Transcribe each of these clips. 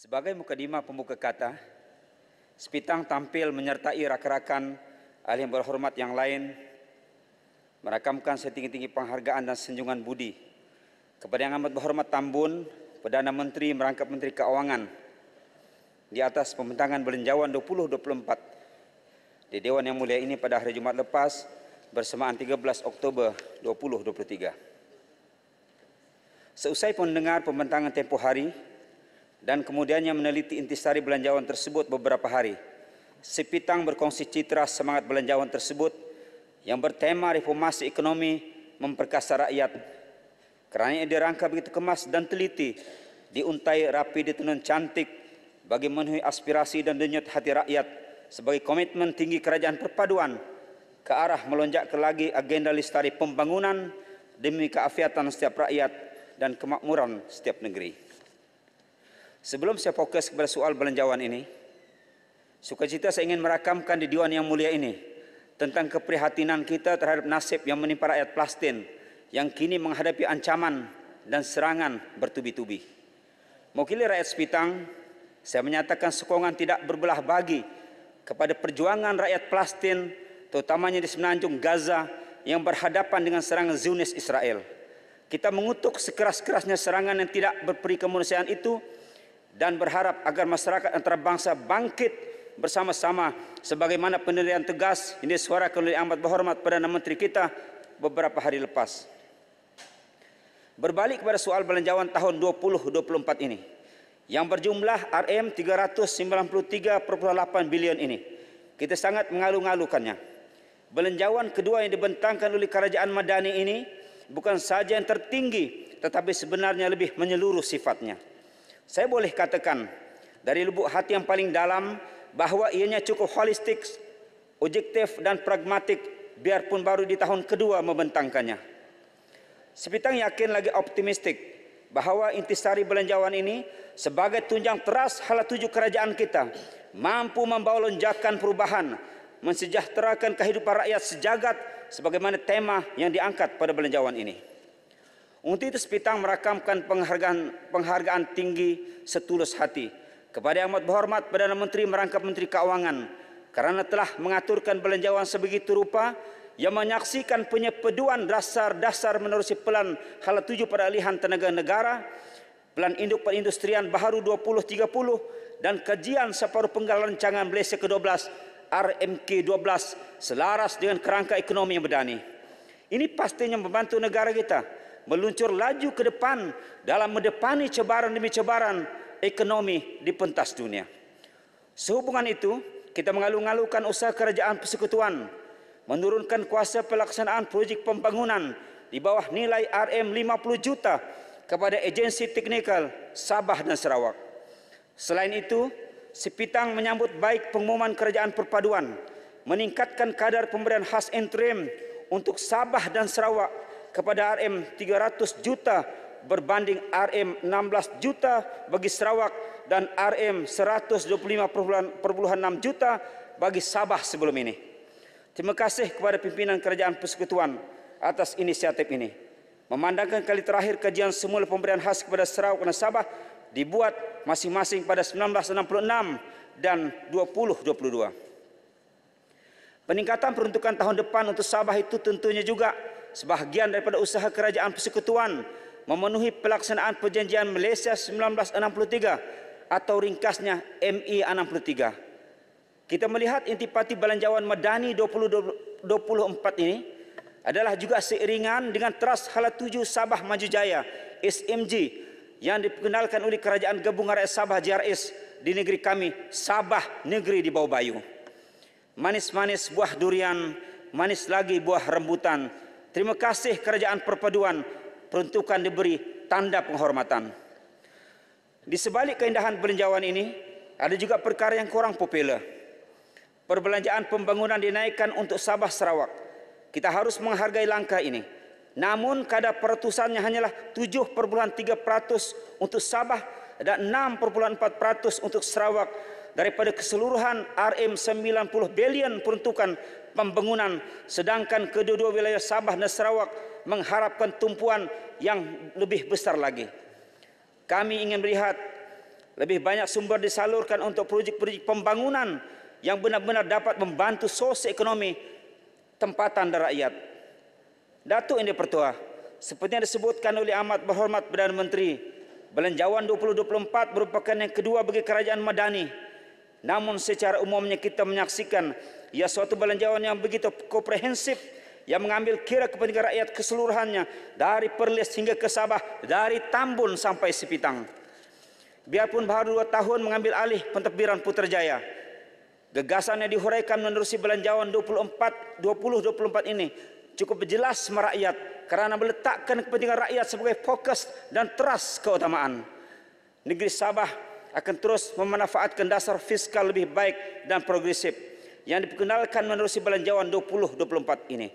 Sebagai mukadimah pembuka kata, Sepitang tampil menyertai rakan-rakan ahli yang berhormat yang lain merakamkan setinggi-tinggi penghargaan dan senjungan budi kepada yang amat berhormat Tambun, Perdana Menteri merangkap Menteri Keuangan di atas pembentangan Belenjawan 2024 di Dewan Yang Mulia ini pada hari Jumat lepas bersamaan 13 Oktober 2023. Seusai mendengar pembentangan tempoh hari, dan kemudiannya meneliti intisari belanjawan tersebut beberapa hari. Sepitang berkongsi citra semangat belanjawan tersebut yang bertema reformasi ekonomi memperkasa rakyat. Kerana ia dirangka begitu kemas dan teliti, diuntai rapi di cantik bagi memenuhi aspirasi dan denyut hati rakyat sebagai komitmen tinggi kerajaan perpaduan ke arah melonjak ke lagi agenda listari pembangunan demi keafiatan setiap rakyat dan kemakmuran setiap negeri. Sebelum saya fokus kepada soal belanjawan ini, sukacita saya ingin merakamkan di Dewan Yang Mulia ini tentang keprihatinan kita terhadap nasib yang menimpa rakyat Palestin yang kini menghadapi ancaman dan serangan bertubi-tubi. Mewakili rakyat Sepitang, saya menyatakan sokongan tidak berbelah bagi kepada perjuangan rakyat Palestin terutamanya di semenanjung Gaza yang berhadapan dengan serangan Zionis Israel. Kita mengutuk sekeras-kerasnya serangan yang tidak berperi kemanusiaan itu dan berharap agar masyarakat antara bangsa bangkit bersama-sama sebagaimana penilaian tegas ini suara oleh amat berhormat Perdana Menteri kita beberapa hari lepas. Berbalik kepada soal belanjawan tahun 2024 ini yang berjumlah RM393.8 bilion ini. Kita sangat mengalu-alukannya. Belanjawan kedua yang dibentangkan oleh kerajaan Madani ini bukan sahaja yang tertinggi tetapi sebenarnya lebih menyeluruh sifatnya saya boleh katakan dari lubuk hati yang paling dalam bahawa ianya cukup holistik, objektif dan pragmatik biarpun baru di tahun kedua membentangkannya. Sepitang yakin lagi optimistik bahawa intisari belanjawan ini sebagai tunjang teras hala tuju kerajaan kita mampu membawa lonjakan perubahan mensejahterakan kehidupan rakyat sejagat sebagaimana tema yang diangkat pada belanjawan ini. Untuk itu, Tespitang merakamkan penghargaan, penghargaan tinggi setulus hati kepada yang amat berhormat Perdana Menteri merangkap Menteri Keuangan kerana telah mengaturkan belanjawan sebegitu rupa yang menyaksikan penyepeduan dasar-dasar menerusi pelan hal tuju pada alihan tenaga negara, pelan induk perindustrian baharu 2030 dan kajian separuh penggal rancangan Malaysia ke-12 RMK12 selaras dengan kerangka ekonomi yang berdani. Ini pastinya membantu negara kita meluncur laju ke depan dalam mendepani cebaran demi cebaran ekonomi di pentas dunia. Sehubungan itu, kita mengalung-alungkan usaha kerajaan persekutuan menurunkan kuasa pelaksanaan projek pembangunan di bawah nilai RM50 juta kepada agensi teknikal Sabah dan Sarawak. Selain itu, Sepitang menyambut baik pengumuman kerajaan perpaduan meningkatkan kadar pemberian khas interim untuk Sabah dan Sarawak kepada RM300 juta berbanding RM16 juta bagi Sarawak dan RM125.6 juta bagi Sabah sebelum ini. Terima kasih kepada pimpinan Kerajaan Persekutuan atas inisiatif ini. Memandangkan kali terakhir kajian semula pemberian khas kepada Sarawak dan Sabah dibuat masing-masing pada 1966 dan 2022. Peningkatan peruntukan tahun depan untuk Sabah itu tentunya juga sebahagian daripada usaha kerajaan persekutuan memenuhi pelaksanaan perjanjian Malaysia 1963 atau ringkasnya Mi e 63 Kita melihat intipati Belanjawan Madani 2024 ini adalah juga seiringan dengan teras halatuju Sabah Maju Jaya (SMJ) yang diperkenalkan oleh Kerajaan Gabungan Rakyat Sabah JRS di negeri kami Sabah negeri di bawah bayu. Manis-manis buah durian, manis lagi buah rembutan, Terima kasih kerajaan perpaduan peruntukan diberi tanda penghormatan. Di sebalik keindahan perinjauan ini, ada juga perkara yang kurang popular. Perbelanjaan pembangunan dinaikkan untuk Sabah Sarawak. Kita harus menghargai langkah ini. Namun kadar peratusannya hanyalah 7.3% untuk Sabah dan 6.4% untuk Sarawak daripada keseluruhan RM90 bilion peruntukan pembangunan sedangkan kedua-dua wilayah Sabah dan Sarawak mengharapkan tumpuan yang lebih besar lagi. Kami ingin melihat lebih banyak sumber disalurkan untuk projek-projek pembangunan yang benar-benar dapat membantu sosi ekonomi tempatan dan rakyat. Datuk Indi Pertua, seperti yang disebutkan oleh amat berhormat Perdana Menteri, Belanjawan 2024 merupakan yang kedua bagi Kerajaan Madani. Namun secara umumnya kita menyaksikan ia suatu belanjawan yang begitu komprehensif yang mengambil kira kepentingan rakyat keseluruhannya dari Perlis hingga ke Sabah, dari Tambun sampai Sipitang. Biarpun baru dua tahun mengambil alih pentadbiran Putrajaya, gagasannya dihuraikan menerusi belanjawan 24 2024 ini cukup jelas merakyat kerana meletakkan kepentingan rakyat sebagai fokus dan teras keutamaan. Negeri Sabah akan terus memanfaatkan dasar fiskal lebih baik dan progresif yang diperkenalkan menerusi belanjawan 2024 ini.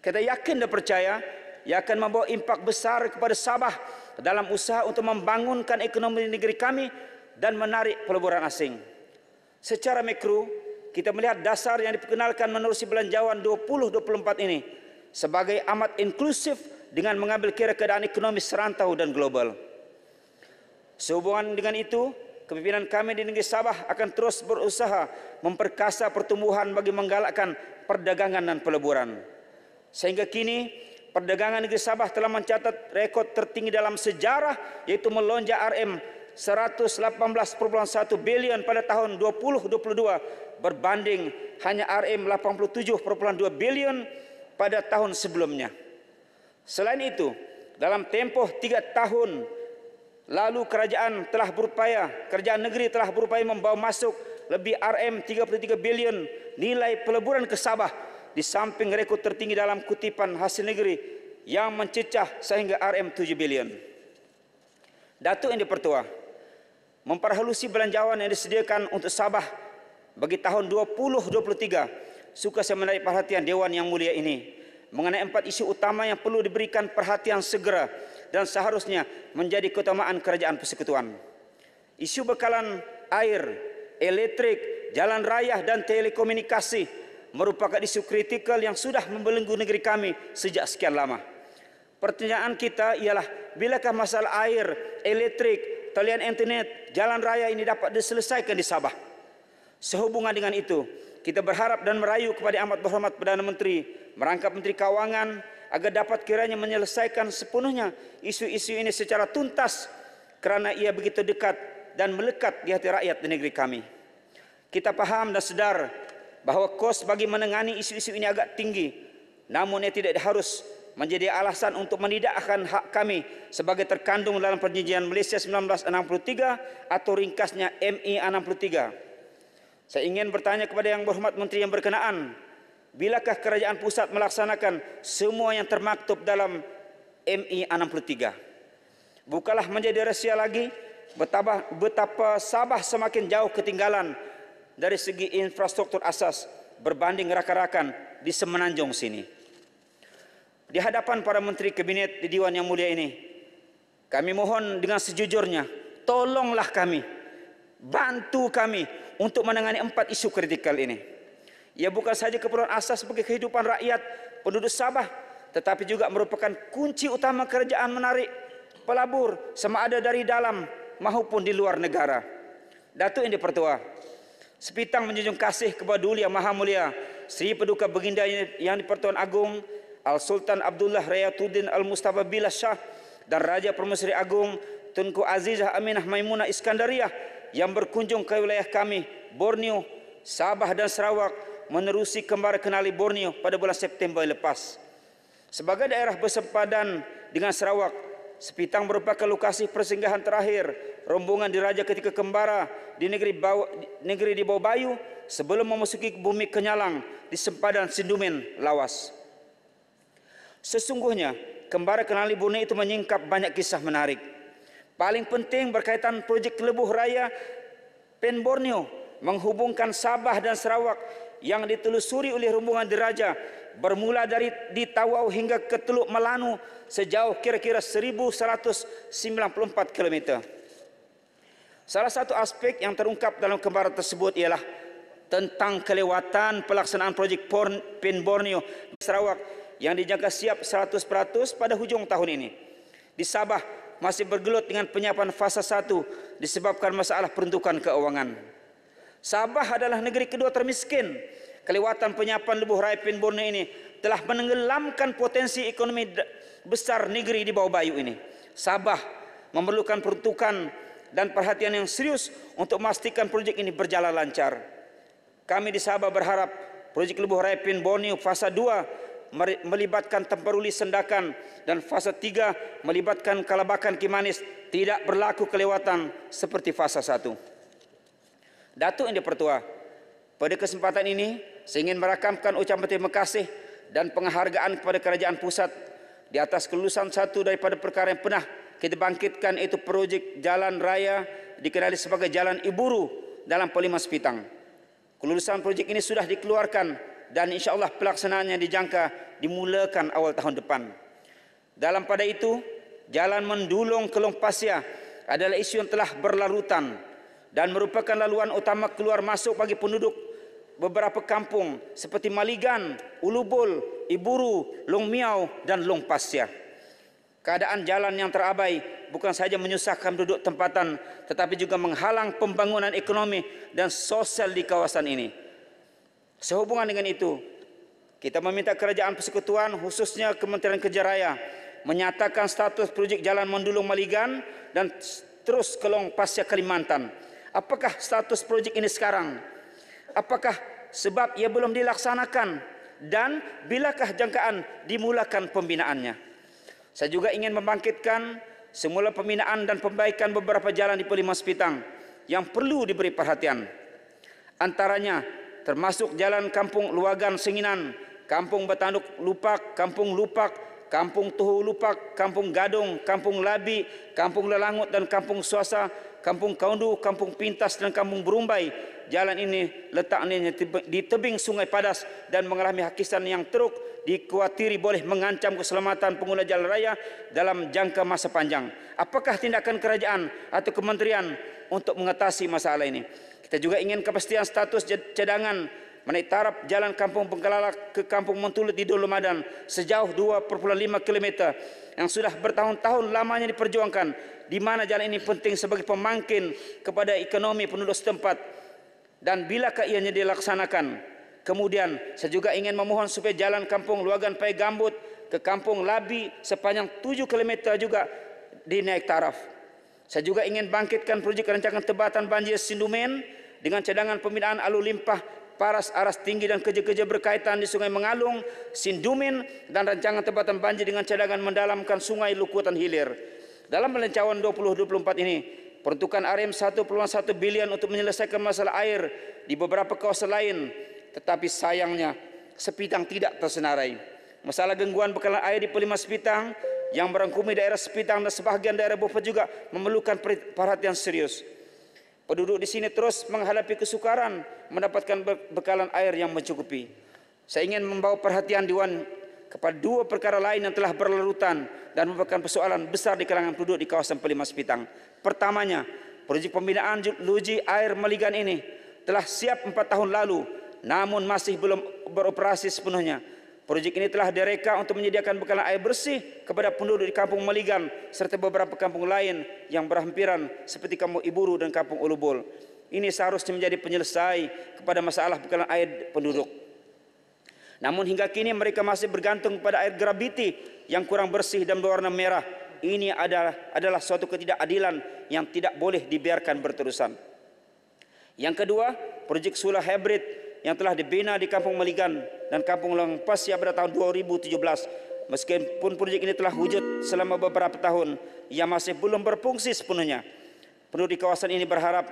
Kita yakin dan percaya ia akan membawa impak besar kepada Sabah dalam usaha untuk membangunkan ekonomi negeri kami dan menarik pelaburan asing. Secara mikro, kita melihat dasar yang diperkenalkan menerusi belanjawan 2024 ini sebagai amat inklusif dengan mengambil kira keadaan ekonomi serantau dan global. Sehubungan dengan itu, kepimpinan kami di negeri Sabah akan terus berusaha memperkasa pertumbuhan bagi menggalakkan perdagangan dan peleburan. Sehingga kini perdagangan negeri Sabah telah mencatat rekod tertinggi dalam sejarah yaitu melonjak RM 118.1 bilion pada tahun 2022 berbanding hanya RM 87.2 bilion pada tahun sebelumnya. Selain itu, dalam tempoh tiga tahun Lalu kerajaan telah berupaya, kerajaan negeri telah berupaya membawa masuk lebih RM33 bilion nilai peleburan ke Sabah di samping rekod tertinggi dalam kutipan hasil negeri yang mencecah sehingga RM7 bilion. Datuk yang dipertua, memperhalusi belanjawan yang disediakan untuk Sabah bagi tahun 2023 suka saya menarik perhatian Dewan yang mulia ini mengenai empat isu utama yang perlu diberikan perhatian segera dan seharusnya menjadi keutamaan kerajaan persekutuan. Isu bekalan air, elektrik, jalan raya dan telekomunikasi merupakan isu kritikal yang sudah membelenggu negeri kami sejak sekian lama. Pertanyaan kita ialah bilakah masalah air, elektrik, talian internet, jalan raya ini dapat diselesaikan di Sabah? Sehubungan dengan itu, kita berharap dan merayu kepada amat berhormat Perdana Menteri, merangkap Menteri Kewangan, agar dapat kiranya menyelesaikan sepenuhnya isu-isu ini secara tuntas kerana ia begitu dekat dan melekat di hati rakyat di negeri kami. Kita faham dan sedar bahawa kos bagi menangani isu-isu ini agak tinggi namun ia tidak harus menjadi alasan untuk menidakkan hak kami sebagai terkandung dalam perjanjian Malaysia 1963 atau ringkasnya MI e 63. Saya ingin bertanya kepada yang berhormat menteri yang berkenaan, bilakah kerajaan pusat melaksanakan semua yang termaktub dalam MI 63 bukalah menjadi rahsia lagi betapa betapa Sabah semakin jauh ketinggalan dari segi infrastruktur asas berbanding rakan-rakan di semenanjung sini di hadapan para menteri kabinet di Dewan yang mulia ini kami mohon dengan sejujurnya tolonglah kami bantu kami untuk menangani empat isu kritikal ini. Ia bukan saja keperluan asas bagi kehidupan rakyat penduduk Sabah tetapi juga merupakan kunci utama kerajaan menarik pelabur sama ada dari dalam maupun di luar negara. Datuk Yang Dipertua, sepitang menjunjung kasih kepada Duli Yang Maha Mulia, Sri Paduka Baginda Yang Dipertuan Agung, Al Sultan Abdullah Rayatuddin Al Mustafa Billah Shah dan Raja Permaisuri Agung Tunku Azizah Aminah Maimunah Iskandariah yang berkunjung ke wilayah kami Borneo, Sabah dan Sarawak menerusi kembar kenali Borneo pada bulan September lepas. Sebagai daerah bersempadan dengan Sarawak, Sepitang merupakan lokasi persinggahan terakhir rombongan diraja ketika kembara di negeri, bawa, negeri di bawah bayu sebelum memasuki bumi kenyalang di sempadan Sindumen Lawas. Sesungguhnya, kembara kenali Borneo itu menyingkap banyak kisah menarik. Paling penting berkaitan projek lebuh raya Pen Borneo menghubungkan Sabah dan Sarawak yang ditelusuri oleh rombongan diraja bermula dari di Tawau hingga ke Teluk Melanu sejauh kira-kira 1194 km. Salah satu aspek yang terungkap dalam kembaran tersebut ialah tentang kelewatan pelaksanaan projek Porn Pin Borneo Sarawak yang dijangka siap 100% pada hujung tahun ini. Di Sabah masih bergelut dengan penyiapan fasa 1 disebabkan masalah peruntukan keuangan. Sabah adalah negeri kedua termiskin. Kelewatan penyiapan Lubuh Raipin Borneo ini telah menenggelamkan potensi ekonomi besar negeri di bawah bayu ini. Sabah memerlukan peruntukan dan perhatian yang serius untuk memastikan projek ini berjalan lancar. Kami di Sabah berharap projek Lubuh Raipin Borneo fasa 2 melibatkan Temperuli Sendakan dan fasa tiga melibatkan Kalabakan Kimanis tidak berlaku kelewatan seperti fasa satu. Datuk Yang Dipertua. Pada kesempatan ini, saya ingin merakamkan ucapan terima kasih dan penghargaan kepada kerajaan pusat di atas kelulusan satu daripada perkara yang pernah kita bangkitkan itu projek jalan raya dikenali sebagai jalan Iburu dalam Polimas Pitang. Kelulusan projek ini sudah dikeluarkan dan insyaallah pelaksanaannya dijangka dimulakan awal tahun depan. Dalam pada itu, jalan mendulung ke Long Pasia adalah isu yang telah berlarutan dan merupakan laluan utama keluar masuk bagi penduduk beberapa kampung seperti Maligan, Ulubul, Iburu, Long Miao dan Long Pasia. Keadaan jalan yang terabai bukan sahaja menyusahkan penduduk tempatan tetapi juga menghalang pembangunan ekonomi dan sosial di kawasan ini. Sehubungan dengan itu, kita meminta kerajaan persekutuan khususnya Kementerian Kerja Raya menyatakan status projek jalan Mendulung Maligan dan terus ke Long Pasia Kalimantan Apakah status projek ini sekarang? Apakah sebab ia belum dilaksanakan? Dan bilakah jangkaan dimulakan pembinaannya? Saya juga ingin membangkitkan semula pembinaan dan pembaikan beberapa jalan di Pulimas Pitang yang perlu diberi perhatian. Antaranya termasuk jalan Kampung Luagan Senginan, Kampung Betanduk Lupak, Kampung Lupak, Kampung Tuhu Lupak, Kampung Gadung, Kampung Labi, Kampung Lelangut dan Kampung Suasa Kampung Kaundu, Kampung Pintas dan Kampung Berumbai. Jalan ini letaknya di tebing sungai padas dan mengalami hakisan yang teruk dikhawatiri boleh mengancam keselamatan pengguna jalan raya dalam jangka masa panjang. Apakah tindakan kerajaan atau kementerian untuk mengatasi masalah ini? Kita juga ingin kepastian status cadangan menitarap jalan kampung Penggalala ke kampung Montulut di Dun Lumadan sejauh 2.5 km yang sudah bertahun-tahun lamanya diperjuangkan di mana jalan ini penting sebagai pemangkin kepada ekonomi penduduk setempat dan bila ianya dilaksanakan kemudian saya juga ingin memohon supaya jalan kampung Luagan Pai Gambut ke kampung Labi sepanjang 7 km juga dinaik taraf saya juga ingin bangkitkan projek rancangan tebatan banjir Sindumen dengan cadangan pembinaan alur limpah paras-aras tinggi dan kerja-kerja berkaitan di Sungai Mengalung, Sindumin dan rancangan tempatan banjir dengan cadangan mendalamkan Sungai Lukutan Hilir. Dalam pelancaran 2024 ini, peruntukan RM1.1 bilion untuk menyelesaikan masalah air di beberapa kawasan lain tetapi sayangnya sepitang tidak tersenarai. Masalah gangguan bekalan air di Pelima Sepitang yang merangkumi daerah Sepitang dan sebahagian daerah Bopet juga memerlukan perhatian serius. Penduduk di sini terus menghadapi kesukaran mendapatkan bekalan air yang mencukupi. Saya ingin membawa perhatian Dewan kepada dua perkara lain yang telah berlarutan dan merupakan persoalan besar di kalangan penduduk di kawasan Pelimas Pitang. Pertamanya, projek pembinaan luji air meligan ini telah siap empat tahun lalu namun masih belum beroperasi sepenuhnya. Projek ini telah direka untuk menyediakan bekalan air bersih kepada penduduk di kampung Meligan serta beberapa kampung lain yang berhampiran seperti kampung Iburu dan kampung Ulubul. Ini seharusnya menjadi penyelesai kepada masalah bekalan air penduduk. Namun hingga kini mereka masih bergantung pada air graviti yang kurang bersih dan berwarna merah. Ini adalah, adalah suatu ketidakadilan yang tidak boleh dibiarkan berterusan. Yang kedua, projek Sula Hybrid yang telah dibina di Kampung Meligan dan Kampung Langpas ya pada tahun 2017. Meskipun projek ini telah wujud selama beberapa tahun, ia masih belum berfungsi sepenuhnya. Penduduk di kawasan ini berharap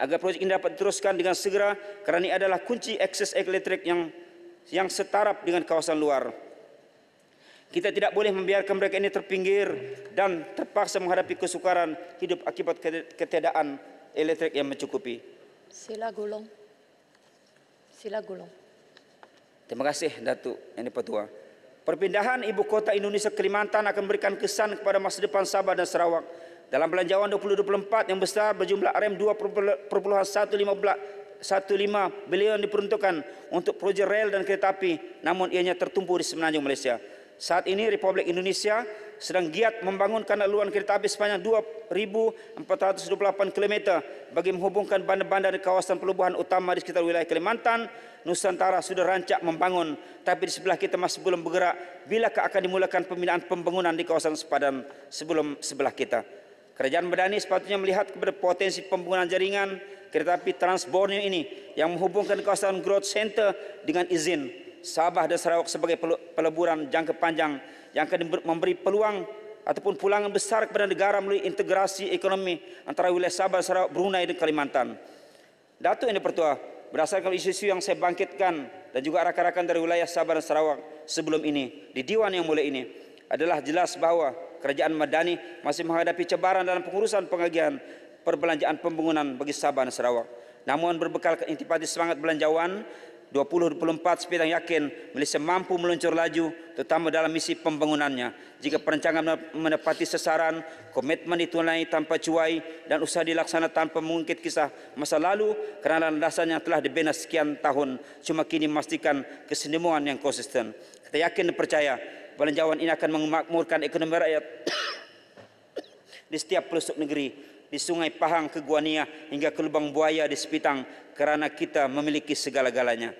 agar projek ini dapat diteruskan dengan segera kerana ini adalah kunci akses elektrik yang yang setaraf dengan kawasan luar. Kita tidak boleh membiarkan mereka ini terpinggir dan terpaksa menghadapi kesukaran hidup akibat ketiadaan elektrik yang mencukupi. Sila gulung. Sila gulung. Terima kasih Datuk Yang Dipertua. Perpindahan ibu kota Indonesia ke Kalimantan akan memberikan kesan kepada masa depan Sabah dan Sarawak. Dalam belanjawan 2024 yang besar berjumlah RM2.115 e bilion diperuntukkan untuk projek rel dan kereta api namun ianya tertumpu di semenanjung Malaysia. Saat ini Republik Indonesia sedang giat membangunkan laluan kereta api sepanjang 2,428 km bagi menghubungkan bandar-bandar di kawasan pelabuhan utama di sekitar wilayah Kalimantan. Nusantara sudah rancak membangun, tapi di sebelah kita masih belum bergerak. Bila akan dimulakan pembinaan pembangunan di kawasan sepadan sebelum sebelah kita? Kerajaan Medani sepatutnya melihat kepada potensi pembangunan jaringan kereta api Transborneo ini yang menghubungkan kawasan Growth Center dengan izin Sabah dan Sarawak sebagai peleburan jangka panjang yang akan memberi peluang ataupun pulangan besar kepada negara melalui integrasi ekonomi antara wilayah Sabah, dan Sarawak, Brunei dan Kalimantan. Datuk Yang Dipertua, berdasarkan isu-isu yang saya bangkitkan dan juga rakan-rakan dari wilayah Sabah dan Sarawak sebelum ini di Dewan yang mulai ini adalah jelas bahawa Kerajaan Madani masih menghadapi cabaran dalam pengurusan pengagihan perbelanjaan pembangunan bagi Sabah dan Sarawak. Namun berbekal intipati semangat belanjawan 2024 sepidang yakin Malaysia mampu meluncur laju terutama dalam misi pembangunannya jika perancangan menepati sasaran komitmen ditunai tanpa cuai dan usaha dilaksana tanpa mengungkit kisah masa lalu kerana landasan yang telah dibina sekian tahun cuma kini memastikan kesinambungan yang konsisten kita yakin dan percaya Balanjawan ini akan memakmurkan ekonomi rakyat di setiap pelosok negeri di sungai Pahang ke Guania hingga ke lubang buaya di Sepitang kerana kita memiliki segala-galanya.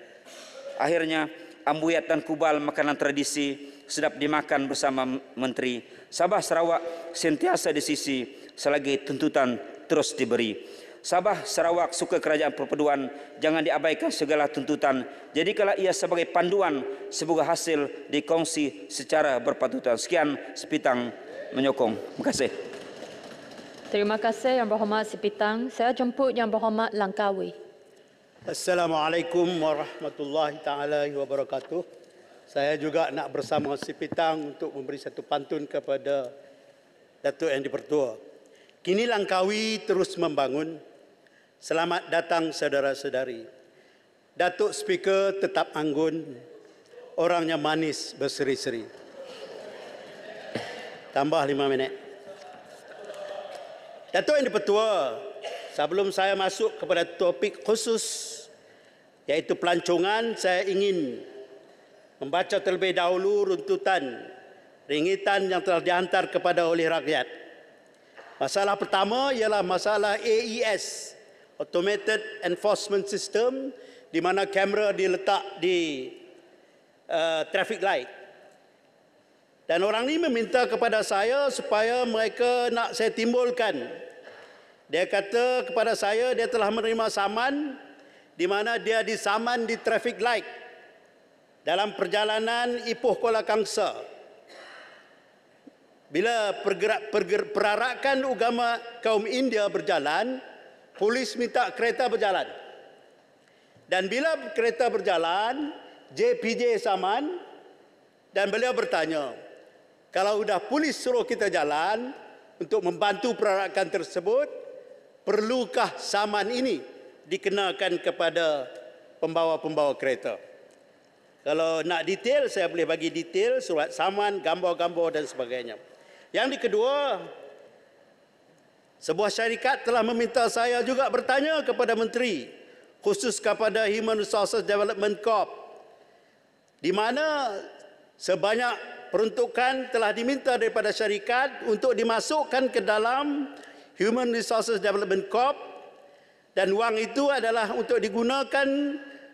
Akhirnya, ambuyat dan kubal makanan tradisi sedap dimakan bersama menteri. Sabah Sarawak sentiasa di sisi selagi tuntutan terus diberi. Sabah Sarawak suka kerajaan perpaduan jangan diabaikan segala tuntutan jadi kalau ia sebagai panduan semoga hasil dikongsi secara berpatutan sekian sepitang menyokong terima kasih terima kasih Yang Berhormat Sipitang. Saya jemput Yang Berhormat Langkawi. Assalamualaikum warahmatullahi taala wabarakatuh. Saya juga nak bersama Sipitang untuk memberi satu pantun kepada Datuk Yang Dipertua. Kini Langkawi terus membangun. Selamat datang saudara-saudari. Datuk Speaker tetap anggun. Orangnya manis berseri-seri. Tambah lima minit. Datuk yang dipertua, sebelum saya masuk kepada topik khusus iaitu pelancongan, saya ingin membaca terlebih dahulu runtutan ringitan yang telah dihantar kepada oleh rakyat. Masalah pertama ialah masalah AES, Automated Enforcement System, di mana kamera diletak di uh, traffic light. Dan orang ini meminta kepada saya supaya mereka nak saya timbulkan. Dia kata kepada saya dia telah menerima saman di mana dia disaman di traffic light dalam perjalanan Ipoh Kuala Kangsa. Bila pergerak, pergerak perarakan agama kaum India berjalan, polis minta kereta berjalan. Dan bila kereta berjalan, JPJ saman dan beliau bertanya, kalau sudah polis suruh kita jalan untuk membantu perarakan tersebut, perlukah saman ini dikenakan kepada pembawa-pembawa kereta? Kalau nak detail, saya boleh bagi detail surat saman, gambar-gambar dan sebagainya. Yang kedua, sebuah syarikat telah meminta saya juga bertanya kepada menteri khusus kepada Human Resources Development Corp di mana sebanyak peruntukan telah diminta daripada syarikat untuk dimasukkan ke dalam Human Resources Development Corp dan wang itu adalah untuk digunakan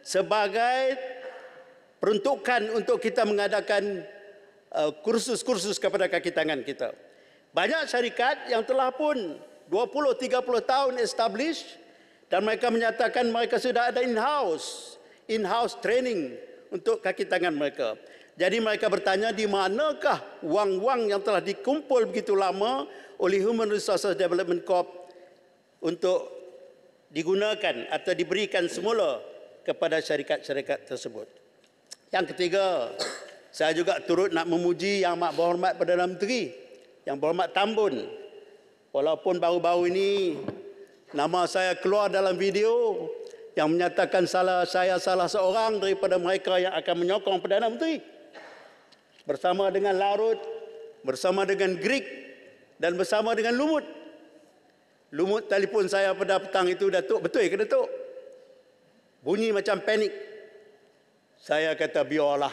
sebagai peruntukan untuk kita mengadakan uh, kursus-kursus kepada kaki tangan kita. Banyak syarikat yang telah pun 20 30 tahun establish dan mereka menyatakan mereka sudah ada in-house in-house training untuk kaki tangan mereka. Jadi mereka bertanya di manakah wang-wang yang telah dikumpul begitu lama oleh Human Resources Development Corp untuk digunakan atau diberikan semula kepada syarikat-syarikat tersebut. Yang ketiga, saya juga turut nak memuji Yang Amat Berhormat Perdana Menteri Yang Berhormat Tambun. Walaupun baru-baru ini nama saya keluar dalam video yang menyatakan salah saya salah seorang daripada mereka yang akan menyokong Perdana Menteri bersama dengan larut, bersama dengan gerik dan bersama dengan lumut. Lumut telefon saya pada petang itu Datuk betul ke Datuk? Bunyi macam panik. Saya kata biarlah.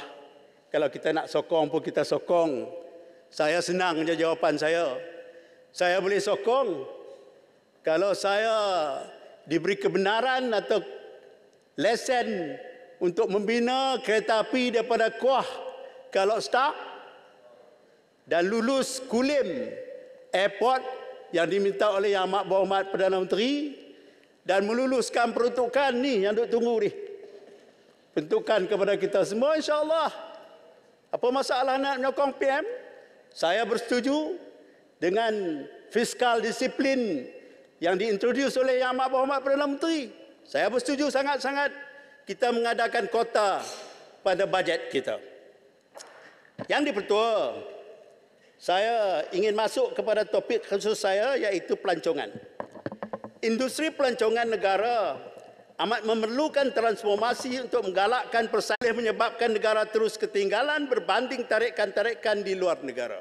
Kalau kita nak sokong pun kita sokong. Saya senang je jawapan saya. Saya boleh sokong. Kalau saya diberi kebenaran atau lesen untuk membina kereta api daripada kuah kalau start dan lulus kulim airport yang diminta oleh Yang Amat Berhormat Perdana Menteri dan meluluskan peruntukan ni yang duk tunggu ni. Peruntukan kepada kita semua insya-Allah. Apa masalah nak menyokong PM? Saya bersetuju dengan fiskal disiplin yang diintroduce oleh Yang Amat Berhormat Perdana Menteri. Saya bersetuju sangat-sangat kita mengadakan kota pada bajet kita. Yang dipertua, saya ingin masuk kepada topik khusus saya iaitu pelancongan. Industri pelancongan negara amat memerlukan transformasi untuk menggalakkan persaingan menyebabkan negara terus ketinggalan berbanding tarikan-tarikan di luar negara.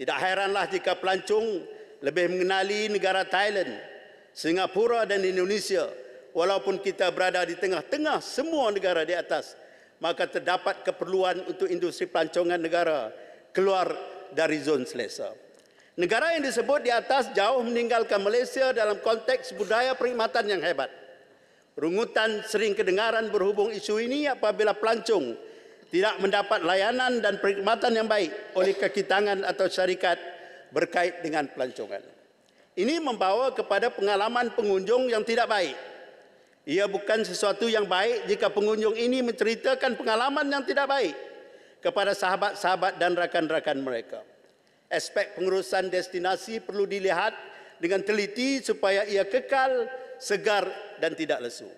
Tidak heranlah jika pelancong lebih mengenali negara Thailand, Singapura dan Indonesia walaupun kita berada di tengah-tengah semua negara di atas maka terdapat keperluan untuk industri pelancongan negara keluar dari zon selesa. Negara yang disebut di atas jauh meninggalkan Malaysia dalam konteks budaya perkhidmatan yang hebat. Rungutan sering kedengaran berhubung isu ini apabila pelancong tidak mendapat layanan dan perkhidmatan yang baik oleh kakitangan atau syarikat berkait dengan pelancongan. Ini membawa kepada pengalaman pengunjung yang tidak baik ia bukan sesuatu yang baik jika pengunjung ini menceritakan pengalaman yang tidak baik kepada sahabat-sahabat dan rakan-rakan mereka. Aspek pengurusan destinasi perlu dilihat dengan teliti supaya ia kekal, segar dan tidak lesu.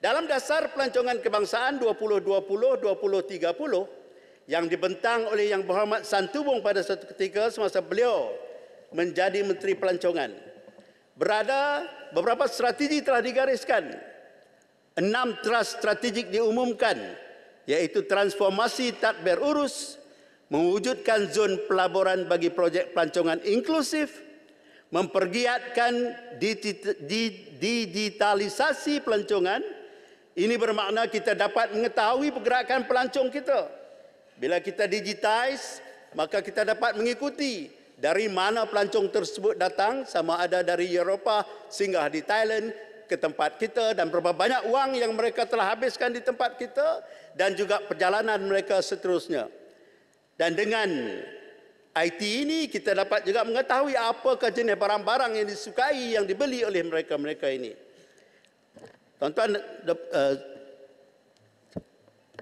Dalam dasar pelancongan kebangsaan 2020-2030 yang dibentang oleh Yang Berhormat Santubong pada suatu ketika semasa beliau menjadi Menteri Pelancongan, berada beberapa strategi telah digariskan. Enam trust strategik diumumkan iaitu transformasi tak berurus mewujudkan zon pelaburan bagi projek pelancongan inklusif, mempergiatkan digitalisasi pelancongan. Ini bermakna kita dapat mengetahui pergerakan pelancong kita. Bila kita digitize, maka kita dapat mengikuti dari mana pelancong tersebut datang sama ada dari Eropah singgah di Thailand ke tempat kita dan berapa banyak wang yang mereka telah habiskan di tempat kita dan juga perjalanan mereka seterusnya. Dan dengan IT ini kita dapat juga mengetahui apakah jenis barang-barang yang disukai yang dibeli oleh mereka-mereka ini. Tuan-tuan, uh,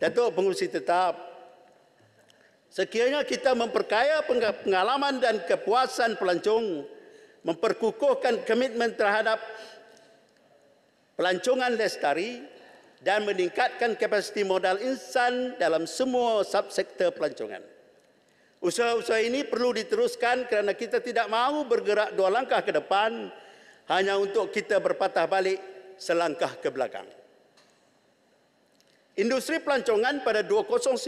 Datuk Pengurusi Tetap Sekiranya kita memperkaya pengalaman dan kepuasan pelancong, memperkukuhkan komitmen terhadap pelancongan lestari dan meningkatkan kapasiti modal insan dalam semua subsektor pelancongan. Usaha-usaha ini perlu diteruskan kerana kita tidak mahu bergerak dua langkah ke depan hanya untuk kita berpatah balik selangkah ke belakang. Industri pelancongan pada 2019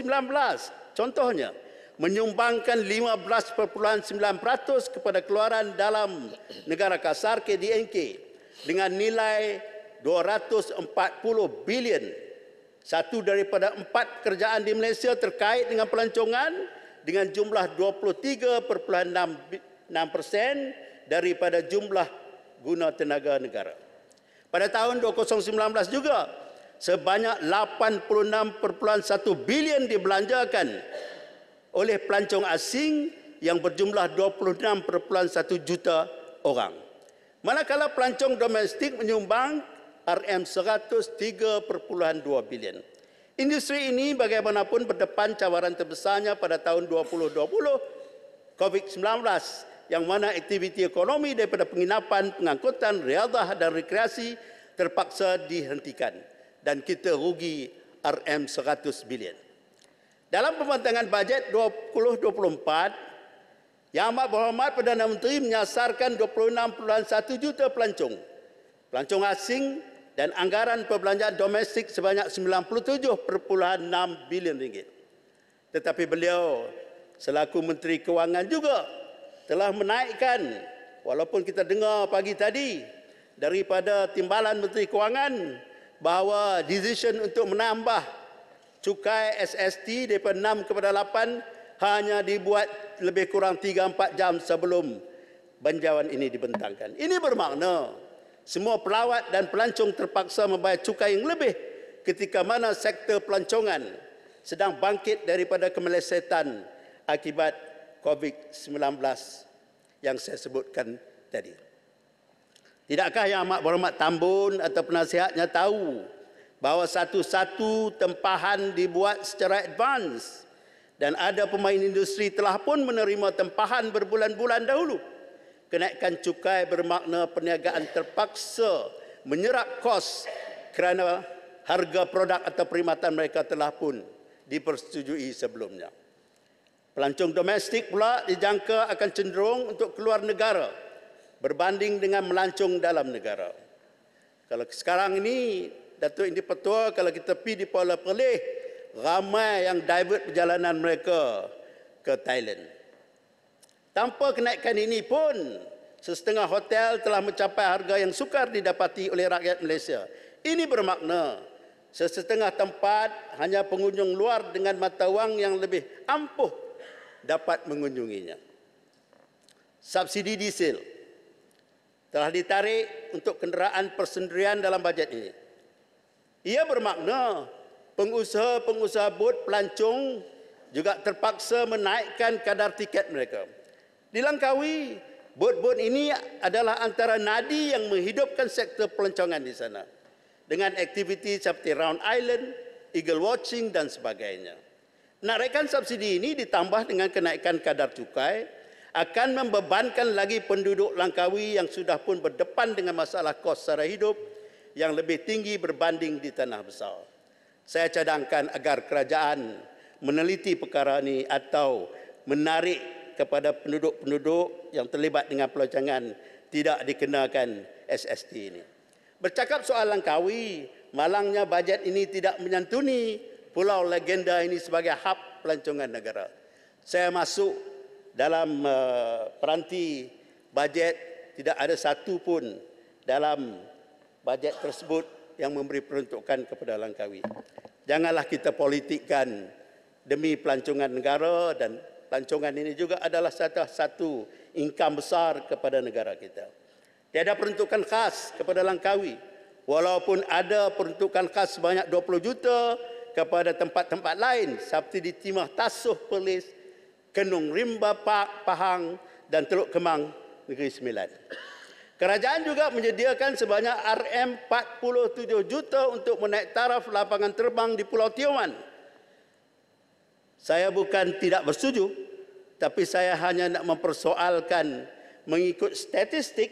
Contohnya, menyumbangkan 15.9% kepada keluaran dalam negara kasar KDNK dengan nilai 240 bilion. Satu daripada empat kerjaan di Malaysia terkait dengan pelancongan dengan jumlah 23.66% daripada jumlah guna tenaga negara. Pada tahun 2019 juga, sebanyak 86.1 bilion dibelanjakan oleh pelancong asing yang berjumlah 26.1 juta orang. Manakala pelancong domestik menyumbang RM103.2 bilion. Industri ini bagaimanapun berdepan cawaran terbesarnya pada tahun 2020 COVID-19 yang mana aktiviti ekonomi daripada penginapan, pengangkutan, riadah dan rekreasi terpaksa dihentikan dan kita rugi RM100 bilion. Dalam pembentangan bajet 2024, Yang Amat Berhormat Perdana Menteri menyasarkan 26.1 juta pelancong, pelancong asing dan anggaran perbelanjaan domestik sebanyak 97.6 bilion ringgit. Tetapi beliau selaku Menteri Kewangan juga telah menaikkan walaupun kita dengar pagi tadi daripada timbalan Menteri Kewangan bahawa decision untuk menambah cukai SST daripada 6 kepada 8 hanya dibuat lebih kurang 3-4 jam sebelum banjawan ini dibentangkan. Ini bermakna semua pelawat dan pelancong terpaksa membayar cukai yang lebih ketika mana sektor pelancongan sedang bangkit daripada kemelesetan akibat COVID-19 yang saya sebutkan tadi. Tidakkah yang amat berhormat tambun atau penasihatnya tahu bahawa satu-satu tempahan dibuat secara advance dan ada pemain industri telah pun menerima tempahan berbulan-bulan dahulu. Kenaikan cukai bermakna perniagaan terpaksa menyerap kos kerana harga produk atau perkhidmatan mereka telah pun dipersetujui sebelumnya. Pelancong domestik pula dijangka akan cenderung untuk keluar negara berbanding dengan melancung dalam negara. Kalau sekarang ini Datuk Indi Petua kalau kita pergi di Pulau Perlis ramai yang divert perjalanan mereka ke Thailand. Tanpa kenaikan ini pun sesetengah hotel telah mencapai harga yang sukar didapati oleh rakyat Malaysia. Ini bermakna sesetengah tempat hanya pengunjung luar dengan mata wang yang lebih ampuh dapat mengunjunginya. Subsidi diesel telah ditarik untuk kenderaan persendirian dalam bajet ini. Ia bermakna pengusaha-pengusaha bot pelancong juga terpaksa menaikkan kadar tiket mereka. Di Langkawi, bot-bot ini adalah antara nadi yang menghidupkan sektor pelancongan di sana dengan aktiviti seperti Round Island, Eagle Watching dan sebagainya. Narikan subsidi ini ditambah dengan kenaikan kadar cukai akan membebankan lagi penduduk Langkawi yang sudah pun berdepan dengan masalah kos sara hidup yang lebih tinggi berbanding di tanah besar. Saya cadangkan agar kerajaan meneliti perkara ini atau menarik kepada penduduk-penduduk yang terlibat dengan pelancongan tidak dikenakan SST ini. Bercakap soal Langkawi, malangnya bajet ini tidak menyantuni pulau legenda ini sebagai hub pelancongan negara. Saya masuk dalam uh, peranti bajet tidak ada satu pun dalam bajet tersebut yang memberi peruntukan kepada Langkawi. Janganlah kita politikkan demi pelancongan negara dan pelancongan ini juga adalah satu-satu income besar kepada negara kita. Tiada peruntukan khas kepada Langkawi walaupun ada peruntukan khas sebanyak 20 juta kepada tempat-tempat lain seperti di Timah Tasuh Perlis Kenung Rimba Pak, Pahang dan Teluk Kemang, Negeri Sembilan. Kerajaan juga menyediakan sebanyak RM47 juta untuk menaik taraf lapangan terbang di Pulau Tioman. Saya bukan tidak bersetuju, tapi saya hanya nak mempersoalkan mengikut statistik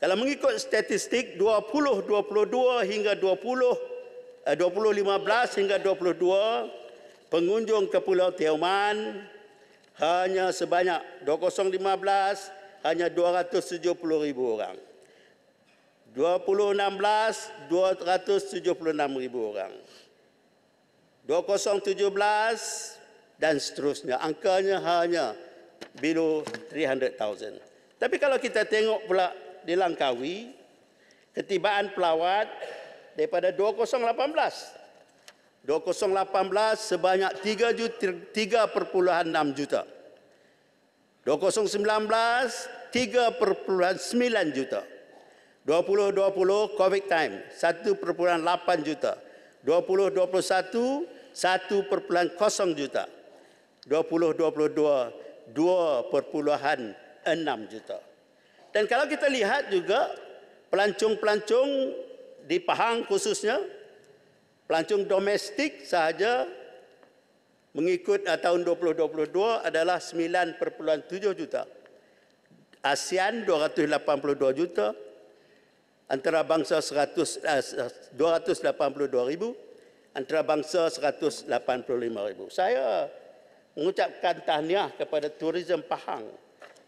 kalau mengikut statistik 2022 hingga 20 2015 eh, hingga 22 pengunjung ke Pulau Tioman hanya sebanyak 2015 hanya 270 ribu orang. 2016 276 ribu orang. 2017 dan seterusnya angkanya hanya below 300,000. Tapi kalau kita tengok pula di Langkawi ketibaan pelawat daripada 2018 2018 sebanyak 3 juta 3.6 juta. 2019 3.9 juta. 2020 COVID time 1.8 juta. 2021 1.0 juta. 2022 2.6 juta. Dan kalau kita lihat juga pelancong-pelancong di Pahang khususnya Pelancong domestik sahaja mengikut ah, tahun 2022 adalah 9.7 juta. ASEAN 282 juta. antara Antarabangsa 100 282 ah, ribu. antara Antarabangsa 185 ribu. Saya mengucapkan tahniah kepada Tourism Pahang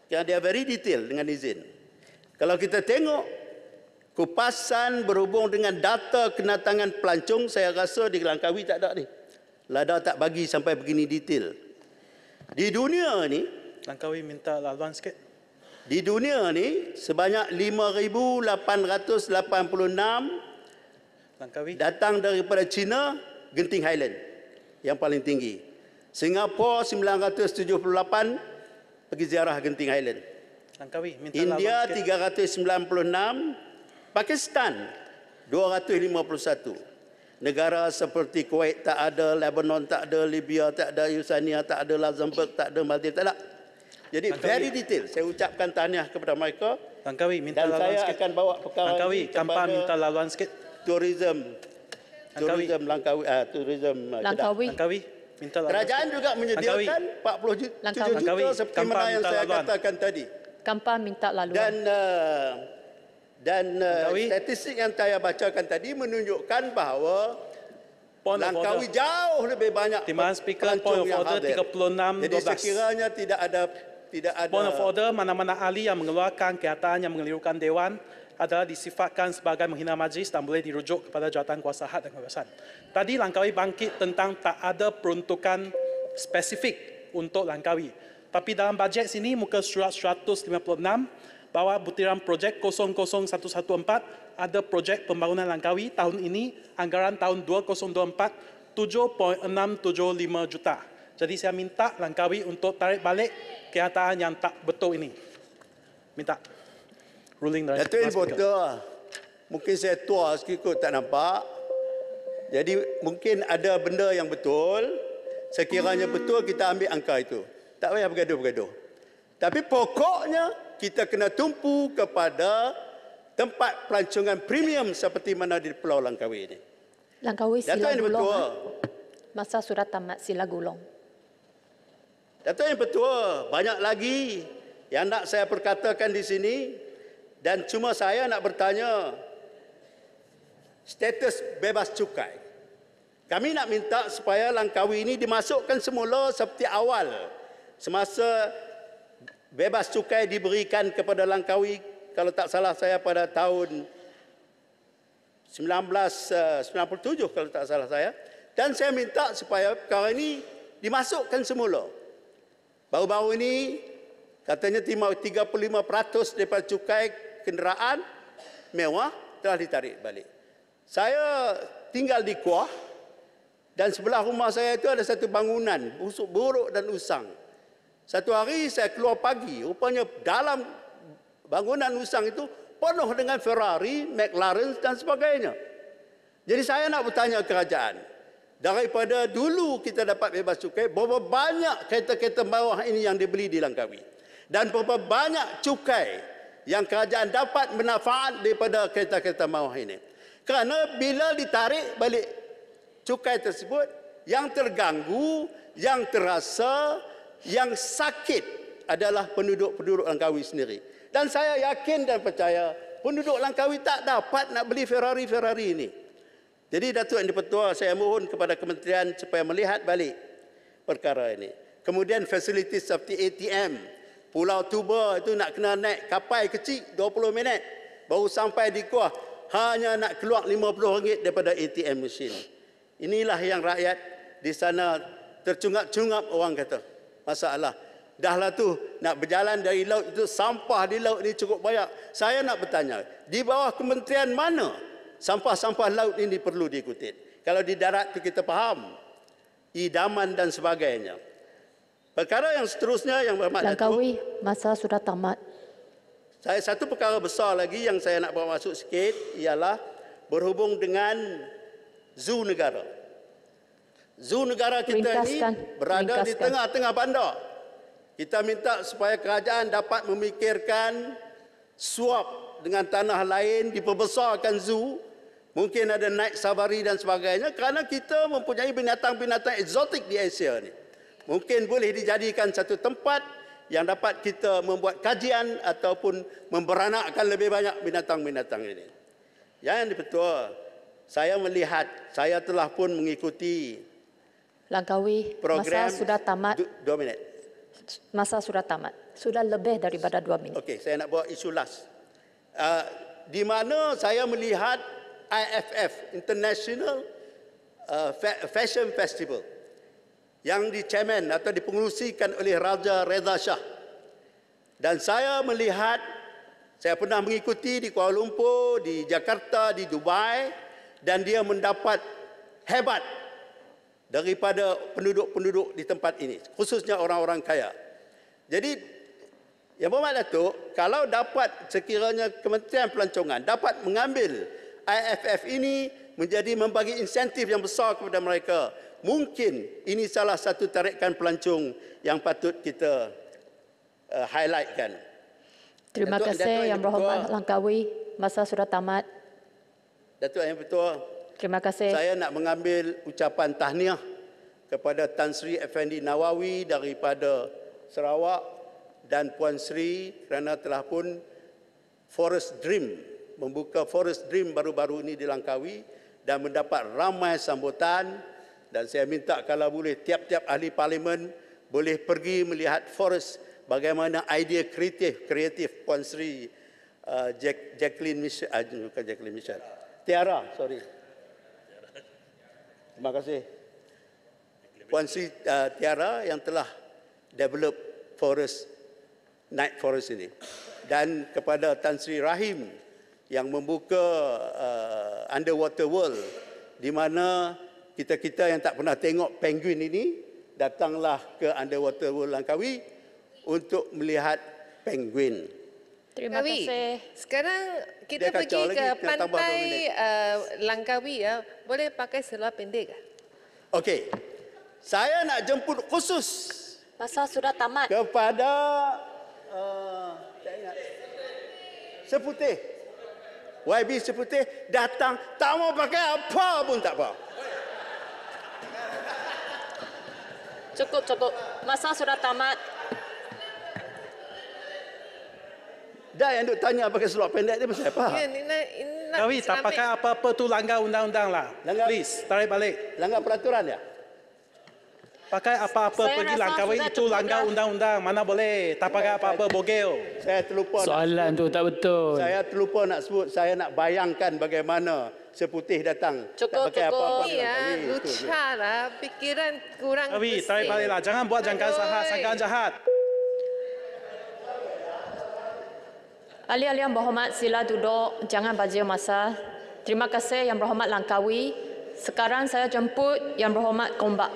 kerana dia very detail dengan izin. Kalau kita tengok Kupasan berhubung dengan data kenatangan pelancong saya rasa di Langkawi tak ada ni. Lada tak bagi sampai begini detail. Di dunia ni, Langkawi minta laluan sikit. Di dunia ni sebanyak 5886 Langkawi datang daripada China, Genting Highland yang paling tinggi. Singapura 978 pergi ziarah Genting Highland. Langkawi India 396 Pakistan 251. Negara seperti Kuwait tak ada, Lebanon tak ada, Libya tak ada, Yusania tak ada, Luxembourg tak ada, Maldives tak ada. Jadi Tangkawi. very detail. Saya ucapkan tahniah kepada mereka. Tangkawi minta dan saya sikit. akan bawa perkara Tangkawi, ini kepada Kampar minta laluan sikit. Tourism. Tangkawi. Tourism Langkawi. Uh, tourism ah, Langkawi. Langkawi. Minta laluan Kerajaan juga menyediakan Langkawi. 47 juta Langkawi. seperti Kampar mana yang saya laluan. katakan tadi. Kampar minta laluan. Dan uh, dan uh, statistik yang saya bacakan tadi menunjukkan bahawa Point Langkawi jauh lebih banyak Timan speaker point of order 36 12. Jadi sekiranya tidak ada tidak ada point of order mana-mana ahli yang mengeluarkan kenyataan yang mengelirukan dewan adalah disifatkan sebagai menghina majlis dan boleh dirujuk kepada jawatan kuasa had dan kebebasan. Tadi Langkawi bangkit tentang tak ada peruntukan spesifik untuk Langkawi. Tapi dalam bajet sini muka surat 156 bahawa butiran projek 00114 ada projek pembangunan Langkawi tahun ini anggaran tahun 2024 7.675 juta. Jadi saya minta Langkawi untuk tarik balik kenyataan yang tak betul ini. Minta. Ruling dari Datuk Importer, mungkin saya tua sikit kot tak nampak. Jadi mungkin ada benda yang betul. Sekiranya betul kita ambil angka itu. Tak payah bergaduh-bergaduh. Tapi pokoknya kita kena tumpu kepada tempat pelancongan premium seperti mana di Pulau Langkawi ini. Langkawi sila Datuk yang betul. Eh? Masa surat tamat sila gulung. Datuk yang betul. banyak lagi yang nak saya perkatakan di sini dan cuma saya nak bertanya status bebas cukai. Kami nak minta supaya Langkawi ini dimasukkan semula seperti awal semasa bebas cukai diberikan kepada Langkawi kalau tak salah saya pada tahun 1997 eh, kalau tak salah saya dan saya minta supaya perkara ini dimasukkan semula. Baru-baru ini katanya 35% daripada cukai kenderaan mewah telah ditarik balik. Saya tinggal di Kuah dan sebelah rumah saya itu ada satu bangunan busuk buruk dan usang. Satu hari saya keluar pagi, rupanya dalam bangunan usang itu penuh dengan Ferrari, McLaren dan sebagainya. Jadi saya nak bertanya kerajaan, daripada dulu kita dapat bebas cukai, berapa banyak kereta-kereta bawah ini yang dibeli di Langkawi? Dan berapa banyak cukai yang kerajaan dapat manfaat daripada kereta-kereta bawah ini? Kerana bila ditarik balik cukai tersebut, yang terganggu, yang terasa, yang terasa, yang sakit adalah penduduk-penduduk Langkawi sendiri. Dan saya yakin dan percaya penduduk Langkawi tak dapat nak beli Ferrari-Ferrari ini. Jadi Datuk Yang Dipertua, saya mohon kepada kementerian supaya melihat balik perkara ini. Kemudian fasiliti seperti ATM, Pulau Tuba itu nak kena naik kapal kecil 20 minit baru sampai di Kuah hanya nak keluar RM50 daripada ATM mesin. Inilah yang rakyat di sana tercungap-cungap orang kata masalah. Dahlah tu nak berjalan dari laut itu sampah di laut ini cukup banyak. Saya nak bertanya, di bawah kementerian mana sampah-sampah laut ini perlu dikutip? Kalau di darat tu kita faham idaman dan sebagainya. Perkara yang seterusnya yang bermakna Langkawi, masa sudah tamat. Saya satu perkara besar lagi yang saya nak bawa masuk sikit ialah berhubung dengan zoo negara. Zu negara kita ini berada di tengah-tengah bandar. Kita minta supaya kerajaan dapat memikirkan swap dengan tanah lain, diperbesarkan Zu Mungkin ada naik sabari dan sebagainya kerana kita mempunyai binatang-binatang eksotik di Asia ini. Mungkin boleh dijadikan satu tempat yang dapat kita membuat kajian ataupun memberanakkan lebih banyak binatang-binatang ini. Yang betul, saya melihat, saya telah pun mengikuti Langkawi, masa sudah tamat. Du, dua minit. Masa sudah tamat. Sudah lebih daripada dua minit. Okey, saya nak buat isu last. Uh, di mana saya melihat IFF, International uh, Fashion Festival, yang dicemen atau dipengerusikan oleh Raja Reza Shah. Dan saya melihat, saya pernah mengikuti di Kuala Lumpur, di Jakarta, di Dubai, dan dia mendapat hebat daripada penduduk-penduduk di tempat ini, khususnya orang-orang kaya. Jadi, yang bermakna itu, kalau dapat sekiranya Kementerian Pelancongan dapat mengambil IFF ini menjadi membagi insentif yang besar kepada mereka, mungkin ini salah satu tarikan pelancong yang patut kita uh, highlightkan. Terima Datuk, kasih Datuk, Yang Berhormat Langkawi. Masa sudah tamat. Datuk Yang Pertua, Terima kasih. Saya nak mengambil ucapan tahniah kepada Tan Sri Effendi Nawawi daripada Sarawak dan Puan Sri kerana telah pun Forest Dream membuka Forest Dream baru-baru ini di Langkawi dan mendapat ramai sambutan dan saya minta kalau boleh tiap-tiap ahli parlimen boleh pergi melihat Forest bagaimana idea kreatif kreatif Puan Sri uh, Jacqueline Michelle uh, bukan Jacqueline Michelle Tiara sorry Terima kasih. Puan Sri uh, Tiara yang telah develop forest, night forest ini. Dan kepada Tan Sri Rahim yang membuka uh, underwater world di mana kita-kita yang tak pernah tengok penguin ini datanglah ke underwater world Langkawi untuk melihat penguin. Terima Abi, kasih. Sekarang kita Dia pergi ke lagi. pantai uh, Langkawi ya. Boleh pakai seluar pendek ke? Okey. Saya nak jemput khusus masa sudah tamat. Kepada uh, Seputih. YB Seputih datang tak mau pakai apa pun tak apa. Cukup, cukup. Masa sudah tamat. Dah yang duk tanya pakai seluar pendek ni pasal apa? Ya, ni tak pakai apa-apa tu langgar undang-undang lah. Langgar, Please, tarik balik. Langgar peraturan ya? Pakai apa-apa pergi langkah itu terpudah. langgar undang-undang. Mana boleh? Tak pakai apa-apa bogel. Saya terlupa. Soalan tu tak betul. Saya terlupa nak sebut. Saya nak bayangkan bagaimana seputih datang. Cukup, tak pakai cukup. apa-apa. Ya, lucah lah. Pikiran kurang Tapi, tarik baliklah. Jangan buat jangkaan sahat. Jangkaan jahat. Ali-ali yang berhormat sila duduk, jangan baca masa. Terima kasih yang berhormat Langkawi. Sekarang saya jemput yang berhormat Kombak.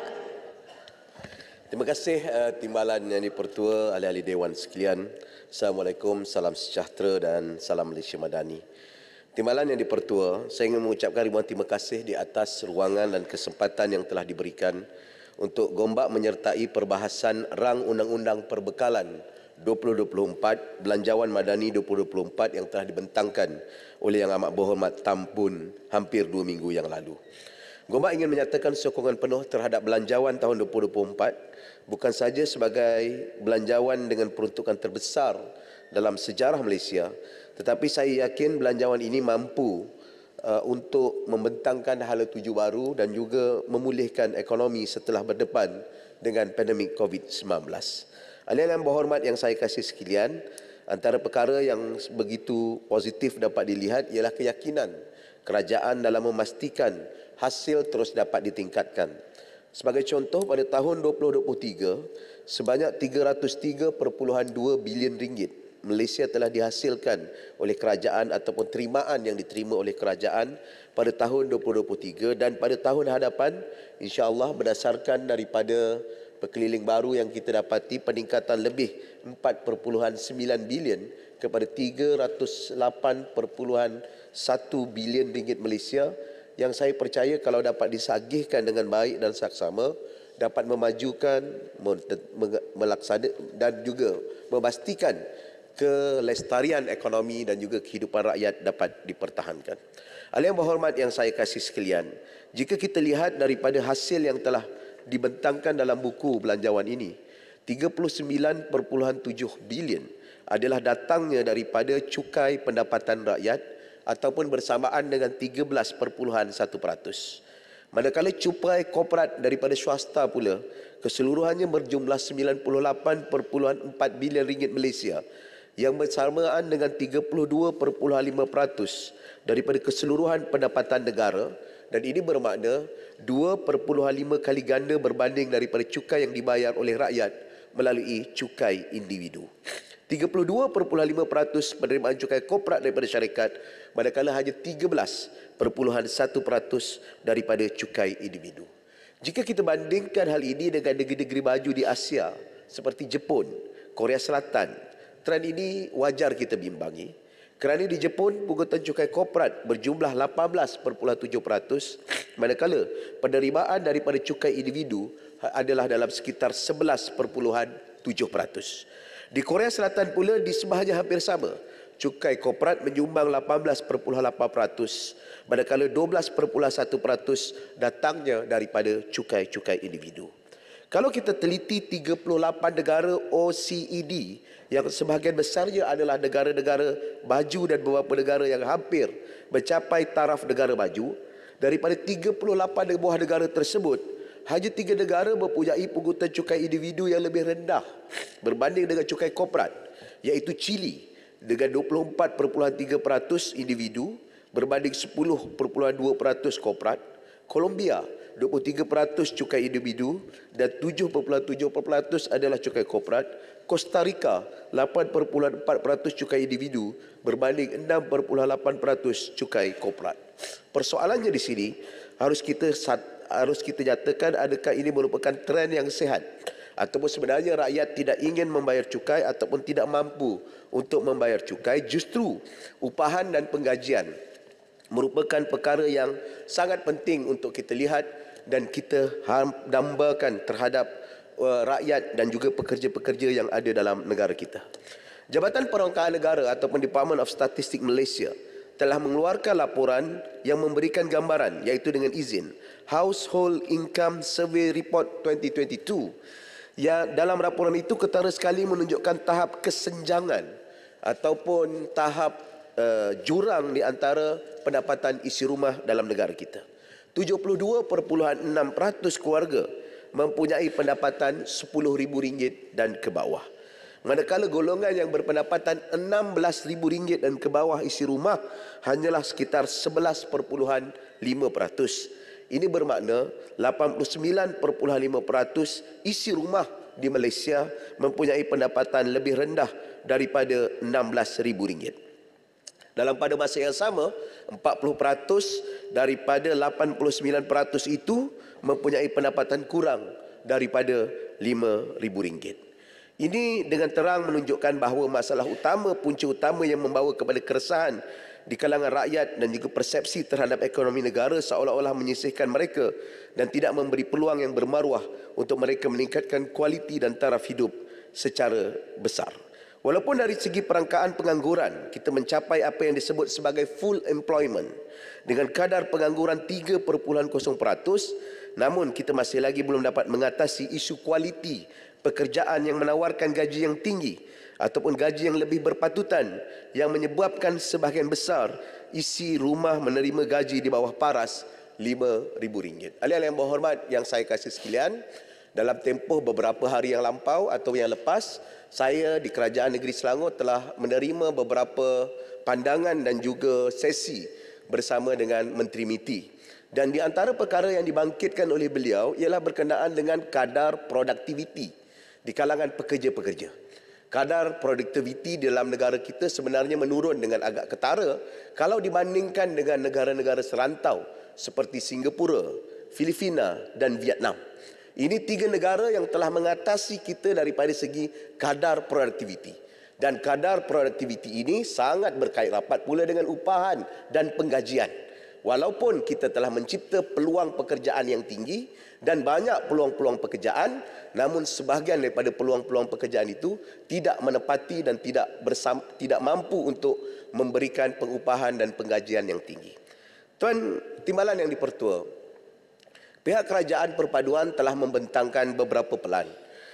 Terima kasih uh, timbalan yang dipertua ahli-ahli Dewan sekalian. Assalamualaikum, salam sejahtera dan salam Malaysia Madani. Timbalan yang dipertua, saya ingin mengucapkan ribuan terima kasih di atas ruangan dan kesempatan yang telah diberikan untuk Gombak menyertai perbahasan rang undang-undang perbekalan 2024 Belanjawan Madani 2024 yang telah dibentangkan oleh Yang Amat Berhormat Tampun hampir dua minggu yang lalu. Gombak ingin menyatakan sokongan penuh terhadap belanjawan tahun 2024 bukan saja sebagai belanjawan dengan peruntukan terbesar dalam sejarah Malaysia tetapi saya yakin belanjawan ini mampu uh, untuk membentangkan hala tuju baru dan juga memulihkan ekonomi setelah berdepan dengan pandemik COVID-19. Alian yang berhormat yang saya kasih sekalian, antara perkara yang begitu positif dapat dilihat ialah keyakinan kerajaan dalam memastikan hasil terus dapat ditingkatkan. Sebagai contoh pada tahun 2023 sebanyak 303.2 bilion ringgit Malaysia telah dihasilkan oleh kerajaan ataupun terimaan yang diterima oleh kerajaan pada tahun 2023 dan pada tahun hadapan insya-Allah berdasarkan daripada Pekeliling baru yang kita dapati peningkatan lebih 4.9 bilion kepada 308.1 bilion ringgit Malaysia yang saya percaya kalau dapat disagihkan dengan baik dan saksama dapat memajukan melaksana dan juga memastikan kelestarian ekonomi dan juga kehidupan rakyat dapat dipertahankan. Alhamdulillah yang yang saya kasih sekalian, jika kita lihat daripada hasil yang telah dibentangkan dalam buku belanjawan ini 39.7 bilion adalah datangnya daripada cukai pendapatan rakyat ataupun bersamaan dengan 13.1%. Manakala cukai korporat daripada swasta pula keseluruhannya berjumlah 98.4 bilion ringgit Malaysia yang bersamaan dengan 32.5% daripada keseluruhan pendapatan negara dan ini bermakna 2.5 kali ganda berbanding daripada cukai yang dibayar oleh rakyat melalui cukai individu. 32.5% penerimaan cukai korporat daripada syarikat manakala hanya 13.1% daripada cukai individu. Jika kita bandingkan hal ini dengan negeri-negeri maju di Asia seperti Jepun, Korea Selatan, trend ini wajar kita bimbangi. Kerana di Jepun, pungutan cukai korporat berjumlah 18.7% manakala penerimaan daripada cukai individu ha- adalah dalam sekitar 11.7%. Di Korea Selatan pula di sebahagian hampir sama. Cukai korporat menyumbang 18.8% manakala 12.1% datangnya daripada cukai-cukai individu. Kalau kita teliti 38 negara OECD yang sebahagian besarnya adalah negara-negara baju dan beberapa negara yang hampir mencapai taraf negara baju daripada 38 buah negara tersebut hanya tiga negara mempunyai pungutan cukai individu yang lebih rendah berbanding dengan cukai korporat iaitu Chili dengan 24.3% individu berbanding 10.2% korporat Colombia 23% cukai individu dan 7.7% adalah cukai korporat Costa Rica 8.4% cukai individu berbanding 6.8% cukai korporat. Persoalannya di sini harus kita harus kita nyatakan adakah ini merupakan tren yang sehat ataupun sebenarnya rakyat tidak ingin membayar cukai ataupun tidak mampu untuk membayar cukai justru upahan dan penggajian merupakan perkara yang sangat penting untuk kita lihat dan kita dambakan terhadap Eh, rakyat dan juga pekerja-pekerja yang ada dalam negara kita. Jabatan Perangkaan Negara ataupun Department of Statistics Malaysia telah mengeluarkan laporan yang memberikan gambaran iaitu dengan izin Household Income Survey Report 2022 Ya, dalam laporan itu ketara sekali menunjukkan tahap kesenjangan ataupun tahap uh, jurang di antara pendapatan isi rumah dalam negara kita. 72.6% keluarga mempunyai pendapatan rm ringgit dan ke bawah. Manakala golongan yang berpendapatan rm ringgit dan ke bawah isi rumah hanyalah sekitar 11.5%. Ini bermakna 89.5% isi rumah di Malaysia mempunyai pendapatan lebih rendah daripada rm ringgit. Dalam pada masa yang sama, 40% daripada 89% itu mempunyai pendapatan kurang daripada RM5,000. Ini dengan terang menunjukkan bahawa masalah utama, punca utama yang membawa kepada keresahan di kalangan rakyat dan juga persepsi terhadap ekonomi negara seolah-olah menyisihkan mereka dan tidak memberi peluang yang bermaruah untuk mereka meningkatkan kualiti dan taraf hidup secara besar. Walaupun dari segi perangkaan pengangguran, kita mencapai apa yang disebut sebagai full employment dengan kadar pengangguran 3.0%, Namun kita masih lagi belum dapat mengatasi isu kualiti pekerjaan yang menawarkan gaji yang tinggi ataupun gaji yang lebih berpatutan yang menyebabkan sebahagian besar isi rumah menerima gaji di bawah paras RM5,000. Alih-alih yang berhormat yang saya kasih sekalian, dalam tempoh beberapa hari yang lampau atau yang lepas, saya di Kerajaan Negeri Selangor telah menerima beberapa pandangan dan juga sesi bersama dengan Menteri MITI. Dan di antara perkara yang dibangkitkan oleh beliau ialah berkenaan dengan kadar produktiviti di kalangan pekerja-pekerja. Kadar produktiviti dalam negara kita sebenarnya menurun dengan agak ketara kalau dibandingkan dengan negara-negara serantau seperti Singapura, Filipina dan Vietnam. Ini tiga negara yang telah mengatasi kita daripada segi kadar produktiviti. Dan kadar produktiviti ini sangat berkait rapat pula dengan upahan dan penggajian. Walaupun kita telah mencipta peluang pekerjaan yang tinggi dan banyak peluang-peluang pekerjaan, namun sebahagian daripada peluang-peluang pekerjaan itu tidak menepati dan tidak bersam, tidak mampu untuk memberikan pengupahan dan penggajian yang tinggi. Tuan Timbalan yang dipertua, pihak kerajaan perpaduan telah membentangkan beberapa pelan.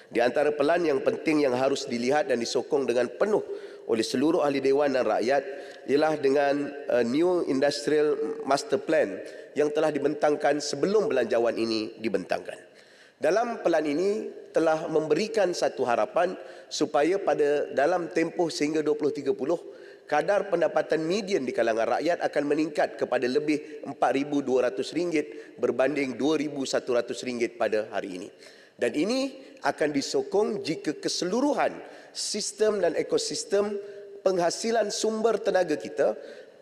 Di antara pelan yang penting yang harus dilihat dan disokong dengan penuh oleh seluruh ahli dewan dan rakyat ialah dengan uh, new industrial master plan yang telah dibentangkan sebelum belanjawan ini dibentangkan. Dalam pelan ini telah memberikan satu harapan supaya pada dalam tempoh sehingga 2030 kadar pendapatan median di kalangan rakyat akan meningkat kepada lebih RM4200 berbanding RM2100 pada hari ini. Dan ini akan disokong jika keseluruhan sistem dan ekosistem penghasilan sumber tenaga kita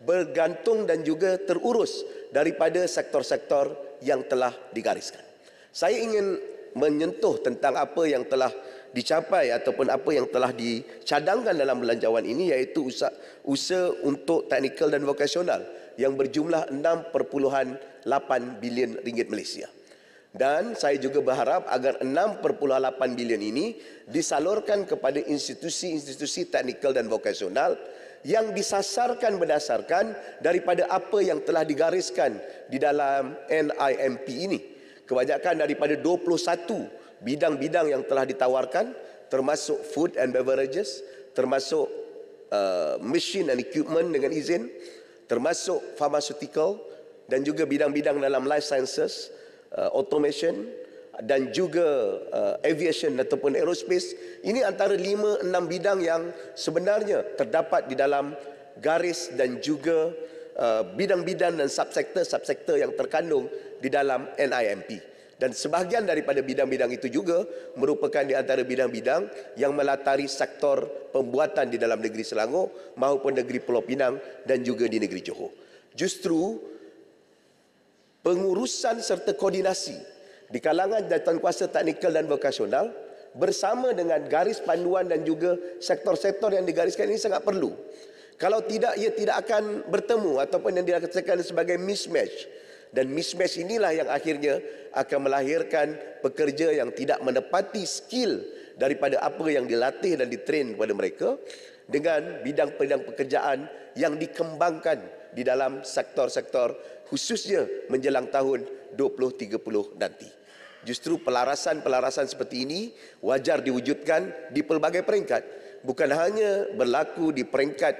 bergantung dan juga terurus daripada sektor-sektor yang telah digariskan. Saya ingin menyentuh tentang apa yang telah dicapai ataupun apa yang telah dicadangkan dalam belanjawan ini iaitu usaha, untuk teknikal dan vokasional yang berjumlah 6.8 bilion ringgit Malaysia dan saya juga berharap agar 6.8 bilion ini disalurkan kepada institusi-institusi teknikal dan vokasional yang disasarkan berdasarkan daripada apa yang telah digariskan di dalam NIMP ini. Kebanyakan daripada 21 bidang-bidang yang telah ditawarkan termasuk food and beverages, termasuk uh, machine and equipment dengan izin, termasuk pharmaceutical dan juga bidang-bidang dalam life sciences, uh, automation dan juga uh, aviation ataupun aerospace ini antara lima enam bidang yang sebenarnya terdapat di dalam garis dan juga uh, bidang-bidang dan subsektor-subsektor yang terkandung di dalam NIMP dan sebahagian daripada bidang-bidang itu juga merupakan di antara bidang-bidang yang melatari sektor pembuatan di dalam negeri Selangor maupun negeri Pulau Pinang dan juga di negeri Johor justru pengurusan serta koordinasi di kalangan jawatan kuasa teknikal dan vokasional bersama dengan garis panduan dan juga sektor-sektor yang digariskan ini sangat perlu. Kalau tidak, ia tidak akan bertemu ataupun yang dikatakan sebagai mismatch. Dan mismatch inilah yang akhirnya akan melahirkan pekerja yang tidak menepati skill daripada apa yang dilatih dan ditrain kepada mereka dengan bidang-bidang pekerjaan yang dikembangkan di dalam sektor-sektor khususnya menjelang tahun 2030 nanti. Justru pelarasan-pelarasan seperti ini wajar diwujudkan di pelbagai peringkat. Bukan hanya berlaku di peringkat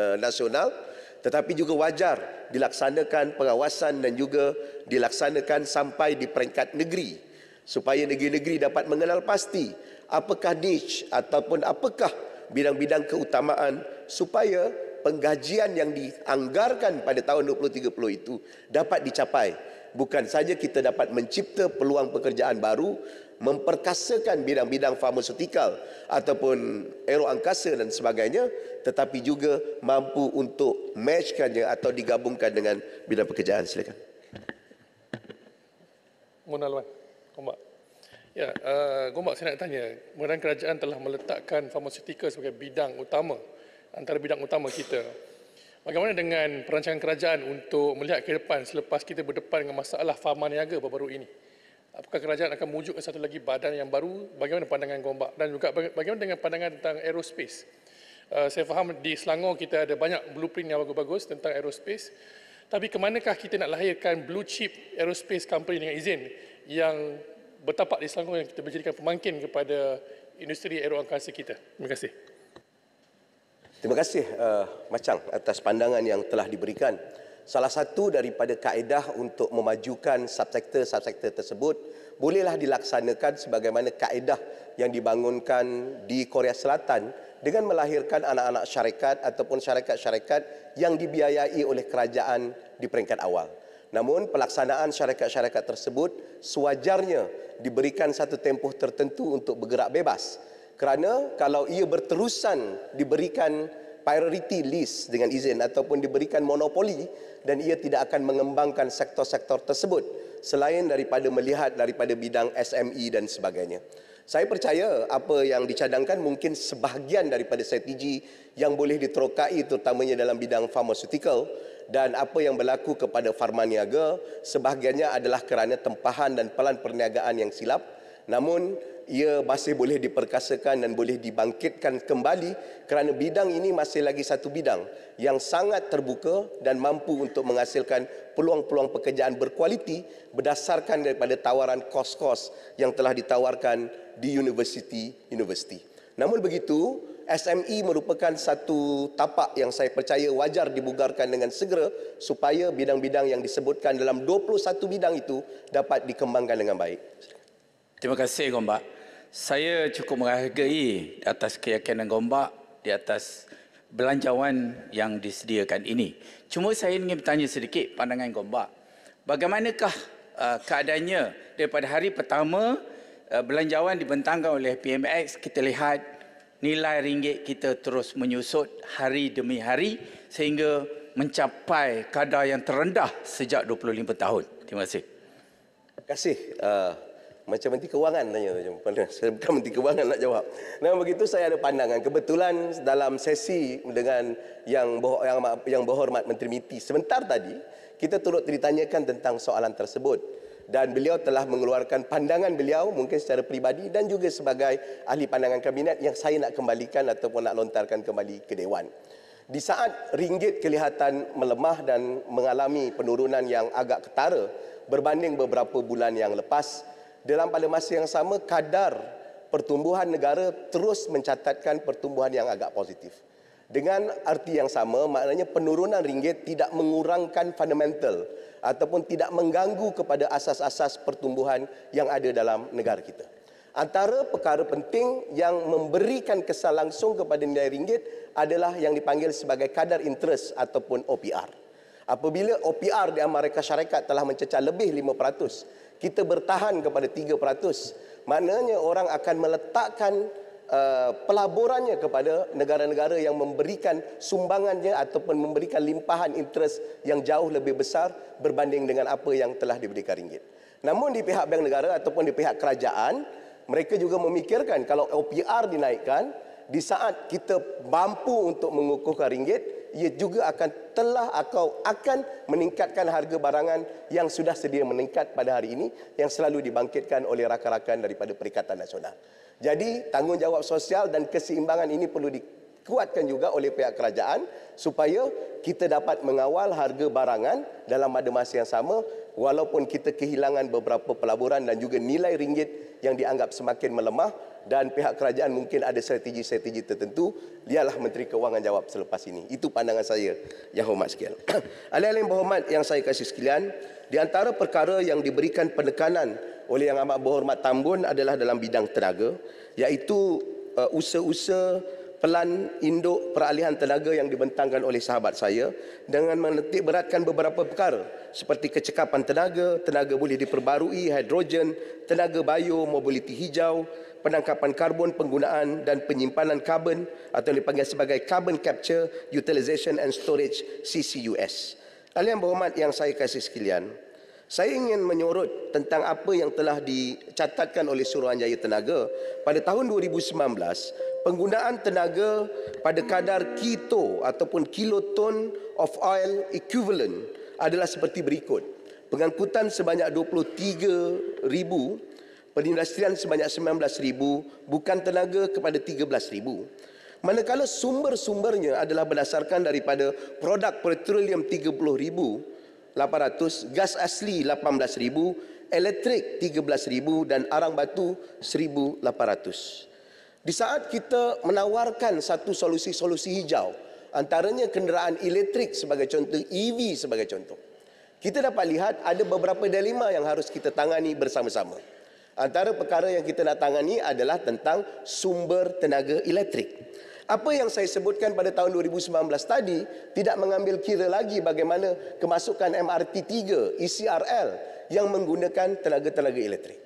uh, nasional tetapi juga wajar dilaksanakan pengawasan dan juga dilaksanakan sampai di peringkat negeri supaya negeri-negeri dapat mengenal pasti apakah niche ataupun apakah bidang-bidang keutamaan supaya penggajian yang dianggarkan pada tahun 2030 itu dapat dicapai. Bukan saja kita dapat mencipta peluang pekerjaan baru, memperkasakan bidang-bidang farmasutikal ataupun aero angkasa dan sebagainya, tetapi juga mampu untuk matchkan atau digabungkan dengan bidang pekerjaan. Silakan. Munalwan, Gombak. Ya, uh, Gombak saya nak tanya, mengenai kerajaan telah meletakkan farmasutikal sebagai bidang utama antara bidang utama kita. Bagaimana dengan perancangan kerajaan untuk melihat ke depan selepas kita berdepan dengan masalah Fahaman Niaga baru-baru ini? Apakah kerajaan akan wujud satu lagi badan yang baru? Bagaimana pandangan Gombak? Dan juga bagaimana dengan pandangan tentang aerospace? Eh, saya faham di Selangor kita ada banyak blueprint yang bagus-bagus tentang aerospace. Tapi ke manakah kita nak lahirkan blue chip aerospace company dengan izin yang bertapak di Selangor yang kita menjadikan pemangkin kepada industri aeroangkasa kita? Terima kasih. Terima kasih uh, Macang atas pandangan yang telah diberikan. Salah satu daripada kaedah untuk memajukan subsektor-subsektor tersebut bolehlah dilaksanakan sebagaimana kaedah yang dibangunkan di Korea Selatan dengan melahirkan anak-anak syarikat ataupun syarikat-syarikat yang dibiayai oleh kerajaan di peringkat awal. Namun pelaksanaan syarikat-syarikat tersebut sewajarnya diberikan satu tempoh tertentu untuk bergerak bebas kerana kalau ia berterusan diberikan priority list dengan izin ataupun diberikan monopoli dan ia tidak akan mengembangkan sektor-sektor tersebut selain daripada melihat daripada bidang SME dan sebagainya. Saya percaya apa yang dicadangkan mungkin sebahagian daripada strategi yang boleh diterokai terutamanya dalam bidang pharmaceutical dan apa yang berlaku kepada farmaniaga sebahagiannya adalah kerana tempahan dan pelan perniagaan yang silap namun ia masih boleh diperkasakan dan boleh dibangkitkan kembali kerana bidang ini masih lagi satu bidang yang sangat terbuka dan mampu untuk menghasilkan peluang-peluang pekerjaan berkualiti berdasarkan daripada tawaran kos-kos yang telah ditawarkan di universiti-universiti. Namun begitu, SME merupakan satu tapak yang saya percaya wajar dibugarkan dengan segera supaya bidang-bidang yang disebutkan dalam 21 bidang itu dapat dikembangkan dengan baik. Terima kasih, Gombak saya cukup menghargai atas keyakinan Gombak di atas belanjawan yang disediakan ini. Cuma saya ingin bertanya sedikit pandangan Gombak. Bagaimanakah uh, keadaannya daripada hari pertama uh, belanjawan dibentangkan oleh PMX kita lihat nilai ringgit kita terus menyusut hari demi hari sehingga mencapai kadar yang terendah sejak 25 tahun. Terima kasih. Terima kasih uh, macam menteri kewangan tanya tu. Saya bukan menteri kewangan nak jawab. Dan begitu saya ada pandangan. Kebetulan dalam sesi dengan yang, boh, yang, yang berhormat Menteri Miti sebentar tadi, kita turut ditanyakan tentang soalan tersebut. Dan beliau telah mengeluarkan pandangan beliau mungkin secara peribadi dan juga sebagai ahli pandangan kabinet yang saya nak kembalikan ataupun nak lontarkan kembali ke Dewan. Di saat ringgit kelihatan melemah dan mengalami penurunan yang agak ketara berbanding beberapa bulan yang lepas, dalam pada masa yang sama kadar pertumbuhan negara terus mencatatkan pertumbuhan yang agak positif. Dengan arti yang sama, maknanya penurunan ringgit tidak mengurangkan fundamental ataupun tidak mengganggu kepada asas-asas pertumbuhan yang ada dalam negara kita. Antara perkara penting yang memberikan kesan langsung kepada nilai ringgit adalah yang dipanggil sebagai kadar interest ataupun OPR. Apabila OPR di Amerika Syarikat telah mencecah lebih kita bertahan kepada 3%. Maknanya orang akan meletakkan uh, pelaburannya kepada negara-negara yang memberikan sumbangannya ataupun memberikan limpahan interest yang jauh lebih besar berbanding dengan apa yang telah diberikan ringgit. Namun di pihak bank negara ataupun di pihak kerajaan, mereka juga memikirkan kalau OPR dinaikkan, di saat kita mampu untuk mengukuhkan ringgit, ia juga akan telah atau akan meningkatkan harga barangan yang sudah sedia meningkat pada hari ini yang selalu dibangkitkan oleh rakan-rakan daripada Perikatan Nasional. Jadi tanggungjawab sosial dan keseimbangan ini perlu dikuatkan juga oleh pihak kerajaan supaya kita dapat mengawal harga barangan dalam pada masa yang sama walaupun kita kehilangan beberapa pelaburan dan juga nilai ringgit yang dianggap semakin melemah dan pihak kerajaan mungkin ada strategi-strategi tertentu biarlah Menteri Kewangan jawab selepas ini itu pandangan saya yang hormat sekian alih-alih yang berhormat yang saya kasih sekalian di antara perkara yang diberikan penekanan oleh yang amat berhormat Tambun adalah dalam bidang tenaga iaitu uh, usaha-usaha pelan induk peralihan tenaga yang dibentangkan oleh sahabat saya dengan menetik beratkan beberapa perkara seperti kecekapan tenaga, tenaga boleh diperbarui, hidrogen, tenaga bio, mobiliti hijau, penangkapan karbon penggunaan dan penyimpanan karbon atau yang dipanggil sebagai carbon capture, utilization and storage CCUS. Ahli yang berhormat yang saya kasih sekalian, saya ingin menyorot tentang apa yang telah dicatatkan oleh Suruhanjaya Tenaga pada tahun 2019 penggunaan tenaga pada kadar kito ataupun kiloton of oil equivalent adalah seperti berikut. Pengangkutan sebanyak 23,000, penindustrian sebanyak 19,000, bukan tenaga kepada 13,000. Manakala sumber-sumbernya adalah berdasarkan daripada produk petroleum 30,800, gas asli 18,000, elektrik 13,000 dan arang batu 1,800. Di saat kita menawarkan satu solusi-solusi hijau, antaranya kenderaan elektrik sebagai contoh, EV sebagai contoh, kita dapat lihat ada beberapa dilema yang harus kita tangani bersama-sama. Antara perkara yang kita nak tangani adalah tentang sumber tenaga elektrik. Apa yang saya sebutkan pada tahun 2019 tadi tidak mengambil kira lagi bagaimana kemasukan MRT3, ECRL yang menggunakan tenaga-tenaga elektrik.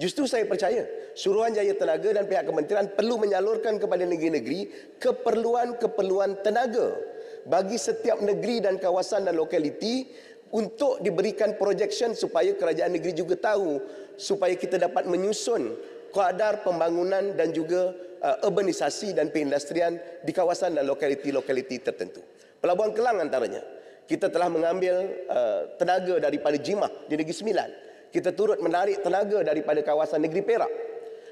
Justru saya percaya Suruhanjaya Tenaga dan pihak kementerian perlu menyalurkan kepada negeri-negeri keperluan-keperluan tenaga bagi setiap negeri dan kawasan dan lokaliti untuk diberikan projection supaya kerajaan negeri juga tahu supaya kita dapat menyusun kuadar pembangunan dan juga uh, urbanisasi dan perindustrian di kawasan dan lokaliti-lokaliti tertentu. Pelabuhan Kelang antaranya. Kita telah mengambil uh, tenaga daripada Jimah di Negeri Sembilan kita turut menarik tenaga daripada kawasan negeri Perak.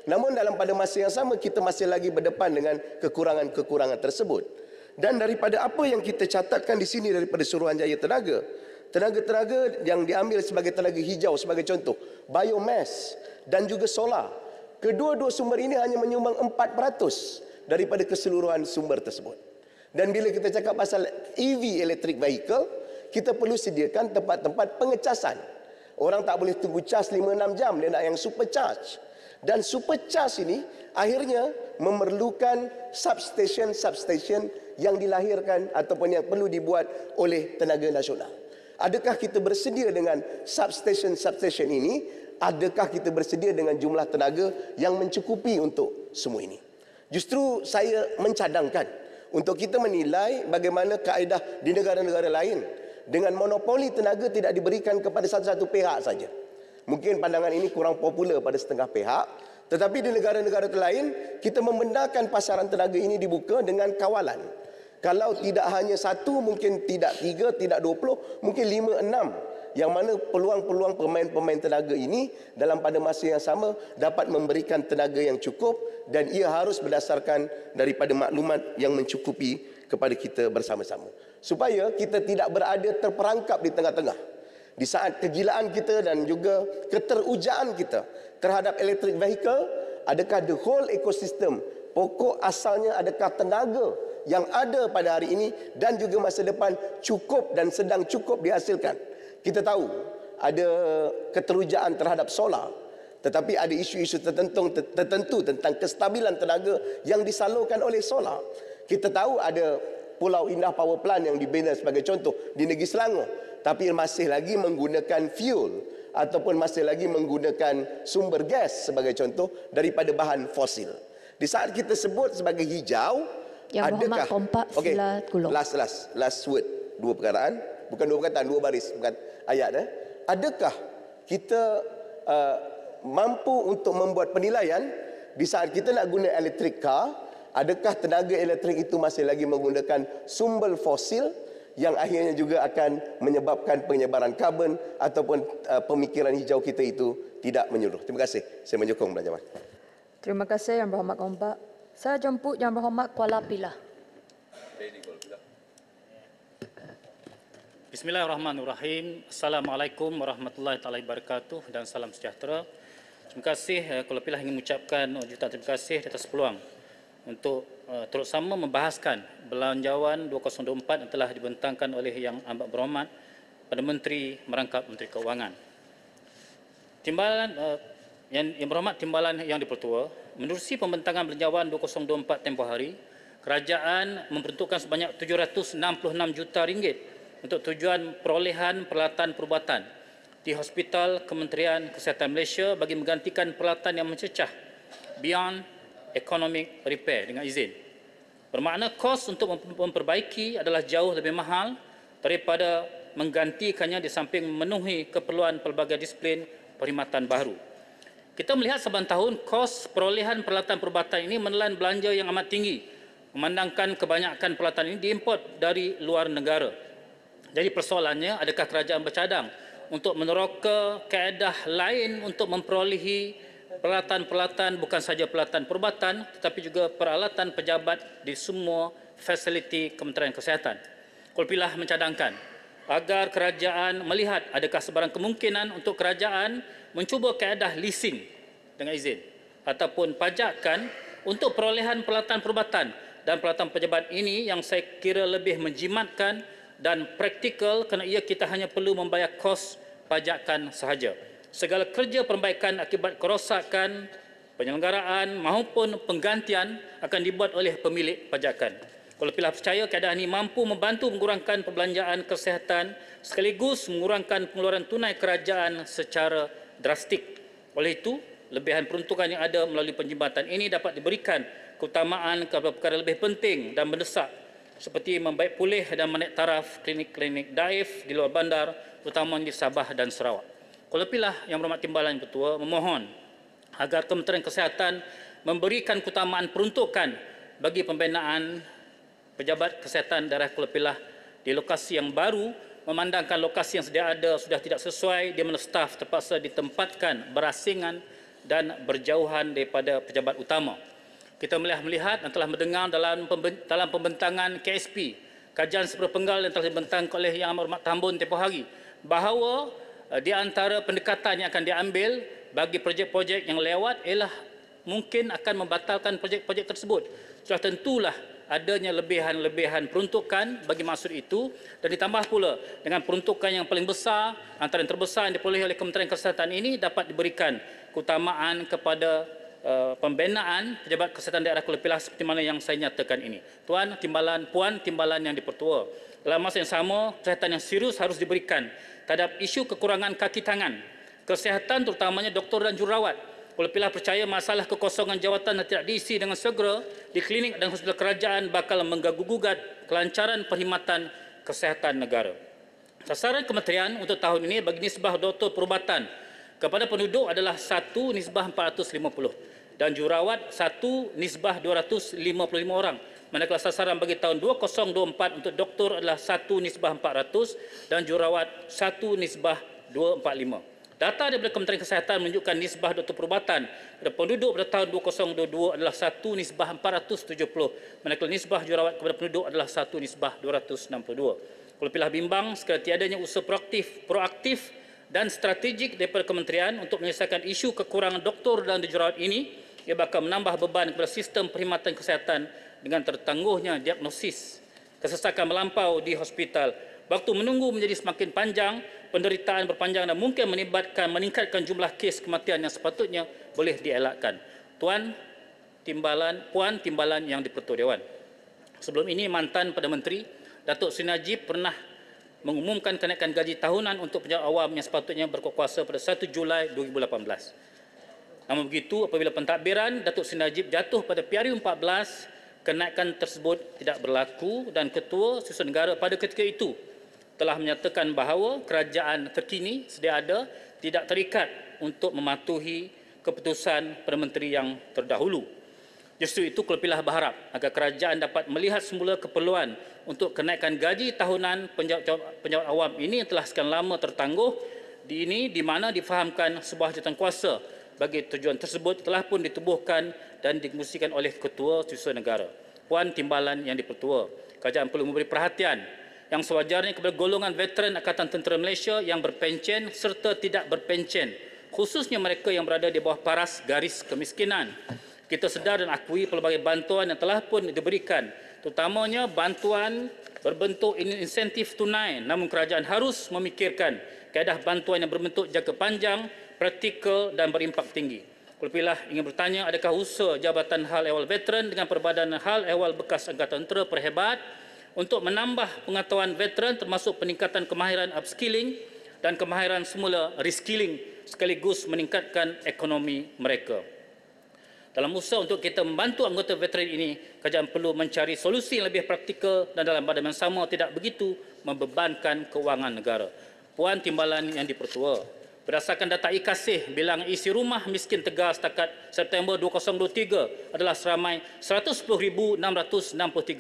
Namun dalam pada masa yang sama kita masih lagi berdepan dengan kekurangan-kekurangan tersebut. Dan daripada apa yang kita catatkan di sini daripada Suruhanjaya Tenaga, tenaga-tenaga yang diambil sebagai tenaga hijau sebagai contoh, biomass dan juga solar. Kedua-dua sumber ini hanya menyumbang 4% daripada keseluruhan sumber tersebut. Dan bila kita cakap pasal EV electric vehicle, kita perlu sediakan tempat-tempat pengecasan. Orang tak boleh tunggu charge 5-6 jam. Dia nak yang super charge. Dan super charge ini akhirnya memerlukan substation-substation yang dilahirkan ataupun yang perlu dibuat oleh tenaga nasional. Adakah kita bersedia dengan substation-substation ini? Adakah kita bersedia dengan jumlah tenaga yang mencukupi untuk semua ini? Justru saya mencadangkan untuk kita menilai bagaimana kaedah di negara-negara lain dengan monopoli tenaga tidak diberikan kepada satu-satu pihak saja. Mungkin pandangan ini kurang popular pada setengah pihak, tetapi di negara-negara lain kita membenarkan pasaran tenaga ini dibuka dengan kawalan. Kalau tidak hanya satu, mungkin tidak tiga, tidak dua puluh, mungkin lima, enam yang mana peluang-peluang pemain-pemain tenaga ini dalam pada masa yang sama dapat memberikan tenaga yang cukup dan ia harus berdasarkan daripada maklumat yang mencukupi kepada kita bersama-sama supaya kita tidak berada terperangkap di tengah-tengah di saat kegilaan kita dan juga keterujaan kita terhadap electric vehicle adakah the whole ecosystem pokok asalnya adakah tenaga yang ada pada hari ini dan juga masa depan cukup dan sedang cukup dihasilkan kita tahu ada keterujaan terhadap solar tetapi ada isu-isu tertentu, tertentu tentang kestabilan tenaga yang disalurkan oleh solar kita tahu ada Pulau Indah Power Plant yang dibina sebagai contoh di negeri Selangor tapi masih lagi menggunakan fuel ataupun masih lagi menggunakan sumber gas sebagai contoh daripada bahan fosil. Di saat kita sebut sebagai hijau, ya, adakah kompak okay, sila Last last last word dua perkaraan, bukan dua perkataan, dua baris bukan ayat eh. Adakah kita uh, mampu untuk membuat penilaian di saat kita nak guna electric car adakah tenaga elektrik itu masih lagi menggunakan sumber fosil yang akhirnya juga akan menyebabkan penyebaran karbon ataupun uh, pemikiran hijau kita itu tidak menyeluruh. Terima kasih. Saya menyokong Belajar Mak. Terima kasih Yang Berhormat Gombak. Saya jemput Yang Berhormat Kuala Pilah. Bismillahirrahmanirrahim. Assalamualaikum warahmatullahi taala wabarakatuh dan salam sejahtera. Terima kasih eh, Kuala Pilah ingin mengucapkan juta terima kasih atas peluang untuk uh, sama membahaskan belanjawan 2024 yang telah dibentangkan oleh Yang Amat Berhormat pada Menteri merangkap Menteri Keuangan. Timbalan uh, yang, yang Berhormat Timbalan Yang Dipertua, menerusi pembentangan belanjawan 2024 tempoh hari, kerajaan memperuntukkan sebanyak 766 juta ringgit untuk tujuan perolehan peralatan perubatan di Hospital Kementerian Kesihatan Malaysia bagi menggantikan peralatan yang mencecah beyond economic repair dengan izin. Bermakna kos untuk memperbaiki adalah jauh lebih mahal daripada menggantikannya di samping memenuhi keperluan pelbagai disiplin perkhidmatan baru. Kita melihat saban tahun kos perolehan peralatan perubatan ini menelan belanja yang amat tinggi memandangkan kebanyakan peralatan ini diimport dari luar negara. Jadi persoalannya adakah kerajaan bercadang untuk meneroka kaedah lain untuk memperolehi peralatan-peralatan bukan saja peralatan perubatan tetapi juga peralatan pejabat di semua fasiliti Kementerian Kesihatan. Kulpilah mencadangkan agar kerajaan melihat adakah sebarang kemungkinan untuk kerajaan mencuba kaedah leasing dengan izin ataupun pajakkan untuk perolehan peralatan perubatan dan peralatan pejabat ini yang saya kira lebih menjimatkan dan praktikal kerana ia kita hanya perlu membayar kos pajakan sahaja segala kerja perbaikan akibat kerosakan penyelenggaraan maupun penggantian akan dibuat oleh pemilik pajakan. Kalau pilih percaya keadaan ini mampu membantu mengurangkan perbelanjaan kesihatan sekaligus mengurangkan pengeluaran tunai kerajaan secara drastik. Oleh itu, lebihan peruntukan yang ada melalui penjimatan ini dapat diberikan keutamaan kepada perkara lebih penting dan mendesak seperti membaik pulih dan menaik taraf klinik-klinik daif di luar bandar terutama di Sabah dan Sarawak. Kulepilah Yang Berhormat Timbalan Ketua memohon agar Kementerian Kesihatan memberikan keutamaan peruntukan bagi pembinaan pejabat kesihatan daerah Kulepilah di lokasi yang baru memandangkan lokasi yang sedia ada sudah tidak sesuai di mana staf terpaksa ditempatkan berasingan dan berjauhan daripada pejabat utama. Kita melihat melihat dan telah mendengar dalam dalam pembentangan KSP kajian sepenuh penggal yang telah dibentangkan oleh Yang Amat Hormat Tambun tempoh hari bahawa Eh, di antara pendekatan yang akan diambil bagi projek-projek yang lewat ialah mungkin akan membatalkan projek-projek tersebut. Sudah tentulah adanya lebihan-lebihan peruntukan bagi maksud itu dan ditambah pula dengan peruntukan yang paling besar antara yang terbesar yang diperoleh oleh Kementerian Kesihatan ini dapat diberikan keutamaan kepada uh, pembinaan pejabat kesihatan daerah Kuala Pilah seperti mana yang saya nyatakan ini. Tuan Timbalan, Puan Timbalan yang dipertua. Dalam masa yang sama, kesihatan yang serius harus diberikan terhadap isu kekurangan kaki tangan, kesihatan terutamanya doktor dan jurawat. Kulepilah percaya masalah kekosongan jawatan yang tidak diisi dengan segera di klinik dan hospital kerajaan bakal mengganggu-gugat kelancaran perkhidmatan kesihatan negara. Sasaran kementerian untuk tahun ini bagi nisbah doktor perubatan kepada penduduk adalah 1 nisbah 450 dan jurawat 1 nisbah 255 orang manakala sasaran bagi tahun 2024 untuk doktor adalah 1 nisbah 400 dan jurawat 1 nisbah 245. Data daripada Kementerian Kesihatan menunjukkan nisbah doktor perubatan kepada penduduk pada tahun 2022 adalah 1 nisbah 470, manakala nisbah jurawat kepada penduduk adalah 1 nisbah 262. Kalau pilih bimbang, sekali tiadanya usaha proaktif, proaktif dan strategik daripada kementerian untuk menyelesaikan isu kekurangan doktor dan jurawat ini ia bakal menambah beban kepada sistem perkhidmatan kesihatan dengan tertangguhnya diagnosis kesesakan melampau di hospital. Waktu menunggu menjadi semakin panjang, penderitaan berpanjang dan mungkin menibatkan meningkatkan jumlah kes kematian yang sepatutnya boleh dielakkan. Tuan Timbalan, Puan Timbalan yang di-Pertuan Dewan. Sebelum ini mantan Perdana Menteri Datuk Seri Najib pernah mengumumkan kenaikan gaji tahunan untuk pejabat awam yang sepatutnya berkuasa pada 1 Julai 2018. Namun begitu, apabila pentadbiran Datuk Seri Najib jatuh pada PRU kenaikan tersebut tidak berlaku dan ketua susun negara pada ketika itu telah menyatakan bahawa kerajaan terkini sedia ada tidak terikat untuk mematuhi keputusan Perdana Menteri yang terdahulu. Justru itu Kelepilah berharap agar kerajaan dapat melihat semula keperluan untuk kenaikan gaji tahunan penjawat awam ini yang telah sekian lama tertangguh di ini di mana difahamkan sebuah jawatan kuasa bagi tujuan tersebut telah pun ditubuhkan dan dikongsikan oleh Ketua Susun Negara. Puan Timbalan yang dipertua, kerajaan perlu memberi perhatian yang sewajarnya kepada golongan veteran Angkatan Tentera Malaysia yang berpencen serta tidak berpencen, khususnya mereka yang berada di bawah paras garis kemiskinan. Kita sedar dan akui pelbagai bantuan yang telah pun diberikan, terutamanya bantuan berbentuk insentif tunai, namun kerajaan harus memikirkan keadaan bantuan yang berbentuk jangka panjang praktikal dan berimpak tinggi. Kulpilah ingin bertanya adakah usaha Jabatan Hal Ehwal Veteran dengan perbadanan Hal Ehwal Bekas Angkatan Tentera Perhebat untuk menambah pengetahuan veteran termasuk peningkatan kemahiran upskilling dan kemahiran semula reskilling sekaligus meningkatkan ekonomi mereka. Dalam usaha untuk kita membantu anggota veteran ini, kerajaan perlu mencari solusi yang lebih praktikal dan dalam badan yang sama tidak begitu membebankan kewangan negara. Puan Timbalan yang dipertua, Berdasarkan data IKASIH, bilang isi rumah miskin Tegal setakat September 2023 adalah seramai 110,663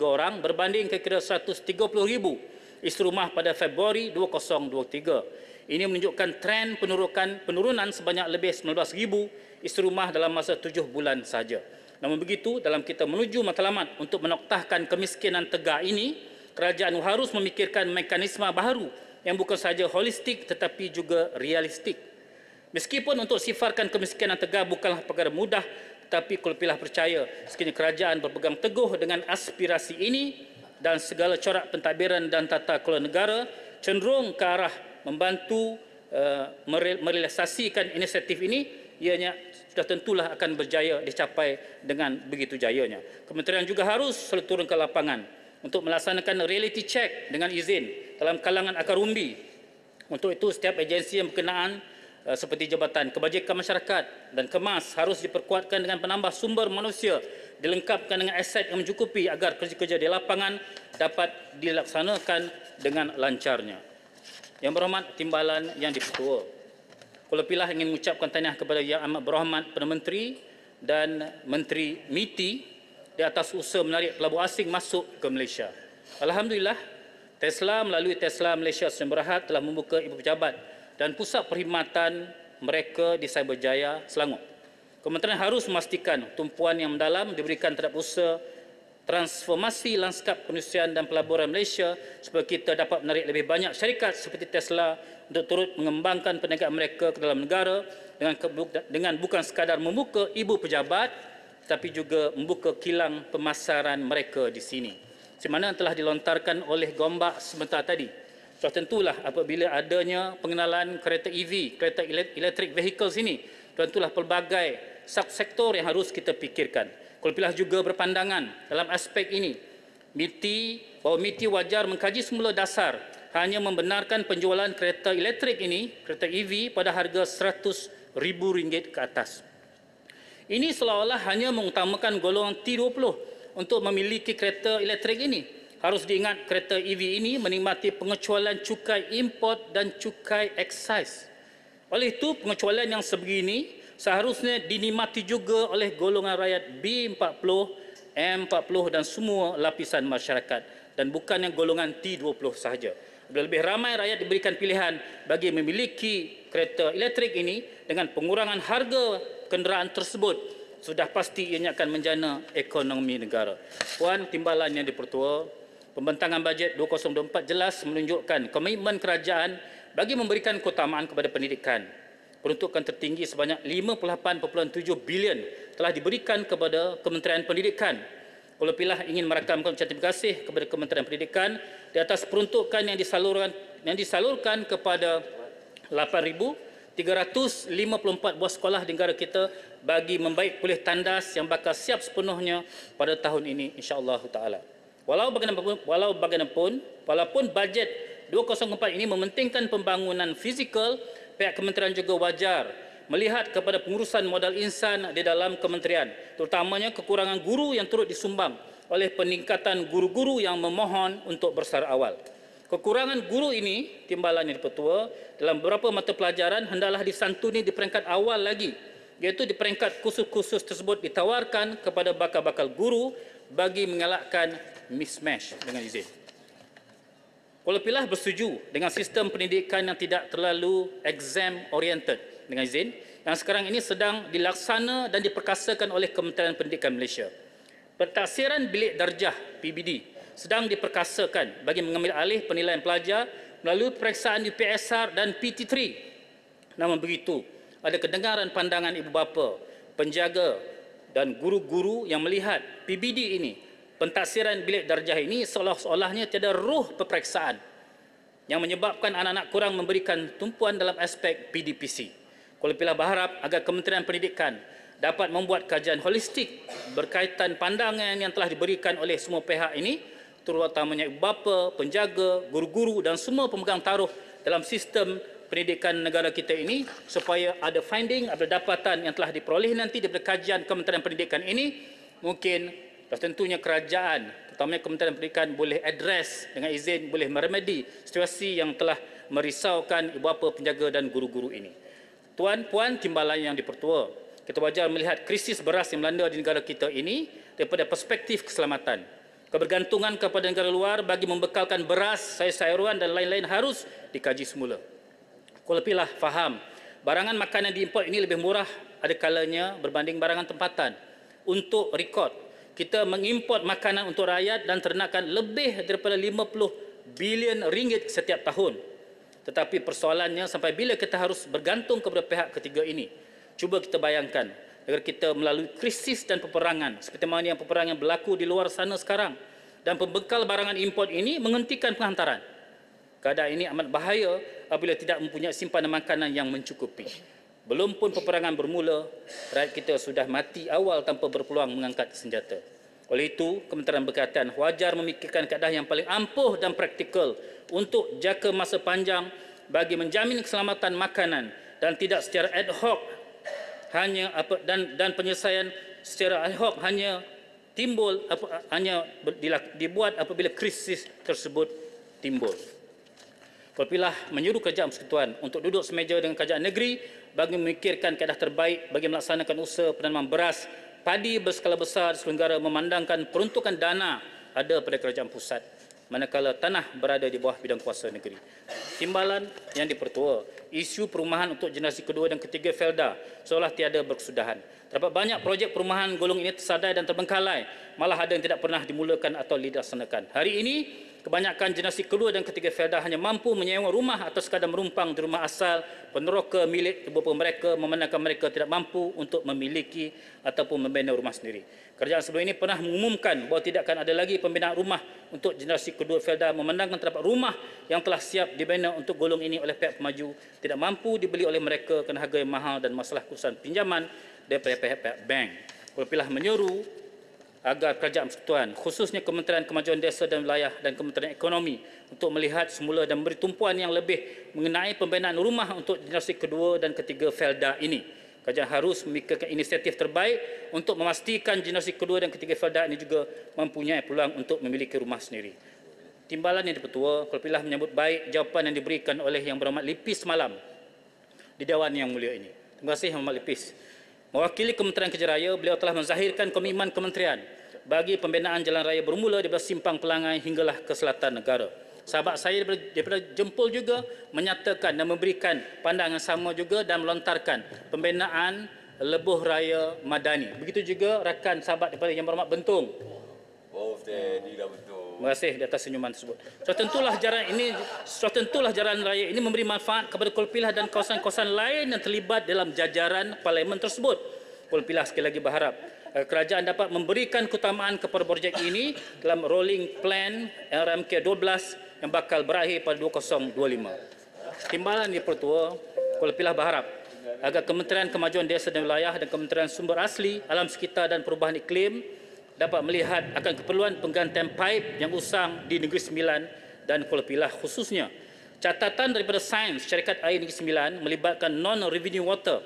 orang berbanding kira-kira 130,000 isi rumah pada Februari 2023. Ini menunjukkan tren penurunan, penurunan sebanyak lebih 19,000 isi rumah dalam masa tujuh bulan sahaja. Namun begitu, dalam kita menuju matlamat untuk menoktahkan kemiskinan Tegal ini, kerajaan harus memikirkan mekanisme baru yang bukan sahaja holistik tetapi juga realistik. Meskipun untuk sifarkan kemiskinan tegar bukanlah perkara mudah, tetapi kulpilah percaya sekiranya kerajaan berpegang teguh dengan aspirasi ini dan segala corak pentadbiran dan tata kelola negara cenderung ke arah membantu uh, merealisasikan inisiatif ini, ianya sudah tentulah akan berjaya dicapai dengan begitu jayanya. Kementerian juga harus selalu turun ke lapangan untuk melaksanakan reality check dengan izin dalam kalangan akar umbi. Untuk itu, setiap agensi yang berkenaan eh, seperti Jabatan Kebajikan Masyarakat dan Kemas harus diperkuatkan dengan penambah sumber manusia dilengkapkan dengan aset yang mencukupi agar kerja-kerja di lapangan dapat dilaksanakan dengan lancarnya. Yang berhormat Timbalan Yang Dipertua. Kuala Pilah ingin mengucapkan tanya kepada Yang Amat Berhormat Perdana Menteri dan Menteri MITI di atas usaha menarik pelabur asing masuk ke Malaysia. Alhamdulillah, Tesla melalui Tesla Malaysia Sdn Berhad telah membuka ibu pejabat dan pusat perkhidmatan mereka di Cyberjaya, Selangor. Kementerian harus memastikan tumpuan yang mendalam diberikan terhadap usaha transformasi lanskap penusian dan pelaburan Malaysia supaya kita dapat menarik lebih banyak syarikat seperti Tesla untuk turut mengembangkan perniagaan mereka ke dalam negara dengan, dengan bukan sekadar membuka ibu pejabat tapi juga membuka kilang pemasaran mereka di sini semana yang telah dilontarkan oleh Gombak sebentar tadi. So tentulah apabila adanya pengenalan kereta EV, kereta electric vehicles ini, tentulah pelbagai sektor yang harus kita fikirkan. Kolpilah juga berpandangan dalam aspek ini. MITI, bahawa MITI wajar mengkaji semula dasar hanya membenarkan penjualan kereta elektrik ini, kereta EV pada harga RM100,000 ke atas. Ini seolah-olah hanya mengutamakan golongan T20 untuk memiliki kereta elektrik ini. Harus diingat kereta EV ini menikmati pengecualian cukai import dan cukai excise. Oleh itu, pengecualian yang sebegini seharusnya dinikmati juga oleh golongan rakyat B40, M40 dan semua lapisan masyarakat dan bukan yang golongan T20 sahaja. Lebih ramai rakyat diberikan pilihan bagi memiliki kereta elektrik ini dengan pengurangan harga kenderaan tersebut sudah pasti ianya akan menjana ekonomi negara. Puan Timbalan yang dipertua, pembentangan bajet 2024 jelas menunjukkan komitmen kerajaan bagi memberikan keutamaan kepada pendidikan. Peruntukan tertinggi sebanyak 58.7 bilion telah diberikan kepada Kementerian Pendidikan. Kulupilah ingin merakamkan ucapan terima kasih kepada Kementerian Pendidikan di atas peruntukan yang disalurkan yang disalurkan kepada 354 buah sekolah di negara kita bagi membaik pulih tandas yang bakal siap sepenuhnya pada tahun ini insya-Allah taala. Walau bagaimanapun walau bagaimanapun walaupun bajet 2004 ini mementingkan pembangunan fizikal pihak kementerian juga wajar melihat kepada pengurusan modal insan di dalam kementerian terutamanya kekurangan guru yang turut disumbang oleh peningkatan guru-guru yang memohon untuk bersara awal. Kekurangan guru ini, timbalannya di petua, dalam beberapa mata pelajaran hendaklah disantuni di peringkat awal lagi, iaitu di peringkat kursus-kursus tersebut ditawarkan kepada bakal-bakal guru bagi mengelakkan mismatch dengan izin. Kalau Kolepilah bersetuju dengan sistem pendidikan yang tidak terlalu exam-oriented dengan izin yang sekarang ini sedang dilaksana dan diperkasakan oleh Kementerian Pendidikan Malaysia. Pertaksiran bilik darjah PBD sedang diperkasakan bagi mengambil alih penilaian pelajar melalui periksaan UPSR dan PT3. Namun begitu, ada kedengaran pandangan ibu bapa, penjaga dan guru-guru yang melihat PBD ini, pentaksiran bilik darjah ini seolah-olahnya tiada ruh peperiksaan yang menyebabkan anak-anak kurang memberikan tumpuan dalam aspek PDPC. Pilah berharap agar Kementerian Pendidikan dapat membuat kajian holistik berkaitan pandangan yang telah diberikan oleh semua pihak ini terutamanya bapa, penjaga, guru-guru dan semua pemegang taruh dalam sistem pendidikan negara kita ini supaya ada finding, ada dapatan yang telah diperoleh nanti daripada kajian Kementerian Pendidikan ini mungkin tentunya kerajaan terutamanya Kementerian Pendidikan boleh address dengan izin boleh meremedi situasi yang telah merisaukan ibu bapa, penjaga dan guru-guru ini. Tuan, Puan, Timbalan yang dipertua, kita wajar melihat krisis beras yang melanda di negara kita ini daripada perspektif keselamatan kebergantungan kepada negara luar bagi membekalkan beras, sayur-sayuran dan lain-lain harus dikaji semula. Kau lebihlah faham, barangan makanan diimport ini lebih murah ada kalanya berbanding barangan tempatan. Untuk rekod, kita mengimport makanan untuk rakyat dan ternakan lebih daripada 50 bilion ringgit setiap tahun. Tetapi persoalannya sampai bila kita harus bergantung kepada pihak ketiga ini? Cuba kita bayangkan, agar kita melalui krisis dan peperangan seperti mana yang peperangan berlaku di luar sana sekarang dan pembekal barangan import ini menghentikan penghantaran. Keadaan ini amat bahaya apabila tidak mempunyai simpanan makanan yang mencukupi. Belum pun peperangan bermula, rakyat kita sudah mati awal tanpa berpeluang mengangkat senjata. Oleh itu, Kementerian Berkaitan wajar memikirkan keadaan yang paling ampuh dan praktikal untuk jangka masa panjang bagi menjamin keselamatan makanan dan tidak secara ad hoc hanya apa dan dan penyelesaian secara ad hoc hanya timbul apa, hanya dibuat apabila krisis tersebut timbul. Perpilah menyuruh kerajaan persekutuan untuk duduk semeja dengan kerajaan negeri bagi memikirkan keadaan terbaik bagi melaksanakan usaha penanaman beras padi berskala besar selenggara memandangkan peruntukan dana ada pada kerajaan pusat manakala tanah berada di bawah bidang kuasa negeri. Timbalan yang dipertua, isu perumahan untuk generasi kedua dan ketiga Felda seolah tiada berkesudahan. Terdapat banyak projek perumahan golong ini tersadai dan terbengkalai, malah ada yang tidak pernah dimulakan atau dilaksanakan. Hari ini, Kebanyakan generasi kedua dan ketiga Felda hanya mampu menyewa rumah atau sekadar merumpang di rumah asal peneroka milik beberapa mereka memandangkan mereka tidak mampu untuk memiliki ataupun membina rumah sendiri. Kerajaan sebelum ini pernah mengumumkan bahawa tidak akan ada lagi pembinaan rumah untuk generasi kedua Felda memandangkan terdapat rumah yang telah siap dibina untuk golong ini oleh pihak pemaju tidak mampu dibeli oleh mereka kerana harga yang mahal dan masalah kursan pinjaman daripada pihak-pihak bank. Apabila menyuruh agar kerajaan persekutuan khususnya Kementerian Kemajuan Desa dan Wilayah dan Kementerian Ekonomi untuk melihat semula dan memberi tumpuan yang lebih mengenai pembinaan rumah untuk generasi kedua dan ketiga Felda ini. Kerajaan harus memikirkan inisiatif terbaik untuk memastikan generasi kedua dan ketiga Felda ini juga mempunyai peluang untuk memiliki rumah sendiri. Timbalan yang dipertua, Kulpilah menyambut baik jawapan yang diberikan oleh Yang Berhormat Lipis malam di Dewan Yang Mulia ini. Terima kasih Yang Berhormat Lipis mewakili Kementerian Kerja Raya, beliau telah menzahirkan komitmen kementerian bagi pembinaan jalan raya bermula daripada simpang pelangai hinggalah ke selatan negara. Sahabat saya daripada, daripada jempol juga menyatakan dan memberikan pandangan sama juga dan melontarkan pembinaan lebuh raya Madani. Begitu juga rakan sahabat daripada Yang Berhormat Bentong mengasih di atas senyuman tersebut. So tentulah jalan ini, so tentulah jalan raya ini memberi manfaat kepada Kulpilah dan kawasan-kawasan lain yang terlibat dalam jajaran parlimen tersebut. Kulpilah sekali lagi berharap eh, kerajaan dapat memberikan keutamaan kepada projek ini dalam rolling plan RMK 12 yang bakal berakhir pada 2025. Timbalan di Pertua, Kulpilah berharap agar Kementerian Kemajuan Desa dan Wilayah dan Kementerian Sumber Asli, Alam Sekitar dan Perubahan Iklim dapat melihat akan keperluan penggantian paip yang usang di Negeri Sembilan dan Kuala Pilah khususnya. Catatan daripada sains syarikat air Negeri Sembilan melibatkan non-revenue water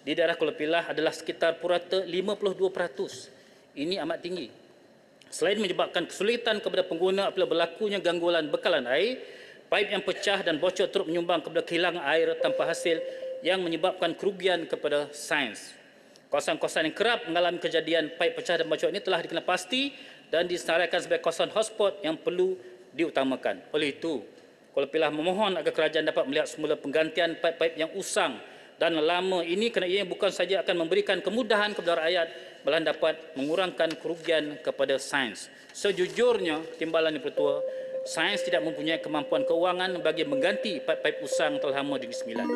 di daerah Kuala Pilah adalah sekitar purata 52%. Ini amat tinggi. Selain menyebabkan kesulitan kepada pengguna apabila berlakunya gangguan bekalan air, paip yang pecah dan bocor teruk menyumbang kepada kehilangan air tanpa hasil yang menyebabkan kerugian kepada sains kawasan-kawasan yang kerap mengalami kejadian paip pecah dan bocor ini telah dikenal pasti dan disenaraikan sebagai kawasan hotspot yang perlu diutamakan. Oleh itu, Kolpilah memohon agar kerajaan dapat melihat semula penggantian paip-paip yang usang dan lama ini kerana ia bukan saja akan memberikan kemudahan kepada rakyat melainkan dapat mengurangkan kerugian kepada sains. Sejujurnya, timbalan yang pertua, sains tidak mempunyai kemampuan kewangan bagi mengganti paip-paip usang terlalu lama di Sembilan.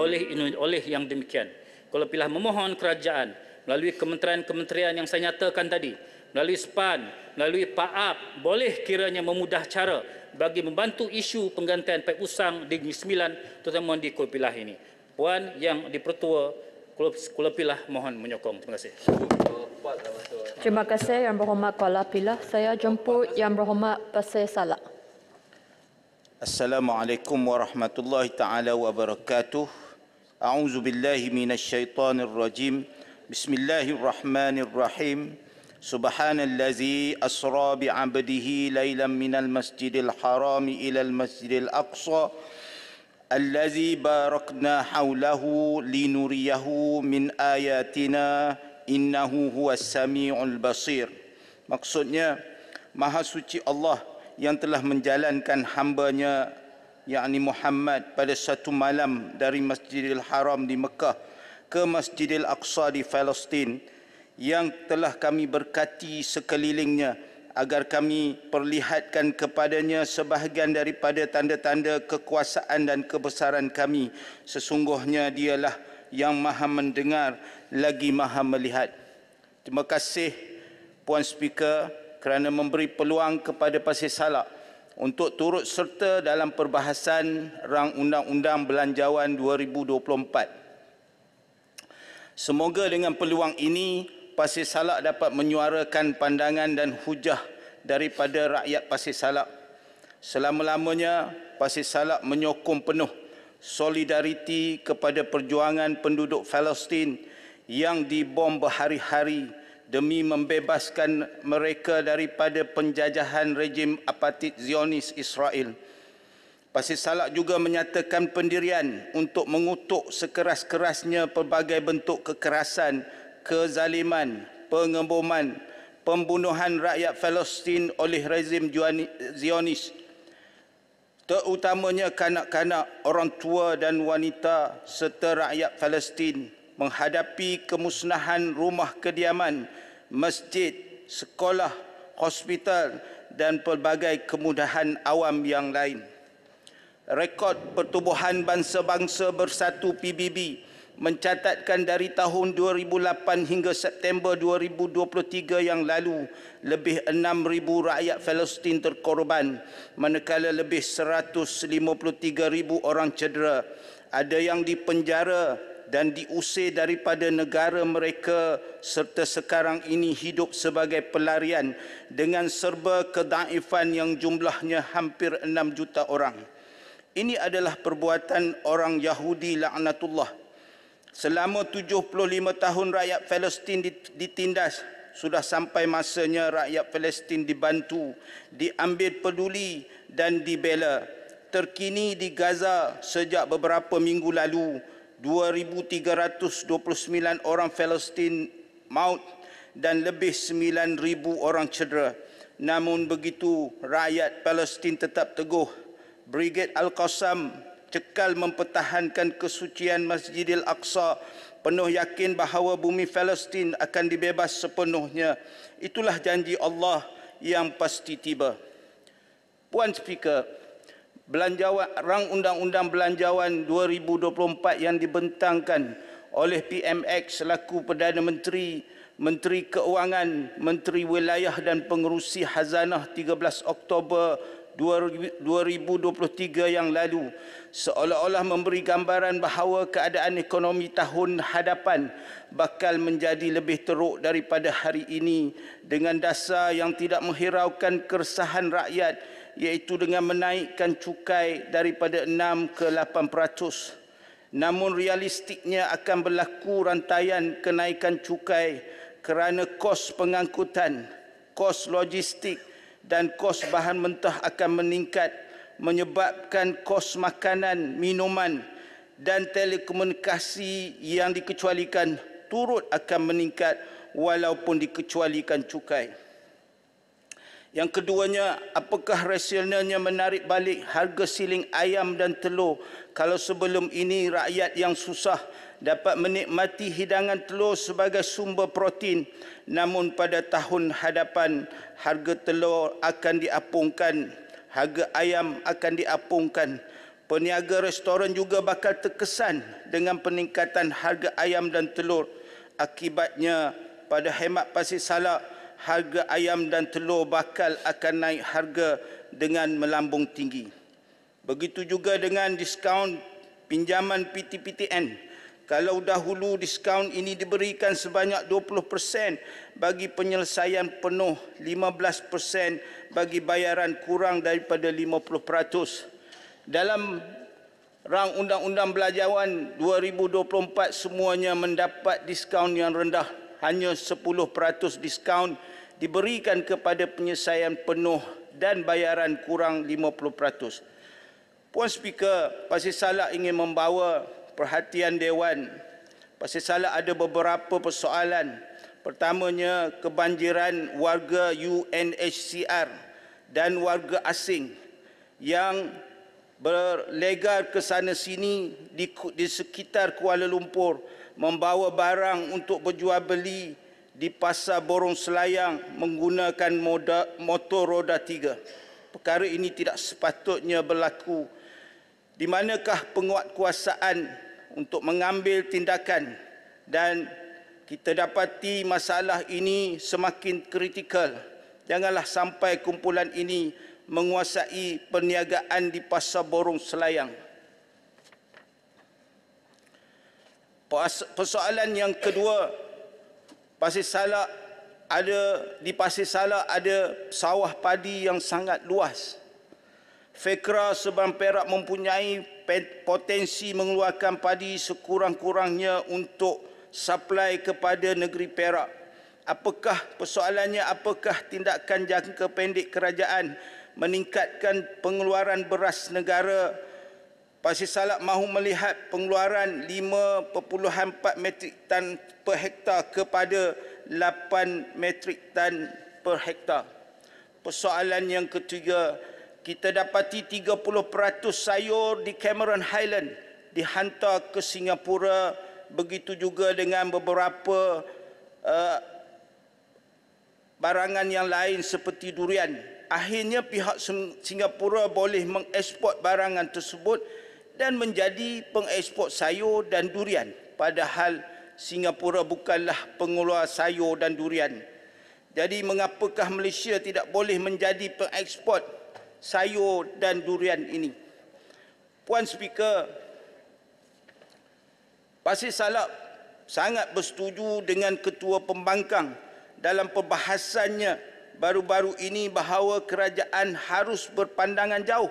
Oleh, oleh yang demikian, kalau pilah memohon kerajaan melalui kementerian-kementerian yang saya nyatakan tadi, melalui SPAN, melalui PAAP, boleh kiranya memudah cara bagi membantu isu penggantian Pak Usang di Negeri Sembilan, terutama di Kuala Pilah ini. Puan yang dipertua Kuala Pilah mohon menyokong. Terima kasih. Terima kasih Yang Berhormat Kuala Pilah. Saya jemput Yang Berhormat Pasir Salak. Assalamualaikum warahmatullahi taala wabarakatuh. أعوذ بالله من الشيطان الرجيم بسم الله الرحمن الرحيم سبحان الذي أسرى بعبده ليلا من المسجد الحرام إلى المسجد الأقصى الذي باركنا حوله لنريه من آياتنا إنه هو السميع البصير maksudnya maha suci Allah yang telah menjalankan hamba-Nya yakni Muhammad pada satu malam dari Masjidil Haram di Mekah ke Masjidil Aqsa di Palestin yang telah kami berkati sekelilingnya agar kami perlihatkan kepadanya sebahagian daripada tanda-tanda kekuasaan dan kebesaran kami sesungguhnya dialah yang maha mendengar lagi maha melihat terima kasih puan speaker kerana memberi peluang kepada pasir salak untuk turut serta dalam perbahasan rang undang-undang belanjawan 2024. Semoga dengan peluang ini Pasir Salak dapat menyuarakan pandangan dan hujah daripada rakyat Pasir Salak. Selama-lamanya Pasir Salak menyokong penuh solidariti kepada perjuangan penduduk Palestin yang dibom berhari-hari. hari demi membebaskan mereka daripada penjajahan rejim apatit Zionis Israel. Pasir Salak juga menyatakan pendirian untuk mengutuk sekeras-kerasnya pelbagai bentuk kekerasan, kezaliman, pengeboman, pembunuhan rakyat Palestin oleh rezim Zionis. Terutamanya kanak-kanak, orang tua dan wanita serta rakyat Palestin menghadapi kemusnahan rumah kediaman, masjid, sekolah, hospital dan pelbagai kemudahan awam yang lain. Rekod pertumbuhan Bangsa-Bangsa Bersatu PBB mencatatkan dari tahun 2008 hingga September 2023 yang lalu lebih 6000 rakyat Palestin terkorban manakala lebih 153000 orang cedera ada yang dipenjara dan diusir daripada negara mereka serta sekarang ini hidup sebagai pelarian dengan serba kedaifan yang jumlahnya hampir 6 juta orang. Ini adalah perbuatan orang Yahudi laknatullah. Selama 75 tahun rakyat Palestin ditindas, sudah sampai masanya rakyat Palestin dibantu, diambil peduli dan dibela. Terkini di Gaza sejak beberapa minggu lalu, 2329 orang Palestin maut dan lebih 9000 orang cedera. Namun begitu rakyat Palestin tetap teguh. Brigade Al-Qassam cekal mempertahankan kesucian Masjidil Aqsa penuh yakin bahawa bumi Palestin akan dibebas sepenuhnya. Itulah janji Allah yang pasti tiba. Puan Speaker, belanjawan rang undang-undang belanjawan 2024 yang dibentangkan oleh PMX selaku Perdana Menteri, Menteri Keuangan, Menteri Wilayah dan Pengerusi Hazanah 13 Oktober 2023 yang lalu seolah-olah memberi gambaran bahawa keadaan ekonomi tahun hadapan bakal menjadi lebih teruk daripada hari ini dengan dasar yang tidak menghiraukan keresahan rakyat iaitu dengan menaikkan cukai daripada 6 ke 8%. Namun realistiknya akan berlaku rantaian kenaikan cukai kerana kos pengangkutan, kos logistik dan kos bahan mentah akan meningkat menyebabkan kos makanan, minuman dan telekomunikasi yang dikecualikan turut akan meningkat walaupun dikecualikan cukai. Yang keduanya, apakah rasionalnya menarik balik harga siling ayam dan telur kalau sebelum ini rakyat yang susah dapat menikmati hidangan telur sebagai sumber protein namun pada tahun hadapan harga telur akan diapungkan, harga ayam akan diapungkan. Peniaga restoran juga bakal terkesan dengan peningkatan harga ayam dan telur. Akibatnya pada hemat pasir salak, harga ayam dan telur bakal akan naik harga dengan melambung tinggi. Begitu juga dengan diskaun pinjaman PTPTN. Kalau dahulu diskaun ini diberikan sebanyak 20% bagi penyelesaian penuh 15% bagi bayaran kurang daripada 50%. Dalam rang Undang-Undang Belajawan 2024 semuanya mendapat diskaun yang rendah 20% hanya 10% diskaun diberikan kepada penyelesaian penuh dan bayaran kurang 50%. Puan Speaker, Pasir Salak ingin membawa perhatian Dewan. Pasir Salak ada beberapa persoalan. Pertamanya, kebanjiran warga UNHCR dan warga asing yang berlegar ke sana sini di, di sekitar Kuala Lumpur membawa barang untuk berjual beli di pasar borong selayang menggunakan moda, motor roda tiga. Perkara ini tidak sepatutnya berlaku. Di manakah penguatkuasaan untuk mengambil tindakan dan kita dapati masalah ini semakin kritikal. Janganlah sampai kumpulan ini menguasai perniagaan di pasar borong selayang. persoalan yang kedua Pasir Salak ada di Pasir Salak ada sawah padi yang sangat luas. Fekra Seban Perak mempunyai potensi mengeluarkan padi sekurang-kurangnya untuk supply kepada negeri Perak. Apakah persoalannya? Apakah tindakan jangka pendek kerajaan meningkatkan pengeluaran beras negara? Pasir Salak mahu melihat pengeluaran 5.4 metrik tan per hektar kepada 8 metrik tan per hektar. Persoalan yang ketiga, kita dapati 30% sayur di Cameron Highland dihantar ke Singapura begitu juga dengan beberapa uh, barangan yang lain seperti durian. Akhirnya pihak Singapura boleh mengeksport barangan tersebut dan menjadi pengeksport sayur dan durian padahal Singapura bukanlah pengeluar sayur dan durian jadi mengapakah Malaysia tidak boleh menjadi pengeksport sayur dan durian ini Puan Speaker Pasir Salak sangat bersetuju dengan Ketua Pembangkang dalam perbahasannya baru-baru ini bahawa kerajaan harus berpandangan jauh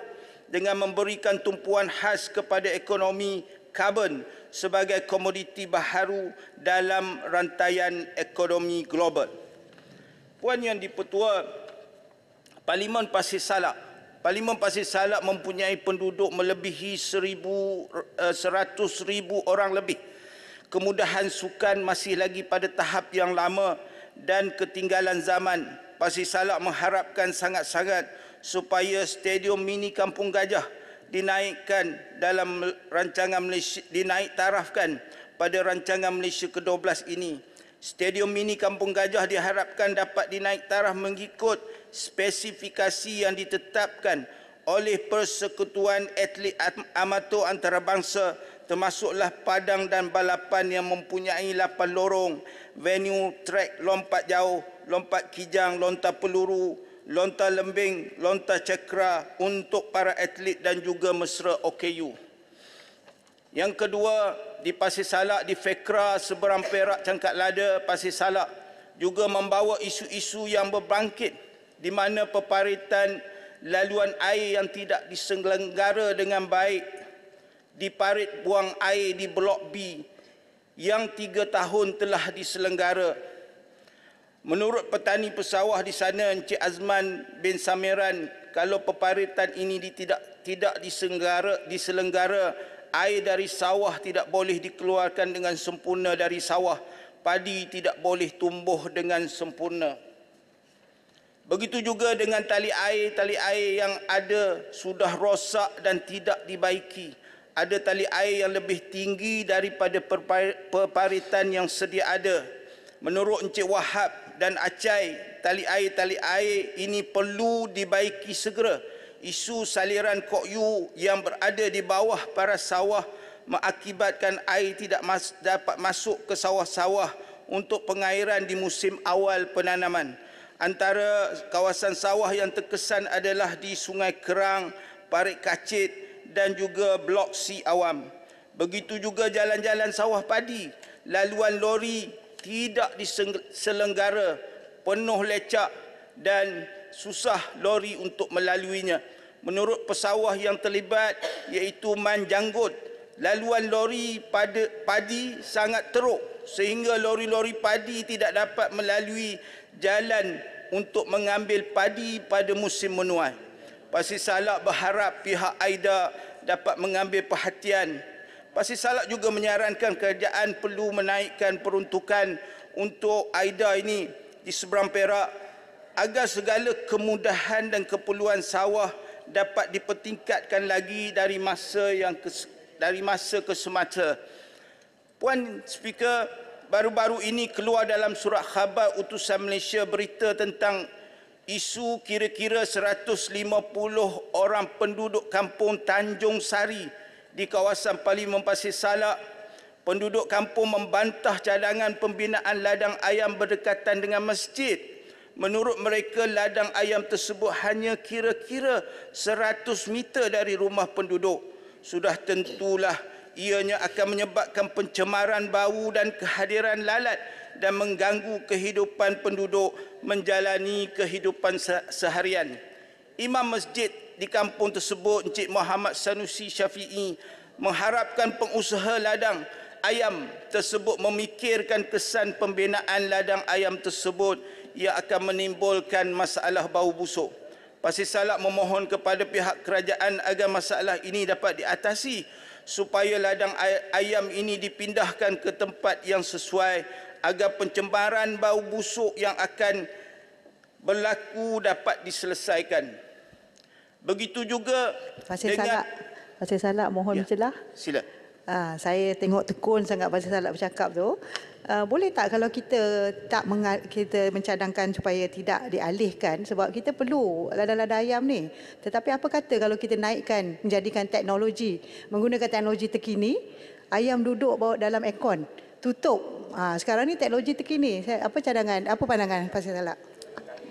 dengan memberikan tumpuan khas kepada ekonomi karbon sebagai komoditi baharu dalam rantaian ekonomi global. Puan yang dipertua, Parlimen Pasir Salak. Parlimen Pasir Salak mempunyai penduduk melebihi 100 eh, ribu orang lebih. Kemudahan sukan masih lagi pada tahap yang lama dan ketinggalan zaman. Pasir Salak mengharapkan sangat-sangat supaya stadium mini Kampung Gajah dinaikkan dalam rancangan Malaysia dinaik tarafkan pada rancangan Malaysia ke-12 ini. Stadium mini Kampung Gajah diharapkan dapat dinaik taraf mengikut spesifikasi yang ditetapkan oleh Persekutuan Atlet Amatur Antarabangsa termasuklah padang dan balapan yang mempunyai 8 lorong, venue trek lompat jauh, lompat kijang, lontar peluru, lontar lembing, lontar cekra untuk para atlet dan juga mesra OKU. Yang kedua, di Pasir Salak, di Fekra, seberang Perak, Cangkat Lada, Pasir Salak juga membawa isu-isu yang berbangkit di mana peparitan laluan air yang tidak diselenggara dengan baik diparit buang air di Blok B yang tiga tahun telah diselenggara Menurut petani pesawah di sana Encik Azman bin Samiran kalau peparitan ini tidak tidak disenggara diselenggara air dari sawah tidak boleh dikeluarkan dengan sempurna dari sawah padi tidak boleh tumbuh dengan sempurna Begitu juga dengan tali air tali air yang ada sudah rosak dan tidak dibaiki ada tali air yang lebih tinggi daripada peparitan yang sedia ada Menurut Encik Wahab, dan acai tali air tali air ini perlu dibaiki segera isu saliran kokyu yang berada di bawah para sawah mengakibatkan air tidak mas dapat masuk ke sawah-sawah untuk pengairan di musim awal penanaman antara kawasan sawah yang terkesan adalah di Sungai Kerang, Parit Kacit dan juga Blok C Awam. Begitu juga jalan-jalan sawah padi, laluan lori tidak diselenggara penuh lecak dan susah lori untuk melaluinya. Menurut pesawah yang terlibat iaitu Man Janggut, laluan lori pada padi sangat teruk sehingga lori-lori padi tidak dapat melalui jalan untuk mengambil padi pada musim menuai. Pasir Salak berharap pihak AIDA dapat mengambil perhatian Pasti Salak juga menyarankan kerajaan perlu menaikkan peruntukan untuk AIDA ini di seberang Perak agar segala kemudahan dan keperluan sawah dapat dipertingkatkan lagi dari masa yang ke, dari masa ke semasa. Puan Speaker, baru-baru ini keluar dalam surat khabar utusan Malaysia berita tentang isu kira-kira 150 orang penduduk kampung Tanjung Sari di kawasan Parlimen Pasir Salak, penduduk kampung membantah cadangan pembinaan ladang ayam berdekatan dengan masjid. Menurut mereka, ladang ayam tersebut hanya kira-kira 100 meter dari rumah penduduk. Sudah tentulah ianya akan menyebabkan pencemaran bau dan kehadiran lalat dan mengganggu kehidupan penduduk menjalani kehidupan seharian. Imam masjid di kampung tersebut Encik Muhammad Sanusi Syafi'i mengharapkan pengusaha ladang ayam tersebut memikirkan kesan pembinaan ladang ayam tersebut ia akan menimbulkan masalah bau busuk. Pasir Salak memohon kepada pihak kerajaan agar masalah ini dapat diatasi supaya ladang ayam ini dipindahkan ke tempat yang sesuai agar pencemaran bau busuk yang akan berlaku dapat diselesaikan. Begitu juga Pasir dengan Salak. Pasir Salak mohon ya, celah. Sila. Ha, saya tengok tekun sangat Pasir Salak bercakap tu. Uh, boleh tak kalau kita tak kita mencadangkan supaya tidak dialihkan sebab kita perlu lada-lada ayam ni. Tetapi apa kata kalau kita naikkan menjadikan teknologi menggunakan teknologi terkini ayam duduk bawa dalam ekon tutup. Uh, sekarang ni teknologi terkini. Saya, apa cadangan? Apa pandangan Pak Salak?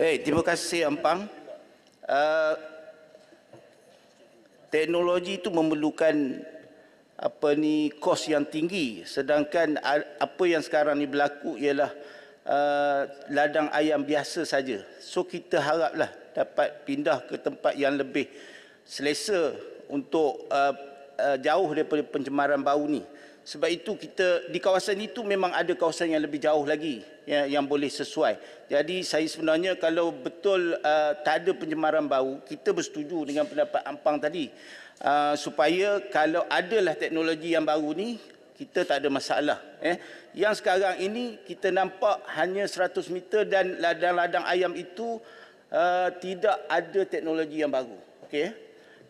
Hey, eh, terima kasih Empang. Uh, teknologi itu memerlukan apa ni kos yang tinggi sedangkan apa yang sekarang ni berlaku ialah uh, ladang ayam biasa saja so kita haraplah dapat pindah ke tempat yang lebih selesa untuk uh, uh, jauh daripada pencemaran bau ni sebab itu kita di kawasan itu memang ada kawasan yang lebih jauh lagi ya, yang boleh sesuai. Jadi saya sebenarnya kalau betul uh, tak ada pencemaran bau, kita bersetuju dengan pendapat Ampang tadi uh, supaya kalau adalah teknologi yang baru ni kita tak ada masalah. Eh. Yang sekarang ini kita nampak hanya 100 meter dan ladang-ladang ayam itu uh, tidak ada teknologi yang baru. Okay. Eh.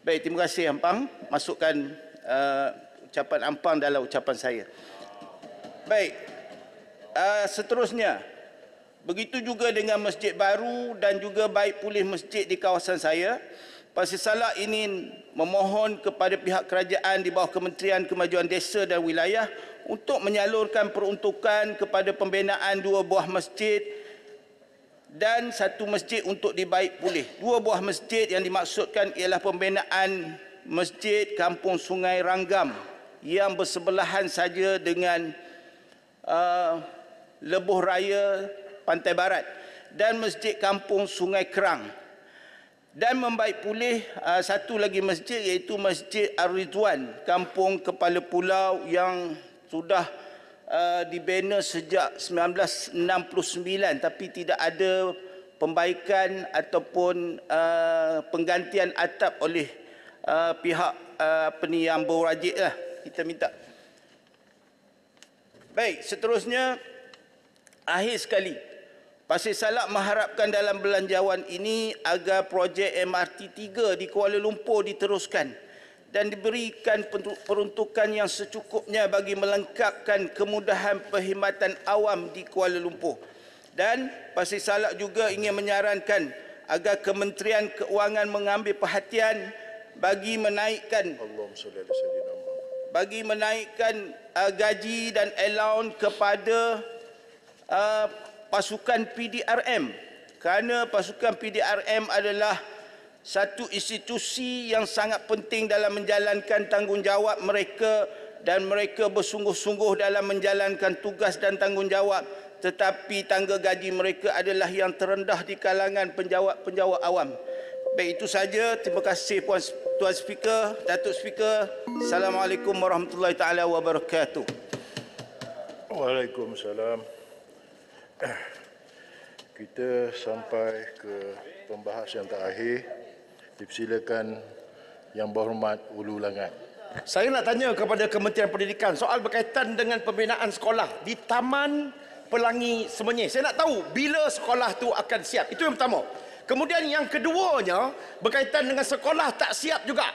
Baik, terima kasih Ampang masukkan uh, ucapan ampang dalam ucapan saya. Baik. Uh, seterusnya, begitu juga dengan masjid baru dan juga baik pulih masjid di kawasan saya, Pasir Salak ini memohon kepada pihak kerajaan di bawah Kementerian Kemajuan Desa dan Wilayah untuk menyalurkan peruntukan kepada pembinaan dua buah masjid dan satu masjid untuk dibaik pulih. Dua buah masjid yang dimaksudkan ialah pembinaan Masjid Kampung Sungai Ranggam yang bersebelahan saja dengan uh, Lebuh Raya Pantai Barat dan Masjid Kampung Sungai Kerang dan membaik pulih uh, satu lagi masjid iaitu Masjid Ar-Ridwan Kampung Kepala Pulau yang sudah uh, dibina sejak 1969 tapi tidak ada pembaikan ataupun uh, penggantian atap oleh uh, pihak uh, apa ni yang berwajiblah kita minta. Baik, seterusnya akhir sekali. Pasir Salak mengharapkan dalam belanjawan ini agar projek MRT 3 di Kuala Lumpur diteruskan dan diberikan peruntukan yang secukupnya bagi melengkapkan kemudahan perkhidmatan awam di Kuala Lumpur. Dan Pasir Salak juga ingin menyarankan agar Kementerian Keuangan mengambil perhatian bagi menaikkan Allahumma salli ala sayyidina bagi menaikkan uh, gaji dan allowance kepada uh, pasukan PDRM kerana pasukan PDRM adalah satu institusi yang sangat penting dalam menjalankan tanggungjawab mereka dan mereka bersungguh-sungguh dalam menjalankan tugas dan tanggungjawab tetapi tangga gaji mereka adalah yang terendah di kalangan penjawat-penjawat awam. Baik itu saja. Terima kasih puan tuan speaker, Datuk speaker. Assalamualaikum warahmatullahi taala wabarakatuh. Waalaikumsalam. Eh, kita sampai ke pembahasan terakhir. Dipersilakan yang berhormat Ulu Langat. Saya nak tanya kepada Kementerian Pendidikan soal berkaitan dengan pembinaan sekolah di Taman Pelangi Semenyih. Saya nak tahu bila sekolah tu akan siap. Itu yang pertama. Kemudian yang keduanya berkaitan dengan sekolah tak siap juga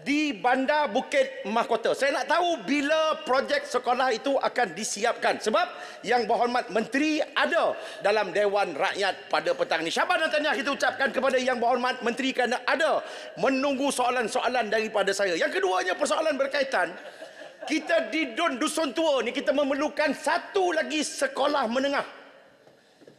di Bandar Bukit Mahkota. Saya nak tahu bila projek sekolah itu akan disiapkan. Sebab yang berhormat menteri ada dalam Dewan Rakyat pada petang ini. Syabas dan tanya kita ucapkan kepada yang berhormat menteri kerana ada menunggu soalan-soalan daripada saya. Yang keduanya persoalan berkaitan kita di Dun Dusun Tua ni kita memerlukan satu lagi sekolah menengah.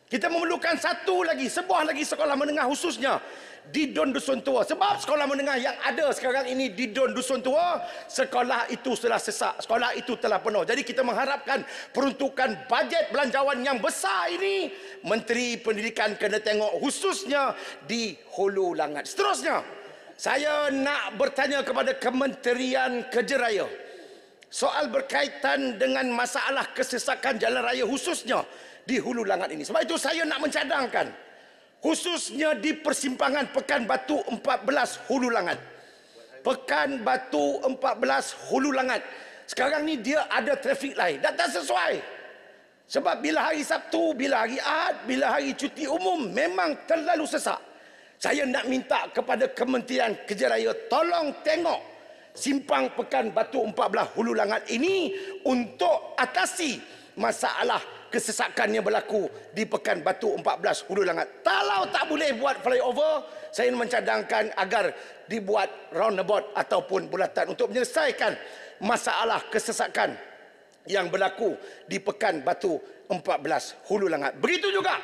Kita memerlukan satu lagi, sebuah lagi sekolah menengah khususnya di Don Dusun Tua. Sebab sekolah menengah yang ada sekarang ini di Don Dusun Tua, sekolah itu telah sesak, sekolah itu telah penuh. Jadi kita mengharapkan peruntukan bajet belanjawan yang besar ini, Menteri Pendidikan kena tengok khususnya di Hulu Langat. Seterusnya, saya nak bertanya kepada Kementerian Kerja Raya. Soal berkaitan dengan masalah kesesakan jalan raya khususnya di hulu langat ini. Sebab itu saya nak mencadangkan khususnya di persimpangan Pekan Batu 14 Hulu Langat. Pekan Batu 14 Hulu Langat. Sekarang ni dia ada trafik lain, dan tak sesuai. Sebab bila hari Sabtu, bila hari Ahad, bila hari cuti umum memang terlalu sesak. Saya nak minta kepada Kementerian Kerja Raya tolong tengok simpang Pekan Batu 14 Hulu Langat ini untuk atasi masalah kesesakan yang berlaku di Pekan Batu 14 Hulu Langat. Kalau tak boleh buat flyover, saya ingin mencadangkan agar dibuat roundabout ataupun bulatan untuk menyelesaikan masalah kesesakan yang berlaku di Pekan Batu 14 Hulu Langat. Begitu juga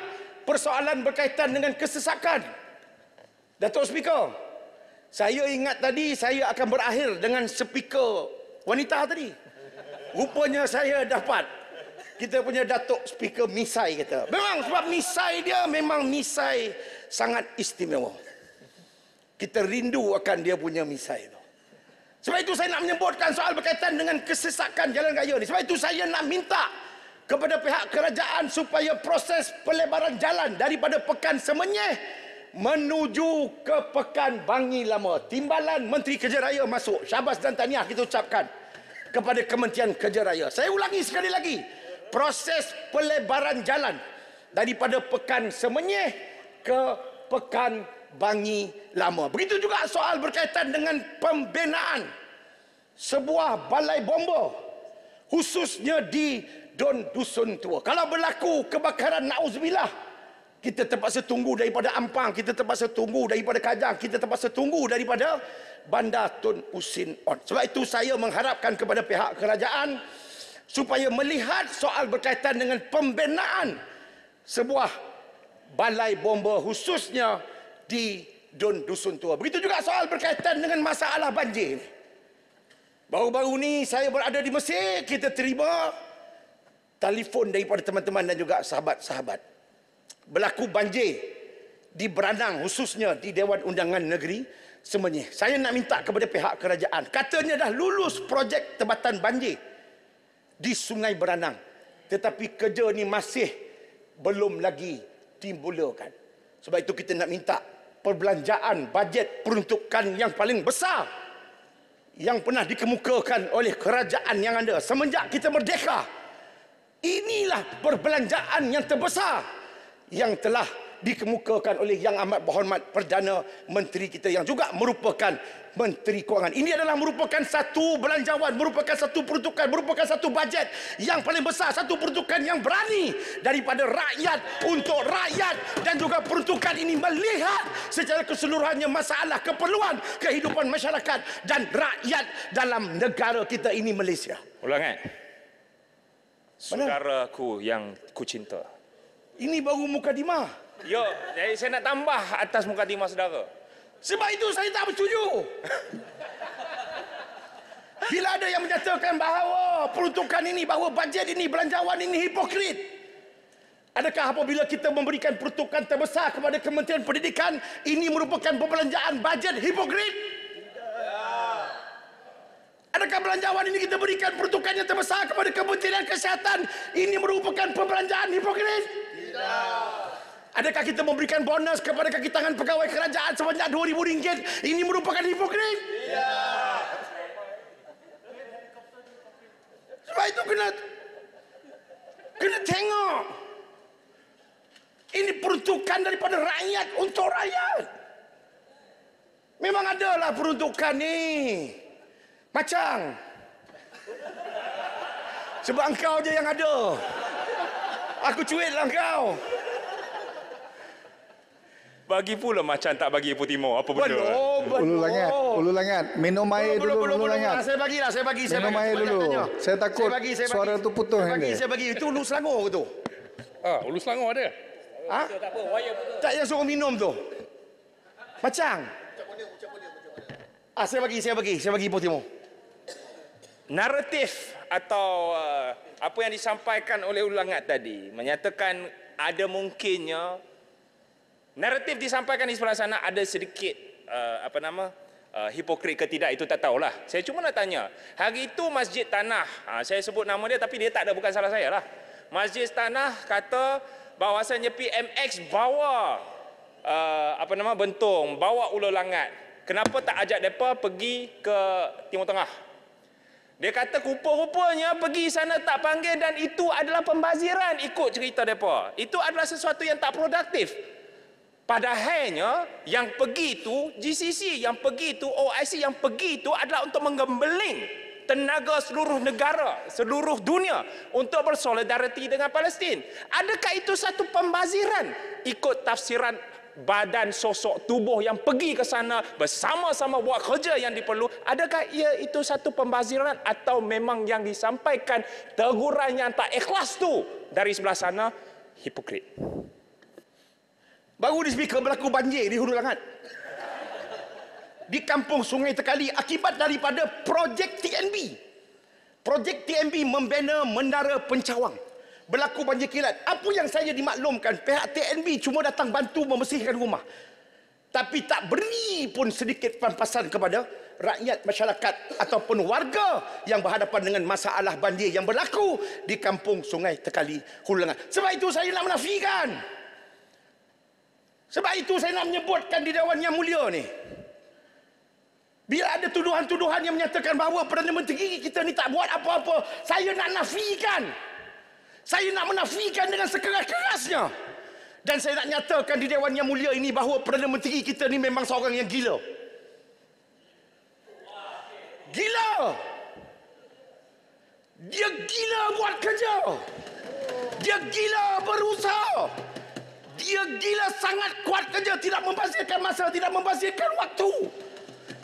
persoalan berkaitan dengan kesesakan. Datuk Speaker, saya ingat tadi saya akan berakhir dengan speaker wanita tadi. Rupanya saya dapat kita punya datuk speaker misai kita memang sebab misai dia memang misai sangat istimewa kita rindu akan dia punya misai tu. sebab itu saya nak menyebutkan soal berkaitan dengan kesesakan jalan raya ni sebab itu saya nak minta kepada pihak kerajaan supaya proses pelebaran jalan daripada pekan semenyih menuju ke pekan bangi lama timbalan menteri kerja raya masuk syabas dan tahniah kita ucapkan kepada kementerian kerja raya saya ulangi sekali lagi proses pelebaran jalan daripada pekan semenyih ke pekan bangi lama. Begitu juga soal berkaitan dengan pembinaan sebuah balai bomba khususnya di Don Dusun Tua. Kalau berlaku kebakaran nauzubillah kita terpaksa tunggu daripada Ampang, kita terpaksa tunggu daripada Kajang, kita terpaksa tunggu daripada Bandar Tun Usin On. Sebab itu saya mengharapkan kepada pihak kerajaan supaya melihat soal berkaitan dengan pembinaan sebuah balai bomba khususnya di Dun Dusun Tua. Begitu juga soal berkaitan dengan masalah banjir. Baru-baru ni saya berada di Mesir, kita terima telefon daripada teman-teman dan juga sahabat-sahabat. Berlaku banjir di Beranang khususnya di Dewan Undangan Negeri Semenyih. Saya nak minta kepada pihak kerajaan, katanya dah lulus projek tebatan banjir di sungai beranang. Tetapi kerja ini masih belum lagi timbulkan. Sebab itu kita nak minta perbelanjaan bajet peruntukan yang paling besar yang pernah dikemukakan oleh kerajaan yang ada semenjak kita merdeka. Inilah perbelanjaan yang terbesar yang telah dikemukakan oleh yang amat berhormat Perdana Menteri kita yang juga merupakan Menteri Kewangan. Ini adalah merupakan satu belanjawan, merupakan satu peruntukan, merupakan satu bajet yang paling besar, satu peruntukan yang berani daripada rakyat untuk rakyat dan juga peruntukan ini melihat secara keseluruhannya masalah keperluan kehidupan masyarakat dan rakyat dalam negara kita ini Malaysia. Ulangan. Eh? Saudaraku yang kucinta. Ini baru mukadimah. Yo, jadi saya nak tambah atas muka timah saudara. Sebab itu saya tak bersetuju. Bila ada yang menyatakan bahawa peruntukan ini, bahawa bajet ini, belanjawan ini hipokrit. Adakah apabila kita memberikan peruntukan terbesar kepada Kementerian Pendidikan, ini merupakan pembelanjaan bajet hipokrit? Adakah belanjawan ini kita berikan peruntukan yang terbesar kepada Kementerian Kesihatan, ini merupakan pembelanjaan hipokrit? Tidak. Adakah kita memberikan bonus kepada kaki tangan pegawai kerajaan sebanyak RM2,000? Ini merupakan hipokrit. Ya. Sebab itu kena kena tengok. Ini peruntukan daripada rakyat untuk rakyat. Memang adalah peruntukan ni. Macam. Sebab engkau je yang ada. Aku cuit lah engkau. Engkau. Bagi pula macam tak bagi Ipoh Timur. Apa benda? Benuh, benuh. Ulu Langat. Ulu Langat. Minum air dulu. Ulu Langat. Langat. Saya bagilah. Saya bagi. Saya Minum air dulu. Tanya. Saya takut saya bagi, saya suara bagi. tu putus. Saya bagi, saya bagi. Itu Ulu Selangor ke tu? Ah, ulu Selangor ada? Ha? Tak, yang suruh minum tu? Macam? Ah, saya bagi. Saya bagi. Saya bagi Ipoh Timur. Naratif atau uh, apa yang disampaikan oleh Ulu Langat tadi menyatakan ada mungkinnya Naratif disampaikan di sebelah sana ada sedikit uh, apa nama uh, hipokrit ke tidak itu tak tahulah. Saya cuma nak tanya. Hari itu Masjid Tanah, uh, saya sebut nama dia tapi dia tak ada bukan salah saya lah. Masjid Tanah kata bahawasanya PMX bawa uh, apa nama bentung, bawa ulu langat. Kenapa tak ajak depa pergi ke Timur Tengah? Dia kata rupa-rupanya pergi sana tak panggil dan itu adalah pembaziran ikut cerita depa. Itu adalah sesuatu yang tak produktif. Padahalnya yang pergi tu GCC yang pergi tu OIC yang pergi tu adalah untuk menggembeling tenaga seluruh negara, seluruh dunia untuk bersolidariti dengan Palestin. Adakah itu satu pembaziran ikut tafsiran badan sosok tubuh yang pergi ke sana bersama-sama buat kerja yang diperlu adakah ia itu satu pembaziran atau memang yang disampaikan teguran yang tak ikhlas tu dari sebelah sana hipokrit Baru di speaker berlaku banjir di Hulu Langat. Di kampung Sungai Tekali akibat daripada projek TNB. Projek TNB membina menara pencawang. Berlaku banjir kilat. Apa yang saya dimaklumkan pihak TNB cuma datang bantu membersihkan rumah. Tapi tak beri pun sedikit pampasan kepada rakyat masyarakat ataupun warga yang berhadapan dengan masalah banjir yang berlaku di kampung Sungai Tekali Hulu Langat. Sebab itu saya nak Menafikan. Sebab itu saya nak menyebutkan di Dewan Yang Mulia ni. Bila ada tuduhan-tuduhan yang menyatakan bahawa Perdana Menteri kita ni tak buat apa-apa. Saya nak nafikan. Saya nak menafikan dengan sekeras-kerasnya. Dan saya nak nyatakan di Dewan Yang Mulia ini bahawa Perdana Menteri kita ni memang seorang yang gila. Gila. Dia gila buat kerja. Dia gila berusaha. Dia gila sangat kuat kerja, tidak membazirkan masa, tidak membazirkan waktu.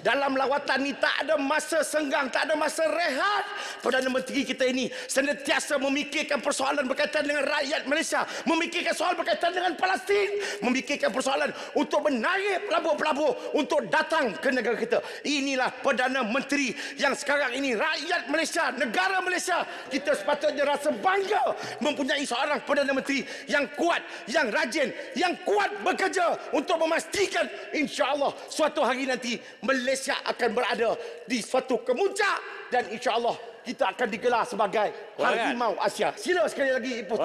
Dalam lawatan ini tak ada masa senggang, tak ada masa rehat. Perdana Menteri kita ini sentiasa memikirkan persoalan berkaitan dengan rakyat Malaysia. Memikirkan soal berkaitan dengan Palestin, Memikirkan persoalan untuk menarik pelabur-pelabur untuk datang ke negara kita. Inilah Perdana Menteri yang sekarang ini rakyat Malaysia, negara Malaysia. Kita sepatutnya rasa bangga mempunyai seorang Perdana Menteri yang kuat, yang rajin, yang kuat bekerja untuk memastikan insyaallah suatu hari nanti Malaysia Malaysia akan berada di suatu kemuncak dan Insya Allah kita akan digelar sebagai Harimau Asia. Sila sekali lagi Ibu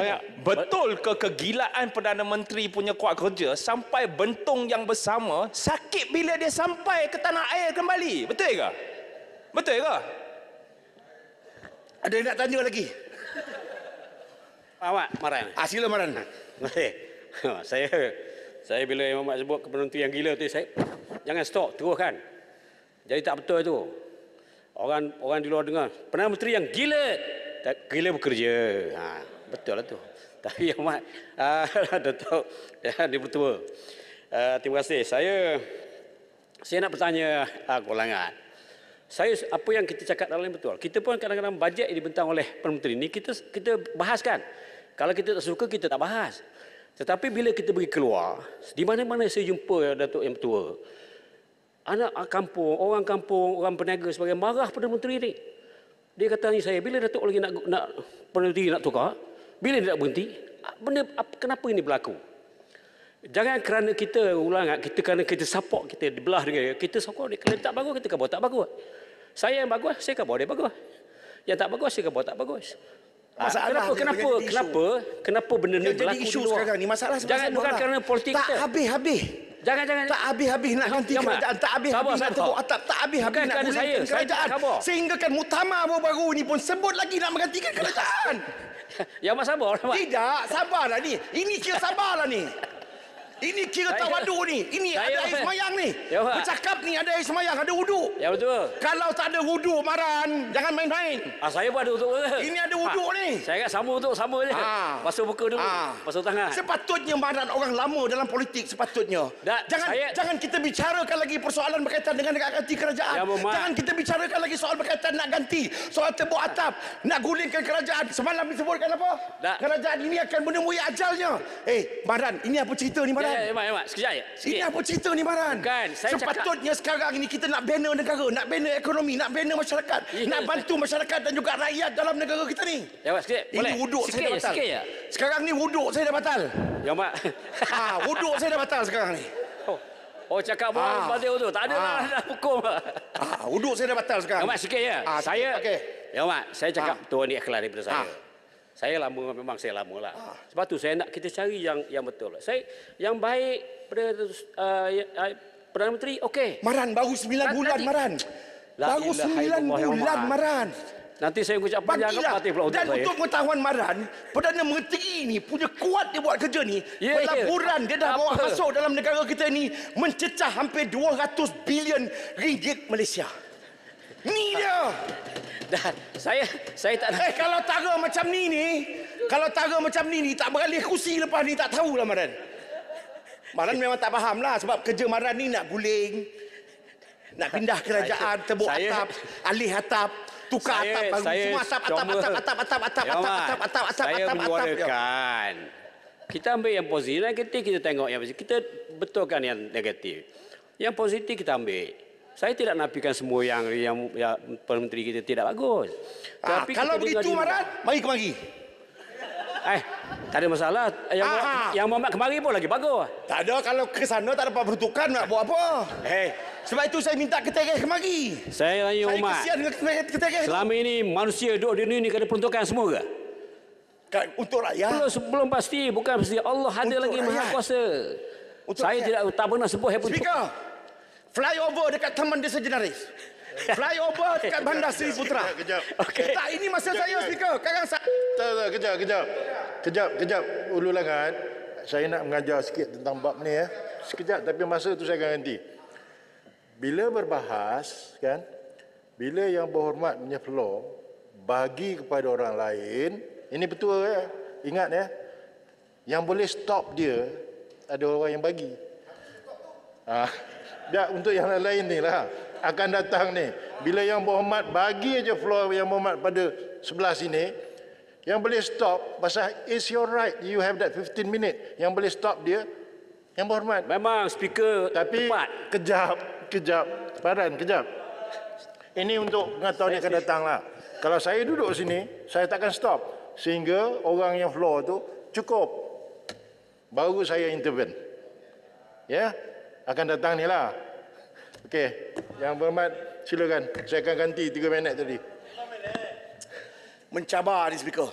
Betul ke kegilaan Perdana Menteri punya kuat kerja sampai bentung yang bersama sakit bila dia sampai ke tanah air kembali? Betul ke? Betul ke? Ada yang nak tanya lagi? Awak Maran. Ah, sila Maran. saya saya bila Imam Mak sebut kepenuntian yang gila tu saya jangan stop teruskan. Jadi tak betul itu. Orang orang di luar dengar. pernah Menteri yang gila. Tak, gila bekerja. Ha, betul lah itu. Tapi yang mat. Ah, Datuk. Ya, di pertua. Uh, terima kasih. Saya saya nak bertanya uh, golongan. Saya apa yang kita cakap dalam ini betul. Kita pun kadang-kadang bajet yang dibentang oleh Perdana Menteri ini. Kita, kita bahaskan. Kalau kita tak suka, kita tak bahas. Tetapi bila kita pergi keluar, di mana-mana saya jumpa Datuk yang bertua anak ah, kampung, orang kampung, orang peniaga sebagai marah pada menteri ni. Dia kata ni saya bila Datuk lagi nak nak peniaga nak tukar, bila dia nak berhenti, ah, benda ah, kenapa ini berlaku? Jangan kerana kita ulang kita kerana kita support kita dibelah dengan kita sokong dia kalau tak bagus kita kan tak bagus. Saya yang bagus, saya kan bawa dia bagus. Yang tak bagus, saya kan tak bagus. Ah, masalah kenapa kenapa kenapa kenapa benda ni berlaku jadi isu di luar. sekarang ni masalah sebab jangan bukan kerana politik tak habis habis jangan jangan tak habis habis nak ganti kerajaan tak habis habis nak tepuk atap tak habis habis nak gulingkan saya. kerajaan saya sehingga kan mutamar baru ni pun sebut lagi nak menggantikan kerajaan Ya mas sabar. Tidak, sabarlah ni. Ini kira sabarlah ni. Ini kira tak wadu ni. Ini Saya ada air semayang ni. Ya, Bercakap ni ada air semayang. Ada wudu. Ya betul. Kalau tak ada wudu maran. Jangan main-main. Ah, saya buat untuk Ini ada wudu ha. ni. Saya ingat sama untuk sama je. Ha. Pasal buka dulu. Ha. Pasal tangan. Sepatutnya maran orang lama dalam politik sepatutnya. Da, jangan saya... jangan kita bicarakan lagi persoalan berkaitan dengan nak ganti kerajaan. Ya, Muhammad. jangan kita bicarakan lagi soal berkaitan nak ganti. Soal tebuk atap. Ha. Nak gulingkan kerajaan. Semalam disebutkan apa? Da. Kerajaan ini akan menemui ajalnya. Eh, Maran, ini apa cerita ni, Maran? Ya, Baran. Sekejap, emak, emak. Sekejap, ayat. Sikit. Ini apa cerita ni, Baran? Bukan. Saya Sepatutnya cakap... sekarang ini kita nak bina negara, nak bina ekonomi, nak bina masyarakat, yeah. nak bantu masyarakat dan juga rakyat dalam negara kita ni. Ya, emak, sikit. Boleh. Ini wuduk sikit saya dah batal. Sikit, ya. Sekarang ni wuduk saya dah batal. Ya, emak. Ha, wuduk saya dah batal sekarang ni. Oh, oh cakap apa ha. pasal wuduk? Tak ada ha. lah, dah hukum. Ah wuduk saya dah batal sekarang. Ya, emak, sikit ya. Ah saya... Okay. Ya, emak. Saya cakap ha. tuan ni ikhlas daripada saya. Ha. Saya lama memang saya lama lah. Ah. Sebab tu saya nak kita cari yang yang betul. Saya yang baik Perdana, uh, Perdana Menteri okey. Maran baru 9 bulan nanti, Maran. Baru 9 ya bulan Maran. Maran. Nanti saya ucap apa yang pula untuk Dan untuk pengetahuan Maran, Perdana Menteri ini punya kuat dia buat kerja ni. Yeah, ya. pelaburan yeah. dia dah apa? bawa masuk dalam negara kita ini, mencecah hampir 200 bilion ringgit Malaysia. Ni dia. Dah, saya saya tak nak. Eh, kalau tara macam ni ni, kalau tara macam ni ni tak beralih kursi lepas ni tak tahu lah Maran. Maran memang tak faham lah sebab kerja Maran ni nak guling. Nak pindah kerajaan, tebuk saya, atap, alih atap, tukar saya, atap baru. Semua atap, atap, atap, atap, ya, atap, atap, atap, atap, atap, atap, atap, atap, atap, atap, atap, atap, kita ambil yang positif, negatif kita tengok yang positif. Kita betulkan yang negatif. Yang positif kita ambil. Saya tidak nafikan semua yang yang, yang menteri kita tidak bagus. Ah, Tapi kalau begitu Marat, mari kemari. Eh, tak ada masalah. Yang Aha. Ah. yang Muhammad kemari pun lagi bagus. Tak ada kalau ke sana tak dapat pertukan nak buat apa? Hei, eh. sebab itu saya minta keterih kemari. Saya tanya saya Umar. Saya kesian dengan keterih. Selama ini manusia duduk di dunia ini kena peruntukan semua ke? Kan, untuk rakyat? Belum, belum pasti. Bukan pasti. Allah ada lagi rakyat. maha kuasa. Untuk saya rakyat. tidak tak pernah sebut. Speaker! Fly flyover dekat Taman Desa Jenaris. Flyover dekat Bandar Seri Putra. Kejap. Okay. Tak, ini masa kejap, saya, Speaker. Sekarang saya... Tak, tak, kejap, kejap. Kejap, kejap. Ulu langan. Saya nak mengajar sikit tentang bab ni. ya. Sekejap, tapi masa tu saya akan ganti. Bila berbahas, kan, bila yang berhormat punya floor, bagi kepada orang lain, ini betul ya. Ingat ya. Yang boleh stop dia, ada orang yang bagi. Ah. Ya untuk yang lain ni lah akan datang ni bila yang berhormat bagi aja floor yang berhormat pada sebelah sini yang boleh stop pasal is your right you have that 15 minit yang boleh stop dia yang berhormat memang speaker tapi tepat. kejap kejap paran kejap ini untuk pengetahuan yang akan datang lah kalau saya duduk sini saya takkan stop sehingga orang yang floor tu cukup baru saya intervene ya yeah? akan datang ni lah. Okey, yang berhormat silakan. Saya akan ganti tiga minit tadi. Mencabar di speaker.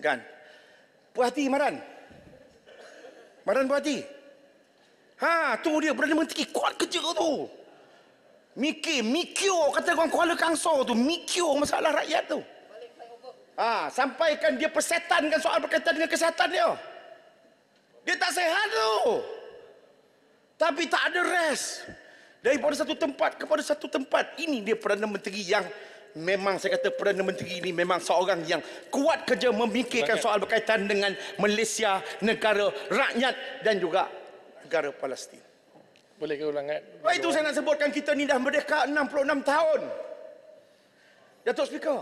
Kan? Puas hati Maran. Maran puas hati. Ha, tu dia berani menteri kuat kerja tu. Mikir, mikir kata orang Kuala Kangso tu, mikir masalah rakyat tu. Ha, sampaikan dia persetankan soal berkaitan dengan kesihatan dia. Dia tak sehat tu. Tapi tak ada rest. Daripada satu tempat kepada satu tempat. Ini dia Perdana Menteri yang memang saya kata Perdana Menteri ini memang seorang yang kuat kerja memikirkan soal berkaitan dengan Malaysia, negara, rakyat dan juga negara Palestin. Boleh ke ulangan? Sebab itu saya nak sebutkan kita ni dah merdeka 66 tahun. Datuk Speaker.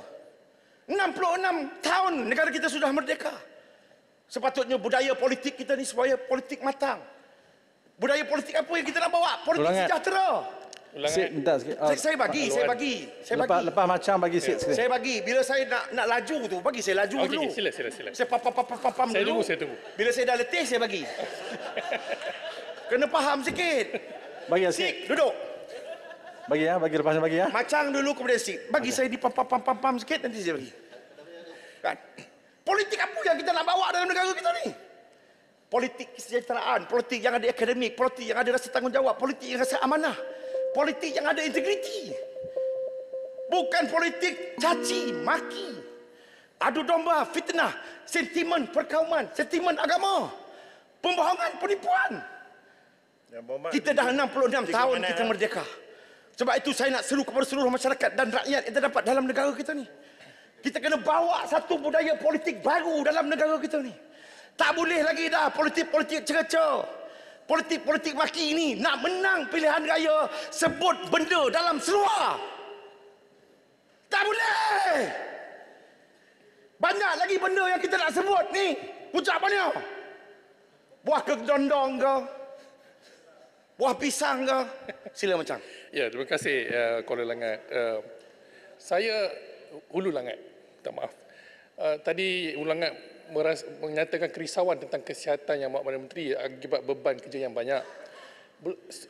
66 tahun negara kita sudah merdeka. Sepatutnya budaya politik kita ni supaya politik matang. Budaya politik apa yang kita nak bawa? Politik Ulangat. sejahtera. Sik, entah, sik. Oh, saya, saya bagi, saya bagi. Saya lepas, bagi. Lepas macam bagi ya. sik sikit. Saya bagi. Bila saya nak nak laju tu, bagi saya laju okay, dulu. Okey, sila sila sila. Saya papam papam papam pam dulu. Saya tunggu, saya Bila saya dah letih saya bagi. Kena faham sikit. Bagi sik, sik. duduk. Bagi ya, bagi lepas bagi ya. Macam dulu kemudian sik. Bagi okay. saya di papam papam papam pam sikit nanti saya bagi. Kan? Politik apa yang kita nak bawa dalam negara kita ni? politik kesejahteraan, politik yang ada akademik, politik yang ada rasa tanggungjawab, politik yang rasa amanah, politik yang ada integriti. Bukan politik caci, maki, adu domba, fitnah, sentimen perkauman, sentimen agama, pembohongan, penipuan. Ya, kita dah 66 tahun kita merdeka. Sebab itu saya nak seru kepada seluruh masyarakat dan rakyat yang terdapat dalam negara kita ni. Kita kena bawa satu budaya politik baru dalam negara kita ni. Tak boleh lagi dah politik-politik cerecoh. Politik-politik maki ini nak menang pilihan raya sebut benda dalam seluar. Tak boleh. Banyak lagi benda yang kita nak sebut ni. Pucat mana? Buah kedondong kau? Buah pisang kau? Sila macam. Ya, terima kasih uh, Langat. Uh, saya hulu langat. Tak maaf. Uh, tadi Ulangat merasa, menyatakan kerisauan tentang kesihatan yang Mak Perdana Menteri akibat beban kerja yang banyak.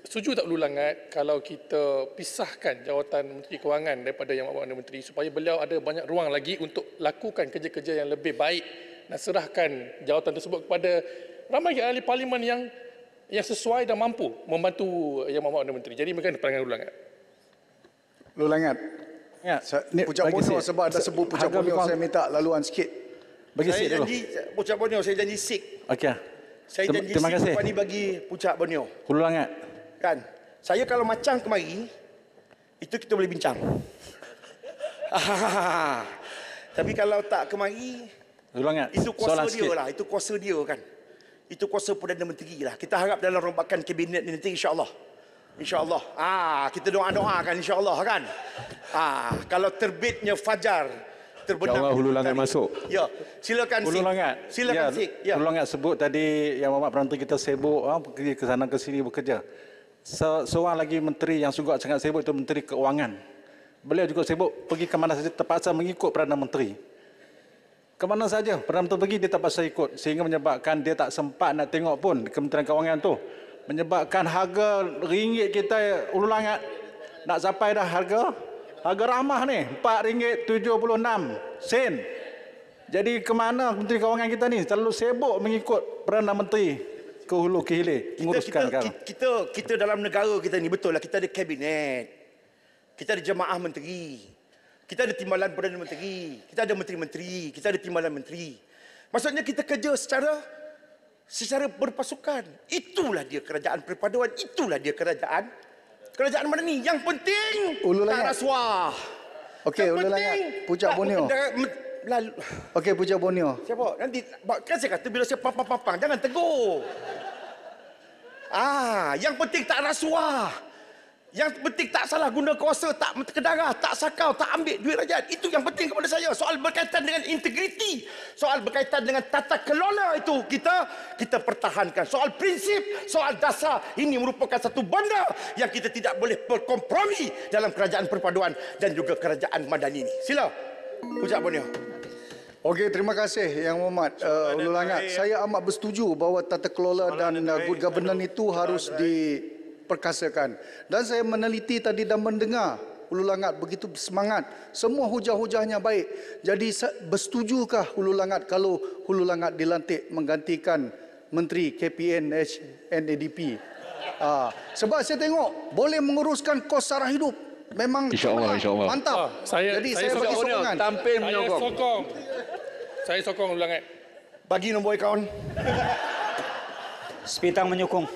Setuju tak Lu Langat eh, kalau kita pisahkan jawatan Menteri Kewangan daripada Yang Mahu Menteri supaya beliau ada banyak ruang lagi untuk lakukan kerja-kerja yang lebih baik dan serahkan jawatan tersebut kepada ramai ahli parlimen yang yang sesuai dan mampu membantu Yang Mahu Menteri. Jadi mereka pandangan Lu Langat? Lu Langat. Ya. Pucat Munir sebab ada sebut Pucat Munir saya minta laluan sikit. Bagi saya janji dulu. Pucat Borneo, saya janji sik. Okey. Ah. Saya janji terima, terima sik kepada bagi Pucat Borneo. Hulu langat. Kan? Saya kalau macam kemari, itu kita boleh bincang. Tapi kalau tak kemari, Hulu langat. itu kuasa Soalan dia sikit. lah. Itu kuasa dia kan. Itu kuasa Perdana Menteri lah. Kita harap dalam rombakan kabinet ni nanti insyaAllah. InsyaAllah. Ah, kita doa-doa kan insyaAllah kan. Ah, kalau terbitnya fajar, terbenam. Jawa ya hulu langat masuk. Ya, silakan hulu langat. Silakan ya, sik. Ya. Hulu langat sebut tadi yang Mohd Perantin kita sibuk ha, pergi ke sana ke sini bekerja. Se seorang lagi menteri yang juga sangat sibuk itu menteri keuangan. Beliau juga sibuk pergi ke mana saja terpaksa mengikut Perdana Menteri. Ke mana saja Perdana Menteri pergi dia terpaksa ikut sehingga menyebabkan dia tak sempat nak tengok pun di Kementerian Keuangan tu. Menyebabkan harga ringgit kita ulu langat nak sampai dah harga harga ramah ni RM4.76 sen jadi ke mana Menteri Kewangan kita ni terlalu sibuk mengikut Perdana Menteri ke hulu ke hilir kita, kita, kita, kita, kita dalam negara kita ni betul lah kita ada kabinet kita ada jemaah menteri kita ada timbalan Perdana Menteri kita ada menteri-menteri kita ada timbalan menteri maksudnya kita kerja secara secara berpasukan itulah dia kerajaan perpaduan itulah dia kerajaan kerajaan mana ni? Yang penting Ulu Langat. Taraswah. Okey, Ulu penting, Langat. Pucat Bonio. Lalu. Okey, Pucat Borneo. Siapa? Nanti kan saya kata bila saya papang-papang jangan tegur. Ah, yang penting tak rasuah. Yang penting tak salah guna kuasa, tak kedarah, tak sakau, tak ambil duit rakyat. Itu yang penting kepada saya. Soal berkaitan dengan integriti. Soal berkaitan dengan tata kelola itu kita, kita pertahankan. Soal prinsip, soal dasar. Ini merupakan satu benda yang kita tidak boleh berkompromi dalam kerajaan perpaduan dan juga kerajaan madani ini. Sila. Ucap Bonio. Okey, terima kasih Yang Muhammad uh, eh, Ulu Saya amat bersetuju bahawa tata kelola dan eh, good governance itu harus di perkasakan. Dan saya meneliti tadi dan mendengar Hulu Langat begitu semangat. Semua hujah-hujahnya baik. Jadi bersetujukah Hulu Langat kalau Hulu Langat dilantik menggantikan Menteri KPN NADP? Uh, ah, sebab saya tengok boleh menguruskan kos sarah hidup. Memang insya Allah, insya Allah. mantap. Uh, saya, Jadi saya, saya bagi sokongan. Tampil menyokong. Saya sokong. saya sokong Hulu Langat. Bagi nombor akaun. Sepitang menyokong.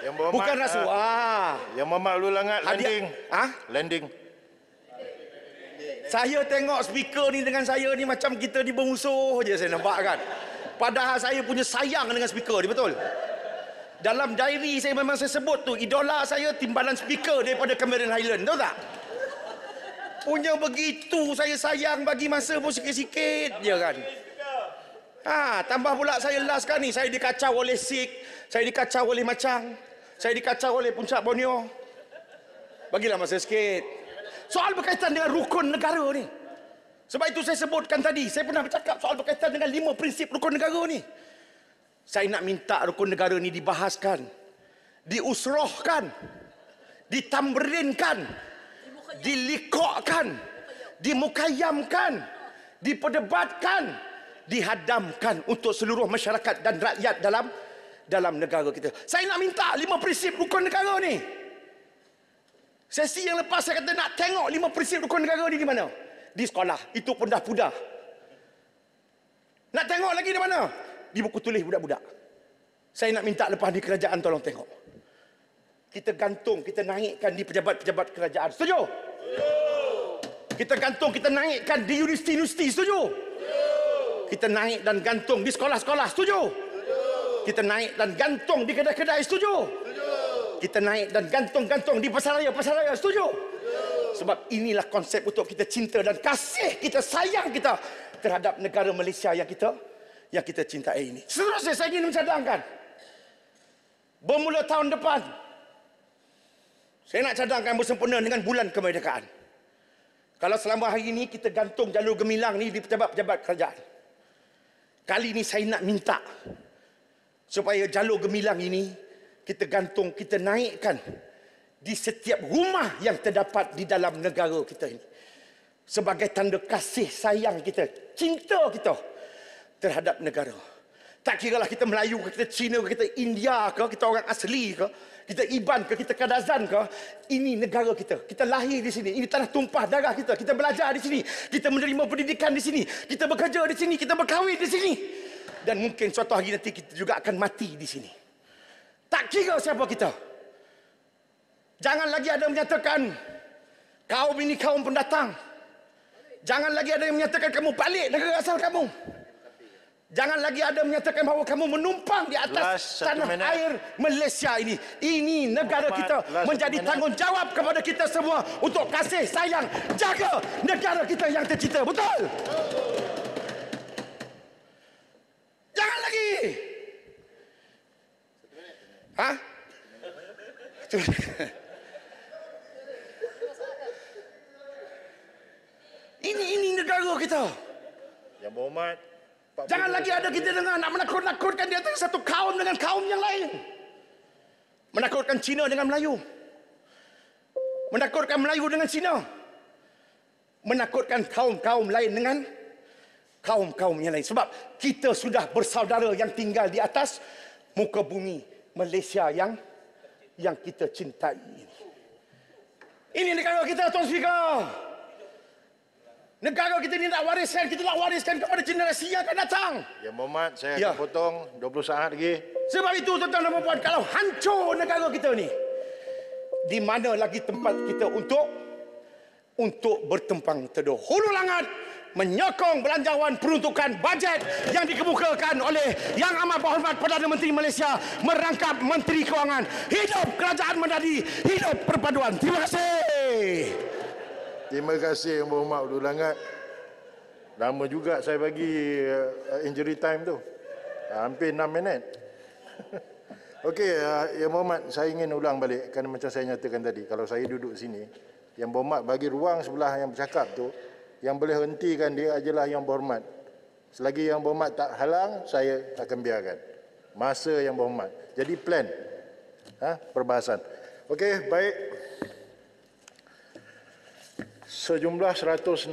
Yang bermak, Bukan rasuah. Eh, uh, yang mamak lu langat Hadiah. landing. Ha? Landing. Saya tengok speaker ni dengan saya ni macam kita ni bermusuh je saya nampak kan. Padahal saya punya sayang dengan speaker ni betul. Dalam diary saya memang saya sebut tu idola saya timbalan speaker daripada Cameron Highland tahu tak? Punya begitu saya sayang bagi masa pun sikit-sikit je kan. Ha, tambah pula saya last kan ni saya dikacau oleh sik, saya dikacau oleh macam. Saya dikacau oleh puncak Borneo. Bagilah masa sikit. Soal berkaitan dengan rukun negara ni. Sebab itu saya sebutkan tadi, saya pernah bercakap soal berkaitan dengan lima prinsip rukun negara ni. Saya nak minta rukun negara ni dibahaskan, diusrohkan, ditamberinkan, dilikokkan, dimukayamkan, diperdebatkan, dihadamkan untuk seluruh masyarakat dan rakyat dalam dalam negara kita. Saya nak minta lima prinsip rukun negara ni. Sesi yang lepas saya kata nak tengok lima prinsip rukun negara ni di mana? Di sekolah. Itu pun dah pudar. Nak tengok lagi di mana? Di buku tulis budak-budak. Saya nak minta lepas di kerajaan tolong tengok. Kita gantung, kita naikkan di pejabat-pejabat kerajaan. Setuju? Kita gantung, kita naikkan di universiti-universiti. Setuju? Kita naik dan gantung di sekolah-sekolah. Setuju? Setuju? Kita naik dan gantung di kedai-kedai setuju? Setuju. Kita naik dan gantung-gantung di pasaraya-pasaraya setuju? Sebab inilah konsep untuk kita cinta dan kasih kita sayang kita terhadap negara Malaysia yang kita yang kita cintai ini. Seterusnya saya ingin mencadangkan bermula tahun depan saya nak cadangkan bersempena dengan bulan kemerdekaan. Kalau selama hari ini kita gantung jalur gemilang ni di pejabat-pejabat kerajaan. Kali ini saya nak minta supaya jalur gemilang ini kita gantung, kita naikkan di setiap rumah yang terdapat di dalam negara kita ini. Sebagai tanda kasih sayang kita, cinta kita terhadap negara. Tak kira lah kita Melayu ke, kita Cina ke, kita India ke, kita orang asli ke, kita Iban ke, kita Kadazan ke. Ini negara kita. Kita lahir di sini. Ini tanah tumpah darah kita. Kita belajar di sini. Kita menerima pendidikan di sini. Kita bekerja di sini. Kita berkahwin di sini. di sini dan mungkin suatu hari nanti kita juga akan mati di sini. Tak kira siapa kita. Jangan lagi ada yang menyatakan kaum ini kaum pendatang. Jangan lagi ada yang menyatakan kamu balik negara asal kamu. Jangan lagi ada menyatakan bahawa kamu menumpang di atas last tanah minute. air Malaysia ini. Ini negara Muhammad, kita menjadi tanggungjawab kepada kita semua untuk kasih sayang jaga negara kita yang tercinta. Betul? Oh. lagi. Ha? ini ini negara kita. Yang Muhammad. Jangan lagi ada kita dengar nak menakut-nakutkan dia tu satu kaum dengan kaum yang lain. Menakutkan Cina dengan Melayu. Menakutkan Melayu dengan Cina. Menakutkan kaum-kaum lain dengan kaum-kaum yang lain. Sebab kita sudah bersaudara yang tinggal di atas muka bumi Malaysia yang yang kita cintai ini. Ini negara kita, Tuan Speaker. Negara kita ini nak wariskan kita nak wariskan kepada generasi yang akan datang. Ya, Muhammad, saya ya. potong 20 saat lagi. Sebab itu, tuan-tuan dan puan kalau hancur negara kita ini, di mana lagi tempat kita untuk untuk bertempang teduh? Hulu langat! menyokong belanjawan peruntukan bajet yang dikemukakan oleh Yang Amat Berhormat Perdana Menteri Malaysia merangkap Menteri Kewangan. Hidup kerajaan menjadi hidup perpaduan. Terima kasih. Terima kasih Yang Berhormat Abdul Langat. Lama juga saya bagi eh, injury time tu. Hampir 6 minit. Okey, eh, Yang Berhormat, saya ingin ulang balik kerana macam saya nyatakan tadi, kalau saya duduk sini, Yang Berhormat bagi ruang sebelah yang bercakap tu, yang boleh hentikan dia adalah yang berhormat. Selagi yang berhormat tak halang, saya akan biarkan. Masa yang berhormat. Jadi plan ha, perbahasan. Okey, baik. Sejumlah 162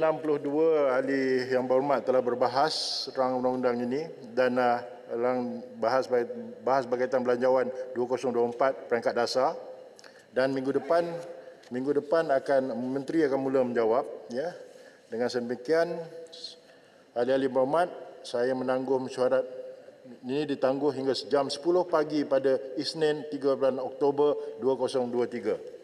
ahli yang berhormat telah berbahas tentang undang-undang ini dan uh, dalam bahas bahas berkaitan belanjawan 2024 peringkat dasar dan minggu depan minggu depan akan menteri akan mula menjawab ya dengan demikian, ahli-ahli berhormat, saya menangguh mesyuarat ini ditangguh hingga jam 10 pagi pada Isnin 13 Oktober 2023.